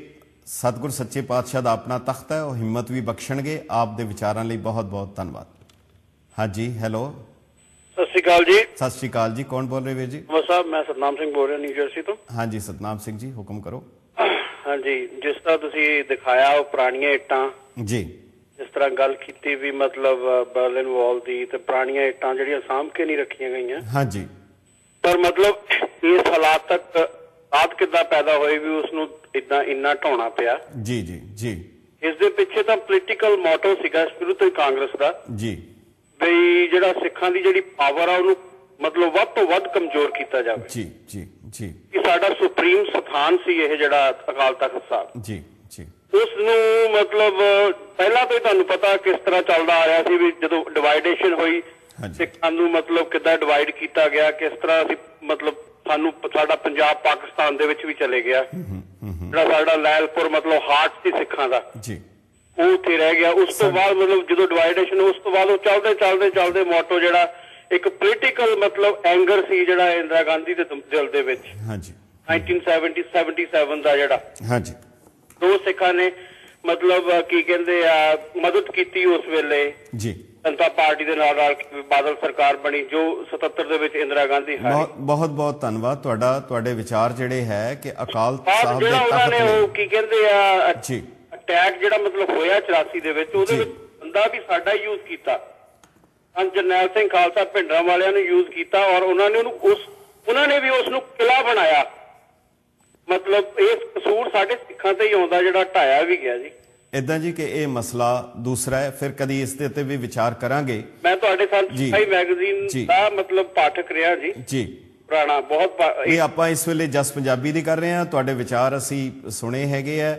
ਸਤਗੁਰ ਸੱਚੇ ਪਾਤਸ਼ਾਹ ਦਾ ਆਪਣਾ ਤਖਤ ਹੈ ਉਹ ਹਿੰਮਤ ਵੀ ਬਖਸ਼ਣਗੇ ਆਪ ਦੇ ਵਿਚਾਰਾਂ ਲਈ ਬਹੁਤ ਬਹੁਤ ਧੰਨਵਾਦ ਹਾਂਜੀ ਹੈਲੋ ਸਤਿ ਸ਼੍ਰੀ ਅਕਾਲ ਜੀ ਸਤਿ ਸ਼੍ਰੀ ਅਕਾਲ ਜੀ ਕੌਣ ਬੋਲ ਰਹੇ ਵੀਰ ਜੀ ਮੈਂ ਸਾਹਿਬ ਮੈਂ ਸਤਨਾਮ ਸਿੰਘ ਬੋਲ ਰਿਹਾ ਨਿਊ ਜਰਸੀ ਤੋਂ ਹਾਂਜੀ ਸਤਨਾਮ ਸਿੰਘ ਜੀ ਹੁਕਮ ਕਰੋ ਹਾਂਜੀ ਜਿਸ ਤਰ੍ਹਾਂ ਤੁਸੀਂ ਦਿਖਾਇਆ ਉਹ ਪੁਰਾਣੀਆਂ ਇੱਟਾਂ ਜੀ ਜਿਸ ਤਰ੍ਹਾਂ ਗੱਲ ਕੀਤੀ ਵੀ ਮਤਲਬ ਬਰਲਿਨ ਵਾਲ ਦੀ ਤੇ ਪੁਰਾਣੀਆਂ ਇੱਟਾਂ ਜਿਹੜੀਆਂ ਸਾਂਭ ਕੇ ਨਹੀਂ ਰੱਖੀਆਂ ਗਈਆਂ ਹਾਂਜੀ ਪਰ ਮਤਲਬ ਇਸ ਹਾਲਾਤ ਤੱਕ ਬਾਤ ਕਿੱਦਾਂ ਪੈਦਾ ਹੋਈ ਵੀ ਉਸ ਨੂੰ ਇਦਾਂ ਇੰਨਾ ਢਾਉਣਾ ਪਿਆ ਜੀ ਜੀ ਜੀ ਇਸ ਦੇ ਪਿੱਛੇ ਤਾਂ ਪੋਲੀਟੀਕਲ ਮੋਟੋ ਸੀਗਾ ਸ਼ੁਰੂ ਤੋਂ ਹੀ ਕਾਂਗਰਸ ਦਾ ਜੀ ਬਈ ਜਿਹੜਾ ਸਿੱਖਾਂ ਦੀ ਜਿਹੜੀ ਪਾਵਰ ਆ ਉਹਨੂੰ ਮਤਲਬ ਵੱਧ ਤੋਂ ਵੱਧ ਕਮਜ਼ੋਰ ਕੀਤਾ ਜਾਵੇ ਜੀ ਜੀ ਜੀ ਇਹ ਸਾਡਾ ਸੁਪਰੀਮ ਸਥਾਨ ਸੀ ਇਹ ਜਿਹੜਾ ਅਕਾਲ ਤਖਤ ਸਾਹਿਬ ਜੀ ਉਸ ਨੂੰ ਮਤਲਬ ਪਹਿਲਾਂ ਤੋਂ ਹੀ ਤੁਹਾਨੂੰ ਪਤਾ ਕਿਸ ਤਰ੍ਹਾਂ ਚੱਲਦਾ ਆ ਰਿਹਾ ਸੀ ਵੀ ਜਦੋਂ ਡਿਵਾਈਡੇਸ਼ਨ ਹੋਈ ਸਿੱਖਾਂ ਨੂੰ ਮਤਲਬ ਕਿੱਦਾਂ ਡਿਵਾਈਡ ਕੀਤਾ ਗਿਆ ਕਿਸ ਤਰ੍ਹਾਂ ਅਸੀਂ ਮਤਲਬ ਸਾਨੂੰ ਸਾਡਾ ਪੰਜਾਬ ਪਾਕਿਸਤਾਨ ਦੇ ਵਿੱਚ ਵੀ ਚਲੇ ਗਿਆ ਜਿਹੜਾ ਸਾਡਾ ਲੈਲਪੁਰ ਮਤਲਬ ਹਾਰਟ ਸੀ ਸਿੱਖਾਂ ਦਾ ਜੀ ਉਹ ਉੱਥੇ ਰਹਿ ਗਿਆ ਉਸ ਤੋਂ ਬਾਅਦ ਮਤਲਬ ਜਦੋਂ ਡਿਵਾਈਡੇਸ਼ਨ ਉਸ ਤੋਂ ਬਾਅਦ ਉਹ ਚੱਲਦੇ ਚੱਲਦੇ ਚੱਲਦੇ ਮੋਟੋ ਜਿਹੜਾ ਇੱਕ ਪੋਲੀਟੀਕਲ ਮਤਲਬ ਐਂਗਰ ਸੀ ਜਿਹੜਾ ਇੰਦਰਾ ਗਾਂਧੀ ਦੇ ਦਿਲ ਦੇ ਵਿੱਚ ਹਾਂਜੀ 1970 77 ਦਾ ਜਿਹੜਾ ਹਾਂਜੀ ਦੋ ਸਿੱਖਾਂ ਨੇ ਮਤਲਬ ਕੀ ਕਹਿੰਦੇ ਆ ਮਦਦ ਕੀਤੀ ਉਸ ਵੇਲੇ ਜੀ ਜਨਤਾ ਪਾਰਟੀ ਦੇ ਨਾਲ ਨਾਲ ਬਾਦਲ ਸਰਕਾਰ ਬਣੀ ਜੋ 77 ਦੇ ਵਿੱਚ ਇੰਦਰਾ ਗਾਂਧੀ ਹਾਰੀ ਬਹੁਤ ਬਹੁਤ ਧੰਨਵਾਦ ਤੁਹਾਡਾ ਤੁਹਾਡੇ ਵਿਚਾਰ ਜਿਹੜੇ ਹੈ ਕਿ ਅਕਾਲ ਸਾਹਿਬ ਦੇ ਤਖਤ ਨੇ ਉਹ ਕੀ ਕਹਿੰਦੇ ਆ ਜੀ ਅਟੈਕ ਜਿਹੜਾ ਮਤਲਬ ਹੋਇਆ 84 ਦੇ ਵਿੱਚ ਉਹਦੇ ਵਿੱਚ ਬੰਦਾ ਵੀ ਸਾਡਾ ਯੂਜ਼ ਕੀਤਾ ਹਾਂ ਜਰਨੈਲ ਸਿੰਘ ਖਾਲਸਾ ਭਿੰਡਰਾਂ ਵਾਲਿਆਂ ਨੇ ਯੂਜ਼ ਕੀਤਾ ਔਰ ਉਹਨਾਂ ਨੇ ਉਹਨੂੰ ਉਸ ਉਹਨਾਂ ਨੇ ਵੀ ਉਸ ਨੂੰ ਕਿਲਾ ਬਣਾਇਆ ਮਤਲਬ ਇਹ ਕਸੂਰ ਸਾਡੇ ਸਿੱਖਾਂ ਤੇ ਹੀ ਆਉਂਦਾ ਜਿਹੜਾ ਢਾਇਆ ਵੀ ਗਿਆ ਜੀ ਇਦਾਂ ਜੀ ਕਿ ਇਹ ਮਸਲਾ ਦੂਸਰਾ ਹੈ ਫਿਰ ਕਦੀ ਇਸ ਦੇ ਉੱਤੇ ਵੀ ਵਿਚਾਰ ਕਰਾਂਗੇ ਮੈਂ ਤੁਹਾਡੇ ਨਾਲ ਸਾਈ ਮੈਗਜ਼ੀਨ ਦਾ ਮਤਲਬ ਪਾਠਕ ਰਿਹਾ ਜੀ ਜੀ ਪੁਰਾਣਾ ਬਹੁਤ ਇਹ ਆਪਾਂ ਇਸ ਵੇਲੇ ਜਸ ਪੰਜਾਬੀ ਦੀ ਕਰ ਰਹੇ ਹਾਂ ਤੁਹਾਡੇ ਵਿਚਾਰ ਅਸੀਂ ਸੁਣੇ ਹੈਗੇ ਆ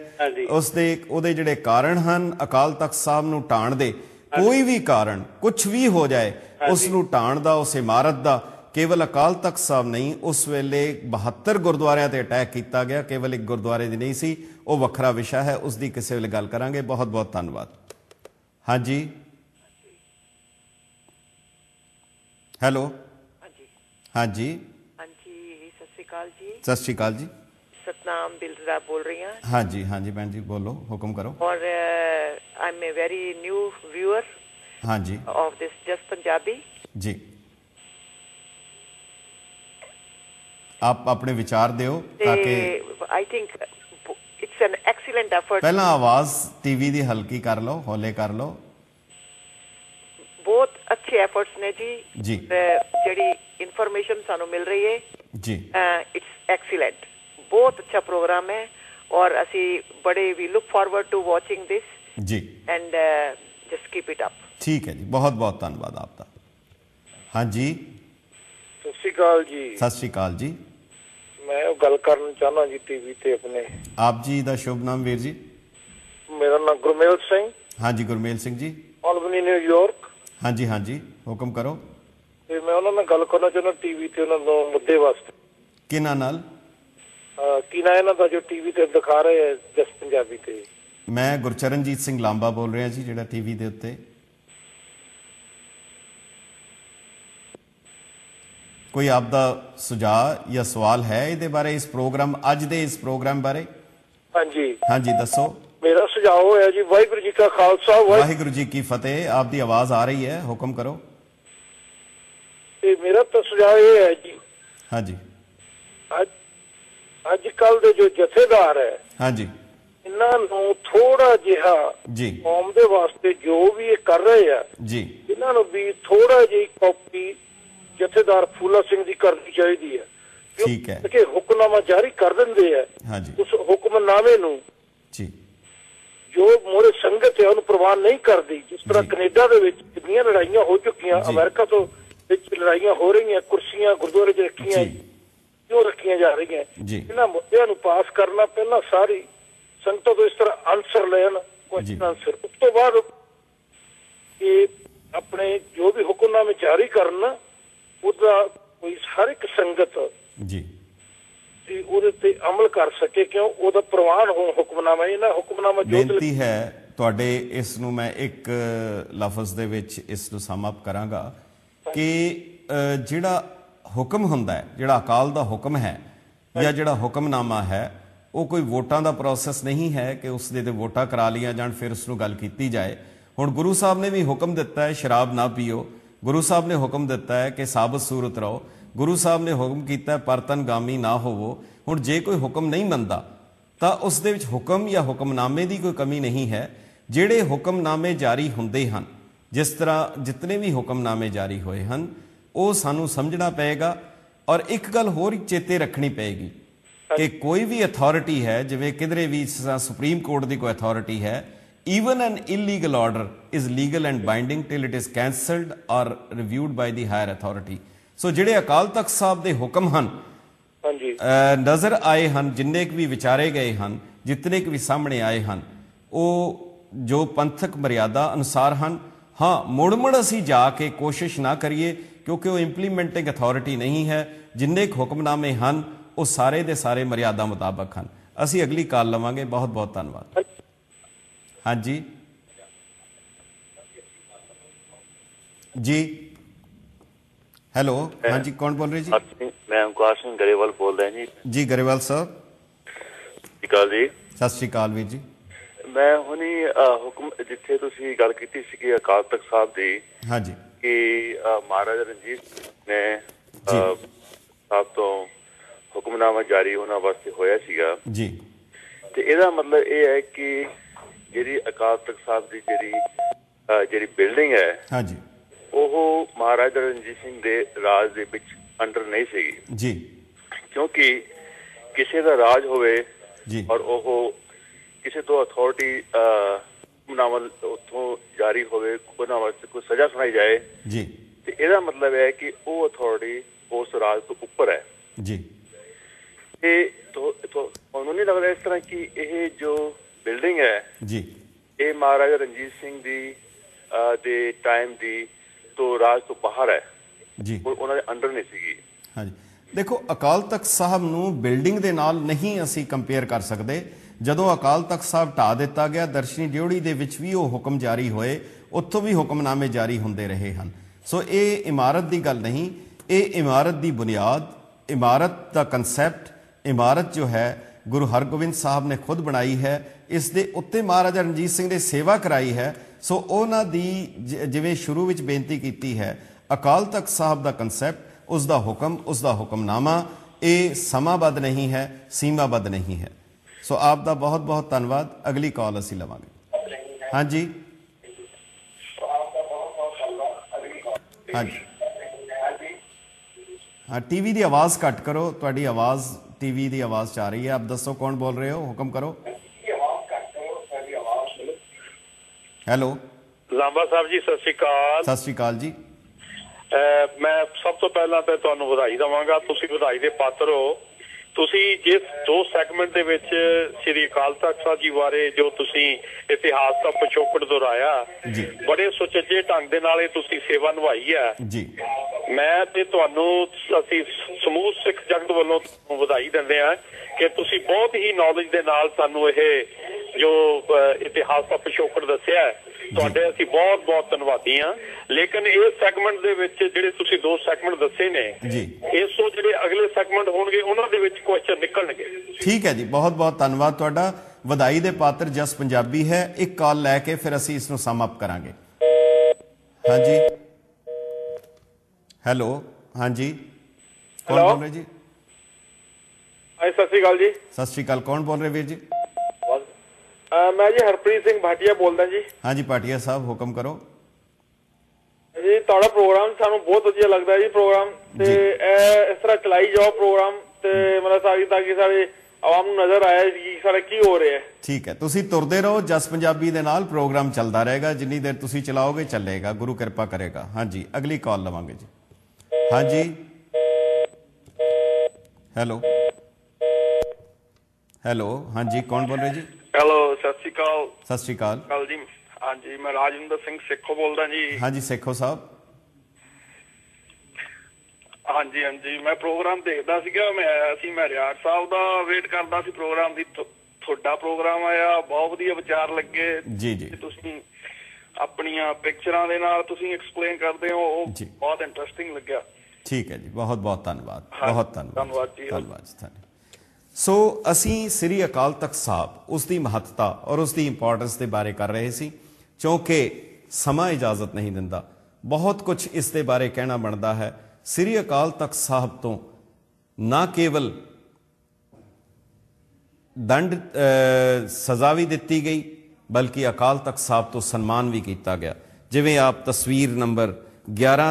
ਉਸ ਦੇ ਉਹਦੇ ਜਿਹੜੇ ਕਾਰਨ ਹਨ ਅਕਾਲ ਤਖਤ ਸਾਹਿਬ ਨੂੰ ਟਾਣ ਦੇ ਕੋਈ ਵੀ ਕਾਰਨ ਕੁਝ ਵੀ ਹੋ ਜਾਏ ਉਸ ਨੂੰ ਟਾਣ ਦਾ ਉਸ ਇਮਾਰਤ ਦਾ केवल अकाल तख्त साहब नहीं उस वेले बहत्तर गुरद्वार अटैक किया गया केवल एक गुरद्वरे की नहीं सी वक्रा विषय है उसकी किसी वे गल करा बहुत बहुत धन्यवाद हाँ जी हैलो हाँ जी हाँ जी हाँ सताल जी सतनाम बिलरा बोल रही हूँ हाँ जी हाँ जी बहन जी बोलो हुक्म करो और I am a very new viewer हाँ जी of this just Punjabi ji ਆਪ ਆਪਣੇ ਵਿਚਾਰ ਦਿਓ ਤਾਂ ਕਿ I think it's an excellent effort ਪਹਿਲਾਂ ਆਵਾਜ਼ ਟੀਵੀ ਦੀ ਹਲਕੀ ਕਰ ਲਓ ਹੌਲੇ ਕਰ ਲਓ ਬਹੁਤ ਅੱਛੇ ਐਫਰਟਸ ਨੇ ਜੀ ਜਿਹੜੀ ਇਨਫੋਰਮੇਸ਼ਨ ਸਾਨੂੰ ਮਿਲ ਰਹੀ ਹੈ ਜੀ ਇਟਸ ਐਕਸੀਲੈਂਟ ਬਹੁਤ ਅੱਛਾ ਪ੍ਰੋਗਰਾਮ ਹੈ ਔਰ ਅਸੀਂ ਬੜੇ we look forward to watching this ਜੀ and just keep it up ਠੀਕ ਹੈ ਜੀ ਬਹੁਤ ਬਹੁਤ ਧੰਨਵਾਦ ਆਪ ਦਾ ਹਾਂਜੀ ਸਤਿ ਸ਼੍ਰੀ ਅਕਾਲ ਜੀ ਸਤਿ ਸ਼੍ਰੀ ਅਕਾਲ ਜੀ ਮੈਂ ਉਹ ਗੱਲ ਕਰਨ ਚਾਹਨਾ ਜੀ ਟੀਵੀ ਤੇ ਆਪਣੇ ਆਪ ਜੀ ਦਾ ਸ਼ੁਭ ਨਾਮ ਵੀਰ ਜੀ ਮੇਰਾ ਨਾਮ ਗੁਰਮੇਲ ਸਿੰਘ ਹਾਂਜੀ ਗੁਰਮੇਲ ਸਿੰਘ ਜੀ ਆਲਬਨੀ ਨਿਊਯਾਰਕ ਹਾਂਜੀ ਹਾਂਜੀ ਹੁਕਮ ਕਰੋ ਤੇ ਮੈਂ ਉਹਨਾਂ ਨਾਲ ਗੱਲ ਕਰਨਾ ਚਾਹਣਾ ਟੀਵੀ ਤੇ ਉਹਨਾਂ ਨੂੰ ਮੁੱਦੇ ਵਾਸਤੇ ਕਿਨਾਂ ਨਾਲ ਕੀ ਨਾ ਇਹਨਾਂ ਦਾ ਜੋ ਟੀਵੀ ਤੇ ਦਿਖਾ ਰਹੇ ਹੈ ਜਸ ਪੰਜਾਬੀ ਤੇ ਮੈਂ ਗੁਰਚਰਨਜੀਤ ਸਿੰਘ ਲਾਂਬਾ ਬੋਲ ਰਿਹਾ ਜੀ ਜਿਹੜਾ ਟੀਵੀ ਦੇ ਉੱਤੇ ਕੋਈ ਆਪ ਦਾ ਸੁਝਾਅ ਜਾਂ ਸਵਾਲ ਹੈ ਇਹਦੇ ਬਾਰੇ ਇਸ ਪ੍ਰੋਗਰਾਮ ਅੱਜ ਦੇ ਇਸ ਪ੍ਰੋਗਰਾਮ ਬਾਰੇ ਹਾਂਜੀ ਹਾਂਜੀ ਦੱਸੋ ਮੇਰਾ ਸੁਝਾਅ ਹੋਇਆ ਜੀ ਵਾਹਿਗੁਰੂ ਜੀ ਕਾ ਖਾਲਸਾ ਵਾਹਿਗੁਰੂ ਜੀ ਕੀ ਫਤਿਹ ਆਪ ਦੀ ਆਵਾਜ਼ ਆ ਰਹੀ ਹੈ ਹੁਕਮ ਕਰੋ ਤੇ ਮੇਰਾ ਤਾਂ ਸੁਝਾਅ ਇਹ ਹੈ ਜੀ ਹਾਂਜੀ ਅੱਜ ਕੱਲ ਦੇ ਜੋ ਜਥੇਦਾਰ ਹੈ ਹਾਂਜੀ ਇਹਨਾਂ ਨੂੰ ਥੋੜਾ ਜਿਹਾ ਜੀ ਕੌਮ ਦੇ ਵਾਸਤੇ ਜੋ ਵੀ ਇਹ ਕਰ ਰਹੇ ਆ ਜੀ ਇਹਨਾਂ ਨੂੰ ਵੀ ਥੋੜਾ ਜਿਹੀ ਕਾਪੀ ਜਥੇਦਾਰ ਫੂਲਾ ਸਿੰਘ ਦੀ ਕਰਨੀ ਚਾਹੀਦੀ ਹੈ ਠੀਕ ਹੈ ਕਿ ਹੁਕਮਨਾਮਾ ਜਾਰੀ ਕਰ ਦਿੰਦੇ ਆ ਹਾਂਜੀ ਉਸ ਹੁਕਮਨਾਮੇ ਨੂੰ ਜੀ ਜੋ ਮੋਰੇ ਸੰਗਤ ਹੈ ਉਹਨੂੰ ਪ੍ਰਵਾਨ ਨਹੀਂ ਕਰਦੀ ਜਿਸ ਤਰ੍ਹਾਂ ਕੈਨੇਡਾ ਦੇ ਵਿੱਚ ਕਿੰਨੀਆਂ ਲੜਾਈਆਂ ਹੋ ਚੁੱਕੀਆਂ ਅਮਰੀਕਾ ਤੋਂ ਵਿੱਚ ਲੜਾਈਆਂ ਹੋ ਰਹੀਆਂ ਕੁਰਸੀਆਂ ਗੁਰਦੁਆਰੇ 'ਚ ਰੱਖੀਆਂ ਜੋ ਰੱਖੀਆਂ ਜਾ ਰਹੀਆਂ ਇਹਨਾਂ ਮੁੱਦਿਆਂ ਨੂੰ ਪਾਸ ਕਰਨਾ ਪਹਿਲਾਂ ਸਾਰੀ ਸੰਗਤਾਂ ਤੋਂ ਇਸ ਤਰ੍ਹਾਂ ਆਨਸਰ ਲੈਣ ਕੁਐਸਚਨ ਆਨਸਰ ਉਸ ਤੋਂ ਬਾਅਦ ਇਹ ਆਪਣੇ ਜੋ ਵੀ ਹੁਕਮਨਾਮੇ ਜਾਰੀ ਕਰਨ ਉਹਦਾ ਕੋਈ ਹਰ ਇੱਕ ਸੰਗਤ ਜੀ ਤੇ ਉਹਦੇ ਤੇ ਅਮਲ ਕਰ ਸਕੇ ਕਿਉਂ ਉਹਦਾ ਪ੍ਰਵਾਨ ਹੋ ਹੁਕਮਨਾਮਾ ਨਾ ਹੁਕਮਨਾਮਾ ਜੋ ਬੇਨਤੀ ਹੈ ਤੁਹਾਡੇ ਇਸ ਨੂੰ ਮੈਂ ਇੱਕ ਲਫ਼ਜ਼ ਦੇ ਵਿੱਚ ਇਸ ਨੂੰ ਸਮ ਕਰਾਂਗਾ ਕਿ ਜਿਹੜਾ ਹੁਕਮ ਹੁੰਦਾ ਹੈ ਜਿਹੜਾ ਅਕਾਲ ਦਾ ਹੁਕਮ ਹੈ ਜਾਂ ਜਿਹੜਾ ਹੁਕਮਨਾਮਾ ਹੈ ਉਹ ਕੋਈ ਵੋਟਾਂ ਦਾ ਪ੍ਰੋਸੈਸ ਨਹੀਂ ਹੈ ਕਿ ਉਸ ਦੇ ਤੇ ਵੋਟਾਂ ਕਰਾ ਲੀਆਂ ਜਾਣ ਫਿਰ ਉਸ ਨੂੰ ਗੱਲ ਕੀਤੀ ਜਾਏ ਹੁਣ ਗੁਰੂ ਸਾਹਿਬ ਨੇ ਵੀ ਹੁਕਮ ਦਿੱਤਾ ਹੈ ਸ਼ਰਾਬ ਨਾ ਪੀਓ ਗੁਰੂ ਸਾਹਿਬ ਨੇ ਹੁਕਮ ਦਿੱਤਾ ਹੈ ਕਿ ਸਾਬਤ ਸੂਰਤ ਰਹੋ ਗੁਰੂ ਸਾਹਿਬ ਨੇ ਹੁਕਮ ਕੀਤਾ ਪਰਤਨ ਗਾਮੀ ਨਾ ਹੋਵੋ ਹੁਣ ਜੇ ਕੋਈ ਹੁਕਮ ਨਹੀਂ ਮੰਨਦਾ ਤਾਂ ਉਸ ਦੇ ਵਿੱਚ ਹੁਕਮ ਜਾਂ ਹੁਕਮਨਾਮੇ ਦੀ ਕੋਈ ਕਮੀ ਨਹੀਂ ਹੈ ਜਿਹੜੇ ਹੁਕਮਨਾਮੇ ਜਾਰੀ ਹੁੰਦੇ ਹਨ ਜਿਸ ਤਰ੍ਹਾਂ ਜਿੰਨੇ ਵੀ ਹੁਕਮਨਾਮੇ ਜਾਰੀ ਹੋਏ ਹਨ ਉਹ ਸਾਨੂੰ ਸਮਝਣਾ ਪਏਗਾ ਔਰ ਇੱਕ ਗੱਲ ਹੋਰ ਚੇਤੇ ਰੱਖਣੀ ਪਏਗੀ ਕਿ ਕੋਈ ਵੀ ਅਥਾਰਟੀ ਹੈ ਜਿਵੇਂ ਕਿਧਰੇ ਵੀ ਸੁਪਰੀਮ ਕੋਰਟ ਦੀ ਕੋਈ ਅਥਾਰਟੀ ਹੈ Even an illegal order is legal and binding till it is cancelled or reviewed by the higher authority. ਸੋ ਜਿਹੜੇ ਅਕਾਲ ਤਖਤ ਸਾਹਿਬ ਦੇ ਹੁਕਮ ਹਨ ਹਾਂਜੀ ਨਜ਼ਰ ਆਏ ਹਨ ਜਿੰਨੇ ਕੁ ਵੀ ਵਿਚਾਰੇ ਗਏ ਹਨ ਜਿੰਨੇ ਕੁ ਵੀ ਸਾਹਮਣੇ ਆਏ ਹਨ ਉਹ ਜੋ ਪੰਥਕ ਮਰਿਆਦਾ ਅਨੁਸਾਰ ਹਨ ਹਾਂ ਮੁੜਮੜ ਅਸੀਂ ਜਾ ਕੇ ਕੋਸ਼ਿਸ਼ ਨਾ ਕਰੀਏ ਕਿਉਂਕਿ ਉਹ ਇੰਪਲੀਮੈਂਟਿੰਗ ਅਥਾਰਟੀ ਨਹੀਂ ਹੈ ਜਿੰਨੇ ਕੁ ਹੁਕਮਨਾਮੇ ਹਨ ਉਹ ਸਾਰੇ ਦੇ ਸਾਰੇ ਮਰਿਆਦਾ ਮੁਤਾਬਕ ਹਨ ਅਸੀਂ ਅਗਲੀ ਕਾਲ ਲਵਾਂਗੇ ਬਹੁਤ ਬਹੁਤ ਧੰਨਵਾਦ ਹਾਂਜੀ ਜੀ ਹੈਲੋ ਹਾਂਜੀ ਕੌਣ ਬੋਲ ਰਹੇ ਜੀ ਮੈਂ ਓਮਕਾਰ ਸਿੰਘ ਗਰੇਵਾਲ ਬੋਲ ਰਿਹਾ ਜੀ ਜੀ ਗਰੇਵਾਲ ਸਾਹਿਬ ਸਤਿ ਸ਼੍ਰੀ ਜੀ ਸਤਿ ਸ਼੍ਰੀ ਅਕਾਲ ਵੀਰ ਜੀ ਮੈਂ ਹੁਣੀ ਹੁਕਮ ਜਿੱਥੇ ਤੁਸੀਂ ਗੱਲ ਕੀਤੀ ਸੀ ਕਿ ਅਕਾਲ ਤਖਤ ਸਾਹਿਬ ਦੀ ਹਾਂਜੀ ਕਿ ਮਹਾਰਾਜ ਰਣਜੀਤ ਨੇ ਸਾਹਿਬ ਤੋਂ ਹੁਕਮਨਾਮਾ ਜਾਰੀ ਹੋਣਾ ਵਾਸਤੇ ਹੋਇਆ ਸੀਗਾ ਜੀ ਤੇ ਇਹਦਾ ਮਤਲਬ ਇਹ ਹੈ ਕਿ ਜਿਹੜੀ ਅਕਾਲ ਤਖਤ ਸਾਹਿਬ ਦੀ ਜਿਹੜੀ ਜਿਹੜੀ ਬਿਲਡਿੰਗ ਹੈ ਹਾਂਜੀ ਉਹ ਮਹਾਰਾਜਾ ਰਣਜੀਤ ਸਿੰਘ ਦੇ ਰਾਜ ਦੇ ਵਿੱਚ ਅੰਡਰ ਨਹੀਂ ਸੀਗੀ ਜੀ ਕਿਉਂਕਿ ਕਿਸੇ ਦਾ ਰਾਜ ਹੋਵੇ ਜੀ ਔਰ ਉਹ ਕਿਸੇ ਤੋਂ ਅਥਾਰਟੀ ਨਾਮਲ ਉਥੋਂ ਜਾਰੀ ਹੋਵੇ ਕੋਈ ਨਾ ਵਾਸਤੇ ਕੋਈ ਸਜ਼ਾ ਸੁਣਾਈ ਜਾਏ ਜੀ ਤੇ ਇਹਦਾ ਮਤਲਬ ਹੈ ਕਿ ਉਹ ਅਥਾਰਟੀ ਉਸ ਰਾਜ ਤੋਂ ਉੱਪਰ ਹੈ ਜੀ ਇਹ ਤੋਂ ਤੁਹਾਨੂੰ ਨਹੀਂ ਲੱਗਦਾ ਇਸ ਤਰ੍ਹਾਂ ਕਿ ਇਹ ਜੋ ਬਿਲਡਿੰਗ ਹੈ ਜੀ ਇਹ ਮਹਾਰਾਜਾ ਰਣਜੀਤ ਸਿੰਘ ਦੀ ਦੇ ਟਾਈਮ ਦੀ ਤੋਂ ਰਾਜ ਤੋਂ ਬਾਹਰ ਹੈ ਜੀ ਉਹਨਾਂ ਦੇ ਅੰਡਰ ਨਹੀਂ ਸੀਗੀ ਹਾਂਜੀ ਦੇਖੋ ਅਕਾਲ ਤਖਤ ਸਾਹਿਬ ਨੂੰ ਬਿਲਡਿੰਗ ਦੇ ਨਾਲ ਨਹੀਂ ਅਸੀਂ ਕੰਪੇਅਰ ਕਰ ਸਕਦੇ ਜਦੋਂ ਅਕਾਲ ਤਖਤ ਸਾਹਿਬ ਢਾ ਦਿੱਤਾ ਗਿਆ ਦਰਸ਼ਨੀ ਡਿਉੜੀ ਦੇ ਵਿੱਚ ਵੀ ਉਹ ਹੁਕਮ ਜਾਰੀ ਹੋਏ ਉੱਥੋਂ ਵੀ ਹੁਕਮਨਾਮੇ ਜਾਰੀ ਹੁੰਦੇ ਰਹੇ ਹਨ ਸੋ ਇਹ ਇਮਾਰਤ ਦੀ ਗੱਲ ਨਹੀਂ ਇਹ ਇਮਾਰਤ ਦੀ ਬੁਨਿਆਦ ਇਮਾਰਤ ਦਾ ਕਨਸੈਪਟ ਇਮਾਰਤ ਜੋ ਹੈ ਗੁਰੂ ਹਰਗੋਬਿੰਦ ਸਾਹਿਬ ਨੇ ਖੁਦ ਬਣਾਈ ਹੈ ਇਸ ਦੇ ਉੱਤੇ ਮਹਾਰਾਜਾ ਰਣਜੀਤ ਸਿੰਘ ਦੇ ਸੇਵਾ ਕਰਾਈ ਹੈ ਸੋ ਉਹਨਾਂ ਦੀ ਜਿਵੇਂ ਸ਼ੁਰੂ ਵਿੱਚ ਬੇਨਤੀ ਕੀਤੀ ਹੈ ਅਕਾਲ ਤਖਤ ਸਾਹਿਬ ਦਾ ਕਨਸੈਪਟ ਉਸ ਦਾ ਹੁਕਮ ਉਸ ਦਾ ਹੁਕਮਨਾਮਾ ਇਹ ਸਮਾਬੱਧ ਨਹੀਂ ਹੈ ਸੀਮਾਬੱਧ ਨਹੀਂ ਹੈ ਸੋ ਆਪ ਦਾ ਬਹੁਤ ਬਹੁਤ ਧੰਨਵਾਦ ਅਗਲੀ ਕਾਲ ਅਸੀਂ ਲਵਾਂਗੇ ਹਾਂਜੀ ਹਾਂਜੀ ਹਾਂ ਟੀਵੀ ਦੀ ਆਵਾਜ਼ ਘੱਟ ਕਰੋ ਤੁਹਾਡੀ ਆਵਾਜ਼ ਟੀਵੀ ਦੀ ਆਵਾਜ਼ ਚ ਆ ਰਹੀ ਹੈ ਆਪ ਦੱਸੋ ਕੌਣ ਬੋਲ ਰਹੇ ਹੋ ਹੁਕਮ ਕਰੋ ਹੈਲੋ ਲਾਂਬਾ ਸਾਹਿਬ ਜੀ ਸਤਿ ਸ਼੍ਰੀ ਅਕਾਲ ਸਤਿ ਸ਼੍ਰੀ ਅਕਾਲ ਜੀ ਮੈਂ ਸਭ ਤੋਂ ਪਹਿਲਾਂ ਤੇ ਤੁਹਾਨੂੰ ਵਧਾਈ ਦਵਾਂਗਾ ਤੁਸੀਂ ਵਧਾਈ ਦੇ ਪਾਤਰ ਹੋ ਤੁਸੀਂ ਜਿਸ ਦੋ ਸੈਗਮੈਂਟ ਦੇ ਵਿੱਚ ਸ੍ਰੀ ਅਕਾਲ ਤਖਤ ਸਾਹਿਬ ਜੀ ਬਾਰੇ ਜੋ ਤੁਸੀਂ ਇਤਿਹਾਸ ਦਾ ਪਿਛੋਕੜ ਦੁਹਰਾਇਆ ਬੜੇ ਸੁਚੱਜੇ ਢੰਗ ਦੇ ਨਾਲ ਇਹ ਤੁਸੀਂ ਸੇਵਾ ਨਿਭਾਈ ਹੈ ਜੀ ਮੈਂ ਤੇ ਤੁਹਾਨੂੰ ਅਸੀਂ ਸਮੂਹ ਸਿੱਖ ਜਗਤ ਵੱਲੋਂ ਤੁਹਾਨੂੰ ਵਧਾਈ ਦਿੰਦੇ ਆ ਕਿ ਤੁਸੀਂ ਬਹੁਤ ਹੀ ਨੌਲੇਜ ਦੇ ਨਾਲ ਸਾਨੂੰ ਇਹ ਜੋ ਇਤਿਹਾਸ ਦਾ ਪਿਛੋਕੜ ਦੱਸਿਆ ਹੈ ਤੁਹਾਡੇ ਅਸੀਂ ਬਹੁਤ ਬਹੁਤ ਧੰਨਵਾਦੀ ਆ ਲੇਕਿਨ ਇਸ ਸੈਗਮੈਂਟ ਦੇ ਵਿੱਚ ਜਿਹੜੇ ਤੁਸੀਂ ਦੋ ਸੈਗਮੈਂਟ ਦੱਸੇ ਨੇ ਇਸ ਤੋਂ ਜਿਹੜੇ ਅਗਲੇ ਸੈਗਮੈਂਟ ਹੋਣਗੇ ਉਹਨਾਂ ਦੇ ਵਿੱਚ ਕੁਐਸਚਨ ਨਿਕਲਣਗੇ ਠੀਕ ਹੈ ਜੀ ਬਹੁਤ ਬਹੁਤ ਧੰਨਵਾਦ ਤੁਹਾਡਾ ਵਧਾਈ ਦੇ ਪਾਤਰ ਜਸ ਪੰਜਾਬੀ ਹੈ ਇੱਕ ਕਾਲ ਲੈ ਕੇ ਫਿਰ ਅਸੀਂ ਇਸ ਨੂੰ ਸਮ ਅਪ ਕਰਾਂਗੇ ਹਾਂਜੀ ਹੈਲੋ ਹਾਂਜੀ ਕੌਣ ਬੋਲ ਰਿਹਾ ਜੀ ਸਤਿ ਸ਼੍ਰੀ ਅਕਾਲ ਜੀ ਸਤਿ ਸ਼੍ਰੀ ਅਕਾਲ ਕੌਣ ਬੋਲ ਰਿਹਾ ਵੀਰ ਜੀ ਮੈਂ ਜੀ ਹਰਪ੍ਰੀਤ ਸਿੰਘ ਭਾਟੀਆ ਬੋਲਦਾ ਜੀ ਹਾਂਜੀ ਭਾਟੀਆ ਸਾਹਿਬ ਹੁਕਮ ਕਰੋ ਜੀ ਤੁਹਾਡਾ ਪ੍ਰੋਗਰਾਮ ਸਾਨੂੰ ਬਹੁਤ ਵਧੀਆ ਲੱਗਦਾ ਜੀ ਪ੍ਰੋਗਰਾਮ ਤੇ ਇਹ ਇਸ ਤਰ੍ਹਾਂ ਚਲਾਈ ਜਾਓ ਪ੍ਰੋਗਰਾਮ ਤੇ ਮਤਲਬ ਸਾਰੀ ਤਾਂ ਕਿ ਸਾਰੇ ਆਵਾਮ ਨੂੰ ਨਜ਼ਰ ਆਇਆ ਕਿ ਸਾਰੇ ਕੀ ਹੋ ਰਿਹਾ ਹੈ ਠੀਕ ਹੈ ਤੁਸੀਂ ਤੁਰਦੇ ਰਹੋ ਜਸ ਪੰਜਾਬੀ ਦੇ ਨਾਲ ਪ੍ਰੋਗਰਾਮ ਚੱਲਦਾ ਰਹੇਗਾ ਜਿੰਨੀ ਦੇਰ ਤੁਸੀਂ ਚਲਾਓਗੇ ਚੱਲੇਗਾ ਗੁਰੂ ਕਿਰਪਾ ਕਰੇਗਾ ਹਾਂਜੀ ਅਗਲੀ ਕਾਲ ਲਵਾਂਗੇ ਜੀ ਹਾਂਜੀ ਹੈਲੋ ਹੈਲੋ ਹਾਂਜੀ ਕੌਣ ਬੋਲ ਰਿਹਾ ਜੀ ਹੈਲੋ ਸਤਿ ਸ਼੍ਰੀ ਅਕਾਲ ਸਤਿ ਸ਼੍ਰੀ ਅਕਾਲ ਕੱਲ ਜੀ ਹਾਂਜੀ ਮੈਂ ਰਾਜਿੰਦਰ ਸਿੰਘ ਸੇਖੋ ਬੋਲਦਾ ਜੀ ਹਾਂਜੀ ਸੇਖੋ ਸਾਹਿਬ ਹਾਂਜੀ ਹਾਂਜੀ ਮੈਂ ਪ੍ਰੋਗਰਾਮ ਦੇਖਦਾ ਸੀਗਾ ਮੈਂ ਆਇਆ ਸੀ ਮੈਂ ਰਿਆਰ ਸਾਹਿਬ ਦਾ ਵੇਟ ਕਰਦਾ ਸੀ ਪ੍ਰੋਗਰਾਮ ਦੀ ਤੁਹਾਡਾ ਪ੍ਰੋਗਰਾਮ ਆਇਆ ਬਹੁਤ ਵਧੀਆ ਵਿਚਾਰ ਲੱਗੇ ਜੀ ਜੀ ਤੁਸੀਂ ਆਪਣੀਆਂ ਪਿਕਚਰਾਂ ਦੇ ਨਾਲ ਤੁਸੀਂ ਐਕਸਪਲੇਨ ਕਰਦੇ ਹੋ ਉਹ ਬਹੁਤ ਇੰਟਰਸਟਿੰਗ ਲੱਗਿਆ ਠੀਕ ਹੈ ਜੀ ਬਹੁਤ ਬਹੁਤ ਧੰਨਵਾਦ ਬਹੁਤ ਧੰਨਵਾਦ ਧੰਨਵਾਦ ਜੀ ਧੰਨਵਾਦ ਸੋ ਅਸੀਂ ਸ੍ਰੀ ਅਕਾਲ ਤਖਤ ਸਾਹਿਬ ਉਸ ਦੀ ਮਹੱਤਤਾ ਔਰ ਉਸ ਦੀ ਇੰਪੋਰਟੈਂਸ ਦੇ ਬਾਰੇ ਕਰ ਰਹੇ ਸੀ ਕਿਉਂਕਿ ਸਮਾਂ ਇਜਾਜ਼ਤ ਨਹੀਂ ਦਿੰਦਾ ਬਹੁਤ ਕੁਝ ਇਸ ਦੇ ਬਾਰੇ ਕਹਿਣਾ ਬਣਦਾ ਹੈ ਸ੍ਰੀ ਅਕਾਲ ਤਖਤ ਸਾਹਿਬ ਤੋਂ ਨਾ ਕੇਵਲ ਦੰਡ ਸਜ਼ਾ ਵੀ ਦਿੱਤੀ ਗਈ ਬਲਕਿ ਅਕਾਲ ਤਖਤ ਸਾਹਿਬ ਤੋਂ ਸਨਮਾਨ ਵੀ ਕੀਤਾ ਗਿਆ ਜਿਵੇਂ ਆਪ ਤਸਵੀਰ ਨੰਬਰ 11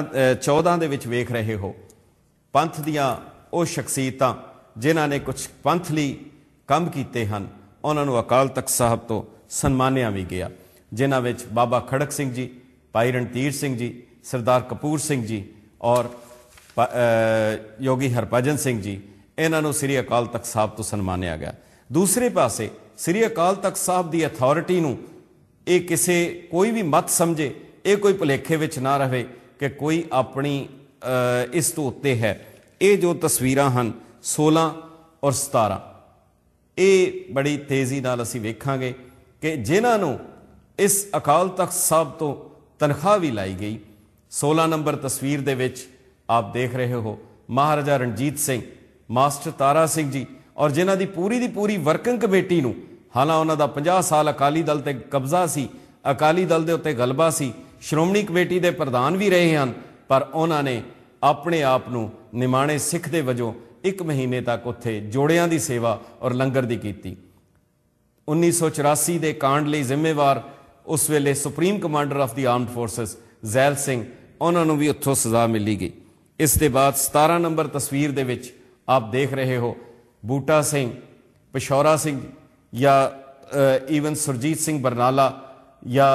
14 ਦੇ ਵਿੱਚ ਵੇਖ ਰਹੇ ਹੋ ਪੰਥ ਦੀਆਂ ਉਹ ਸ਼ਖਸੀਅਤਾਂ ਜਿਨ੍ਹਾਂ ਨੇ ਕੁਝ ਪੰਥਲੀ ਕੰਮ ਕੀਤੇ ਹਨ ਉਹਨਾਂ ਨੂੰ ਅਕਾਲ ਤਖਤ ਸਾਹਿਬ ਤੋਂ ਸਨਮਾਨਿਆ ਵੀ ਗਿਆ ਜਿਨ੍ਹਾਂ ਵਿੱਚ ਬਾਬਾ ਖੜਕ ਸਿੰਘ ਜੀ ਭਾਈ ਰਣਤੀਰ ਸਿੰਘ ਜੀ ਸਰਦਾਰ ਕਪੂਰ ਸਿੰਘ ਜੀ ਔਰ ਯੋਗੀ ਹਰਪਜਨ ਸਿੰਘ ਜੀ ਇਹਨਾਂ ਨੂੰ ਸ੍ਰੀ ਅਕਾਲ ਤਖਤ ਸਾਹਿਬ ਤੋਂ ਸਨਮਾਨਿਆ ਗਿਆ ਦੂਸਰੇ ਪਾਸੇ ਸ੍ਰੀ ਅਕਾਲ ਤਖਤ ਸਾਹਿਬ ਦੀ ਅਥਾਰਟੀ ਨੂੰ ਇਹ ਕਿਸੇ ਕੋਈ ਵੀ ਮਤ ਸਮਝੇ ਇਹ ਕੋਈ ਭੁਲੇਖੇ ਵਿੱਚ ਨਾ ਰਹੇ ਕਿ ਕੋਈ ਆਪਣੀ ਇਸ ਤੋਂ ਉੱਤੇ ਹੈ ਇਹ ਜੋ ਤਸਵੀਰਾਂ ਹਨ 16 ਔਰ 17 ਇਹ ਬੜੀ ਤੇਜ਼ੀ ਨਾਲ ਅਸੀਂ ਵੇਖਾਂਗੇ ਕਿ ਜਿਨ੍ਹਾਂ ਨੂੰ ਇਸ ਅਕਾਲ ਤਖਤ ਸਾਹਿਬ ਤੋਂ ਤਨਖਾਹ ਵੀ ਲਾਈ ਗਈ 16 ਨੰਬਰ ਤਸਵੀਰ ਦੇ ਵਿੱਚ ਆਪ ਦੇਖ ਰਹੇ ਹੋ ਮਹਾਰਾਜਾ ਰਣਜੀਤ ਸਿੰਘ ਮਾਸਟਰ ਤਾਰਾ ਸਿੰਘ ਜੀ ਔਰ ਜਿਨ੍ਹਾਂ ਦੀ ਪੂਰੀ ਦੀ ਪੂਰੀ ਵਰਕਿੰਗ ਕਮੇਟੀ ਨੂੰ ਹਾਲਾਂ ਉਹਨਾਂ ਦਾ 50 ਸਾਲ ਅਕਾਲੀ ਦਲ ਤੇ ਕਬਜ਼ਾ ਸੀ ਅਕਾਲੀ ਦਲ ਦੇ ਉੱਤੇ ਗਲਬਾ ਸੀ ਸ਼੍ਰੋਮਣੀ ਕਮੇਟੀ ਦੇ ਪ੍ਰਧਾਨ ਵੀ ਰਹੇ ਹਨ ਪਰ ਉਹਨਾਂ ਨੇ ਆਪਣੇ ਆਪ ਨੂੰ ਨਿਮਾਣੇ ਸਿੱਖ ਦੇ ਵਜੋਂ ਇੱਕ ਮਹੀਨੇ ਤੱਕ ਉੱਥੇ ਜੋੜਿਆਂ ਦੀ ਸੇਵਾ ਔਰ ਲੰਗਰ ਦੀ ਕੀਤੀ 1984 ਦੇ ਕਾਂਡ ਲਈ ਜ਼ਿੰਮੇਵਾਰ ਉਸ ਵੇਲੇ supreme commander of the armed forces Zail Singh ਉਹਨਾਂ ਨੂੰ ਵੀ ਉੱਥੋਂ ਸਜ਼ਾ ਮਿਲੀ ਗਈ ਇਸ ਦੇ ਬਾਅਦ 17 ਨੰਬਰ ਤਸਵੀਰ ਦੇ ਵਿੱਚ ਆਪ ਦੇਖ ਰਹੇ ਹੋ ਬੂਟਾ ਸਿੰਘ ਪਸ਼ੌਰਾ ਸਿੰਘ ਜਾਂ ਈਵਨ ਸਰਜੀਤ ਸਿੰਘ ਬਰਨਾਲਾ ਜਾਂ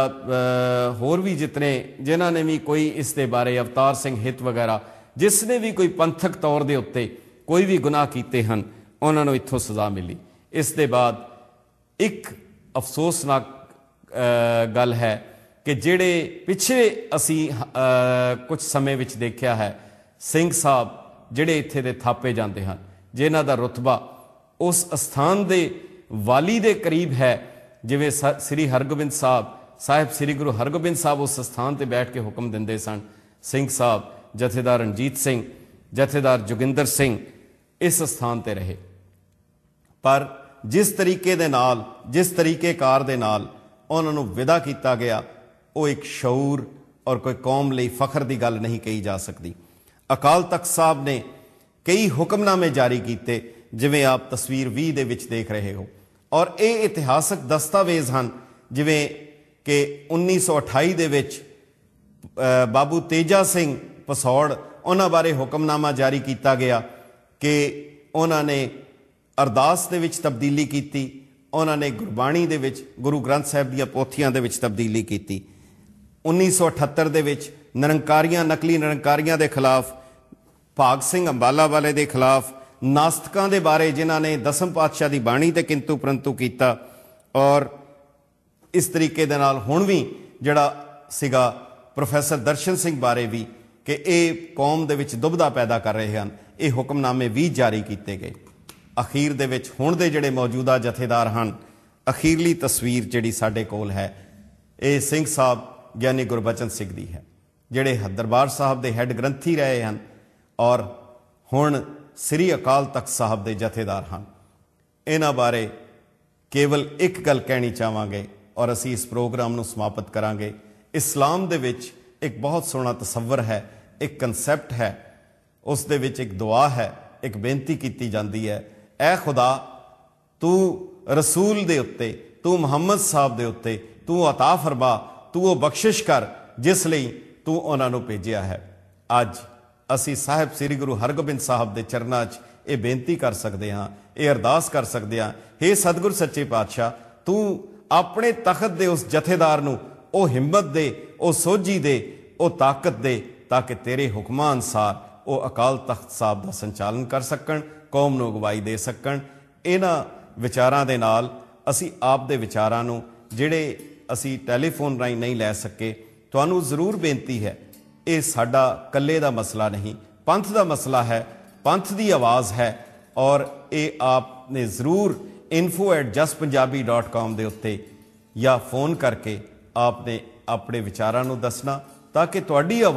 ਹੋਰ ਵੀ ਜਿਤਨੇ ਜਿਨ੍ਹਾਂ ਨੇ ਵੀ ਕੋਈ ਇਸ ਦੇ ਬਾਰੇ ਅਵਤਾਰ ਸਿੰਘ ਹਿਤ ਵਗੈਰਾ ਜਿਸ ਨੇ ਵੀ ਕੋਈ ਪੰਥਕ ਤੌਰ ਦੇ ਉੱਤੇ ਕੋਈ ਵੀ ਗੁਨਾਹ ਕੀਤੇ ਹਨ ਉਹਨਾਂ ਨੂੰ ਇੱਥੋਂ ਸਜ਼ਾ ਮਿਲੀ ਇਸ ਦੇ ਬਾਅਦ ਇੱਕ ਅਫਸੋਸਨਾਕ ਗੱਲ ਹੈ ਕਿ ਜਿਹੜੇ ਪਿੱਛੇ ਅਸੀਂ ਕੁਝ ਸਮੇਂ ਵਿੱਚ ਦੇਖਿਆ ਹੈ ਸਿੰਘ ਸਾਹਿਬ ਜਿਹੜੇ ਇੱਥੇ ਦੇ ਥਾਪੇ ਜਾਂਦੇ ਹਨ ਜਿਨ੍ਹਾਂ ਦਾ ਰਤਬਾ ਉਸ ਸਥਾਨ ਦੇ ਵਾਲੀ ਦੇ ਕਰੀਬ ਹੈ ਜਿਵੇਂ ਸ੍ਰੀ ਹਰਗੋਬਿੰਦ ਸਾਹਿਬ ਸਾਹਿਬ ਸ੍ਰੀ ਗੁਰੂ ਹਰਗੋਬਿੰਦ ਸਾਹਿਬ ਉਸ ਸਥਾਨ ਤੇ ਬੈਠ ਕੇ ਹੁਕਮ ਦਿੰਦੇ ਸਨ ਸਿੰਘ ਸਾਹਿਬ ਜਥੇਦਾਰ ਰਣਜੀਤ ਸਿੰਘ ਜਥੇਦਾਰ ਜੁਗਿੰਦਰ ਸਿੰਘ ਇਸ ਸਥਾਨ ਤੇ ਰਹੇ ਪਰ ਜਿਸ ਤਰੀਕੇ ਦੇ ਨਾਲ ਜਿਸ ਤਰੀਕੇਕਾਰ ਦੇ ਨਾਲ ਉਹਨਾਂ ਨੂੰ ਵਿਦਾ ਕੀਤਾ ਗਿਆ ਉਹ ਇੱਕ ਸ਼ੌਰ ਔਰ ਕੋਈ ਕੌਮ ਲਈ ਫਖਰ ਦੀ ਗੱਲ ਨਹੀਂ ਕਹੀ ਜਾ ਸਕਦੀ ਅਕਾਲ ਤਖਤ ਸਾਹਿਬ ਨੇ ਕਈ ਹੁਕਮਨਾਮੇ ਜਾਰੀ ਕੀਤੇ ਜਿਵੇਂ ਆਪ ਤਸਵੀਰ 20 ਦੇ ਵਿੱਚ ਦੇਖ ਰਹੇ ਹੋ ਔਰ ਇਹ ਇਤਿਹਾਸਕ ਦਸਤਾਵੇਜ਼ ਹਨ ਜਿਵੇਂ ਕਿ 1928 ਦੇ ਵਿੱਚ ਬਾਬੂ ਤੇਜਾ ਸਿੰਘ ਪਸੌੜ ਉਹਨਾਂ ਬਾਰੇ ਹੁਕਮਨਾਮਾ ਜਾਰੀ ਕੀਤਾ ਗਿਆ ਕਿ ਉਹਨਾਂ ਨੇ ਅਰਦਾਸ ਦੇ ਵਿੱਚ ਤਬਦੀਲੀ ਕੀਤੀ ਉਹਨਾਂ ਨੇ ਗੁਰਬਾਣੀ ਦੇ ਵਿੱਚ ਗੁਰੂ ਗ੍ਰੰਥ ਸਾਹਿਬ ਦੀਆਂ ਪੋਥੀਆਂ ਦੇ ਵਿੱਚ ਤਬਦੀਲੀ ਕੀਤੀ 1978 ਦੇ ਵਿੱਚ ਨਿਰੰਕਾਰੀਆਂ ਨਕਲੀ ਨਿਰੰਕਾਰੀਆਂ ਦੇ ਖਿਲਾਫ ਭਾਗ ਸਿੰਘ ਅੰਬਾਲਾ ਵਾਲੇ ਦੇ ਖਿਲਾਫ ਨਾਸਤਕਾਂ ਦੇ ਬਾਰੇ ਜਿਨ੍ਹਾਂ ਨੇ ਦਸਮ ਪਾਤਸ਼ਾਹ ਦੀ ਬਾਣੀ ਤੇ ਕਿੰਤੂ ਪਰੰਤੂ ਕੀਤਾ ਔਰ ਇਸ ਤਰੀਕੇ ਦੇ ਨਾਲ ਹੁਣ ਵੀ ਜਿਹੜਾ ਸੀਗਾ ਪ੍ਰੋਫੈਸਰ ਦਰਸ਼ਨ ਸਿੰਘ ਬਾਰੇ ਵੀ ਕਿ ਇਹ ਕੌਮ ਦੇ ਵਿੱਚ ਦੁਬਧਾ ਪੈਦਾ ਕਰ ਰਹੇ ਹਨ ਇਹ ਹੁਕਮਨਾਮੇ ਵੀ ਜਾਰੀ ਕੀਤੇ ਗਏ ਅਖੀਰ ਦੇ ਵਿੱਚ ਹੁਣ ਦੇ ਜਿਹੜੇ ਮੌਜੂਦਾ ਜਥੇਦਾਰ ਹਨ ਅਖੀਰਲੀ ਤਸਵੀਰ ਜਿਹੜੀ ਸਾਡੇ ਕੋਲ ਹੈ ਇਹ ਸਿੰਘ ਸਾਹਿਬ ਗਿਆਨੀ ਗੁਰਬਚਨ ਸਿੰਘ ਦੀ ਹੈ ਜਿਹੜੇ ਦਰਬਾਰ ਸਾਹਿਬ ਦੇ ਹੈੱਡ ਗ੍ਰੰਥੀ ਰਹੇ ਹਨ ਔਰ ਹੁਣ ਸ੍ਰੀ ਅਕਾਲ ਤਖਤ ਸਾਹਿਬ ਦੇ ਜਥੇਦਾਰ ਹਨ ਇਹਨਾਂ ਬਾਰੇ ਕੇਵਲ ਇੱਕ ਗੱਲ ਕਹਿਣੀ ਚਾਹਾਂਗੇ ਔਰ ਅਸੀਂ ਇਸ ਪ੍ਰੋਗਰਾਮ ਨੂੰ ਸਮਾਪਤ ਕਰਾਂਗੇ ਇਸਲਾਮ ਦੇ ਵਿੱਚ ਇੱਕ ਬਹੁਤ ਸੋਹਣਾ ਤਸਵਰ ਹੈ ਇੱਕ ਕਨਸੈਪਟ ਹੈ ਉਸ ਦੇ ਵਿੱਚ ਇੱਕ ਦੁਆ ਹੈ ਇੱਕ ਬੇਨਤੀ ਕੀਤੀ ਜਾਂਦੀ ਹੈ ਐ ਖੁਦਾ ਤੂੰ ਰਸੂਲ ਦੇ ਉੱਤੇ ਤੂੰ ਮੁਹੰਮਦ ਸਾਹਿਬ ਦੇ ਉੱਤੇ ਤੂੰ عطا ਫਰਮਾ ਤੂੰ ਉਹ ਬਖਸ਼ਿਸ਼ ਕਰ ਜਿਸ ਲਈ ਤੂੰ ਉਹਨਾਂ ਨੂੰ ਭੇਜਿਆ ਹੈ ਅੱਜ ਅਸੀਂ ਸਾਹਿਬ ਸ੍ਰੀ ਗੁਰੂ ਹਰਗੋਬਿੰਦ ਸਾਹਿਬ ਦੇ ਚਰਨਾਂ 'ਚ ਇਹ ਬੇਨਤੀ ਕਰ ਸਕਦੇ ਹਾਂ ਇਹ ਅਰਦਾਸ ਕਰ ਸਕਦੇ ਹਾਂ हे ਸਤਿਗੁਰ ਸੱਚੇ ਪਾਤਸ਼ਾਹ ਤੂੰ ਆਪਣੇ ਤਖਤ ਦੇ ਉਸ ਜਥੇਦਾਰ ਨੂੰ ਉਹ ਹਿੰਮਤ ਦੇ ਉਹ ਸੋਝੀ ਦੇ ਉਹ ਤਾਕਤ ਦੇ ਤਾਂ ਕਿ ਤੇਰੇ ਹੁਕਮਾਂ ਅਨਸਾਰ ਉਹ ਅਕਾਲ ਤਖਤ ਸਾਹਿਬ ਦਾ ਸੰਚਾਲਨ ਕਰ ਸਕਣ ਕੌਮ ਨੂੰ ਅਗਵਾਈ ਦੇ ਸਕਣ ਇਹਨਾਂ ਵਿਚਾਰਾਂ ਦੇ ਨਾਲ ਅਸੀਂ ਆਪ ਦੇ ਵਿਚਾਰਾਂ ਨੂੰ ਜਿਹੜੇ ਅਸੀਂ ਟੈਲੀਫੋਨ ਰਾਹੀਂ ਨਹੀਂ ਲੈ ਸਕੇ ਤੁਹਾਨੂੰ ਜ਼ਰੂਰ ਬੇਨਤੀ ਹੈ ਇਹ ਸਾਡਾ ਕੱਲੇ ਦਾ ਮਸਲਾ ਨਹੀਂ ਪੰਥ ਦਾ ਮਸਲਾ ਹੈ ਪੰਥ ਦੀ ਆਵਾਜ਼ ਹੈ ਔਰ ਇਹ ਆਪ ਨੇ ਜ਼ਰੂਰ info@justpunjabi.com ਦੇ ਉੱਤੇ ਜਾਂ ਫੋਨ ਕਰਕੇ ਆਪ ਨੇ ਆਪਣੇ ਵਿਚਾਰਾਂ ਨੂੰ ਦੱਸਣਾ ਤਾਂ ਕਿ ਤੁਹਾਡੀ ਆਵਾਜ਼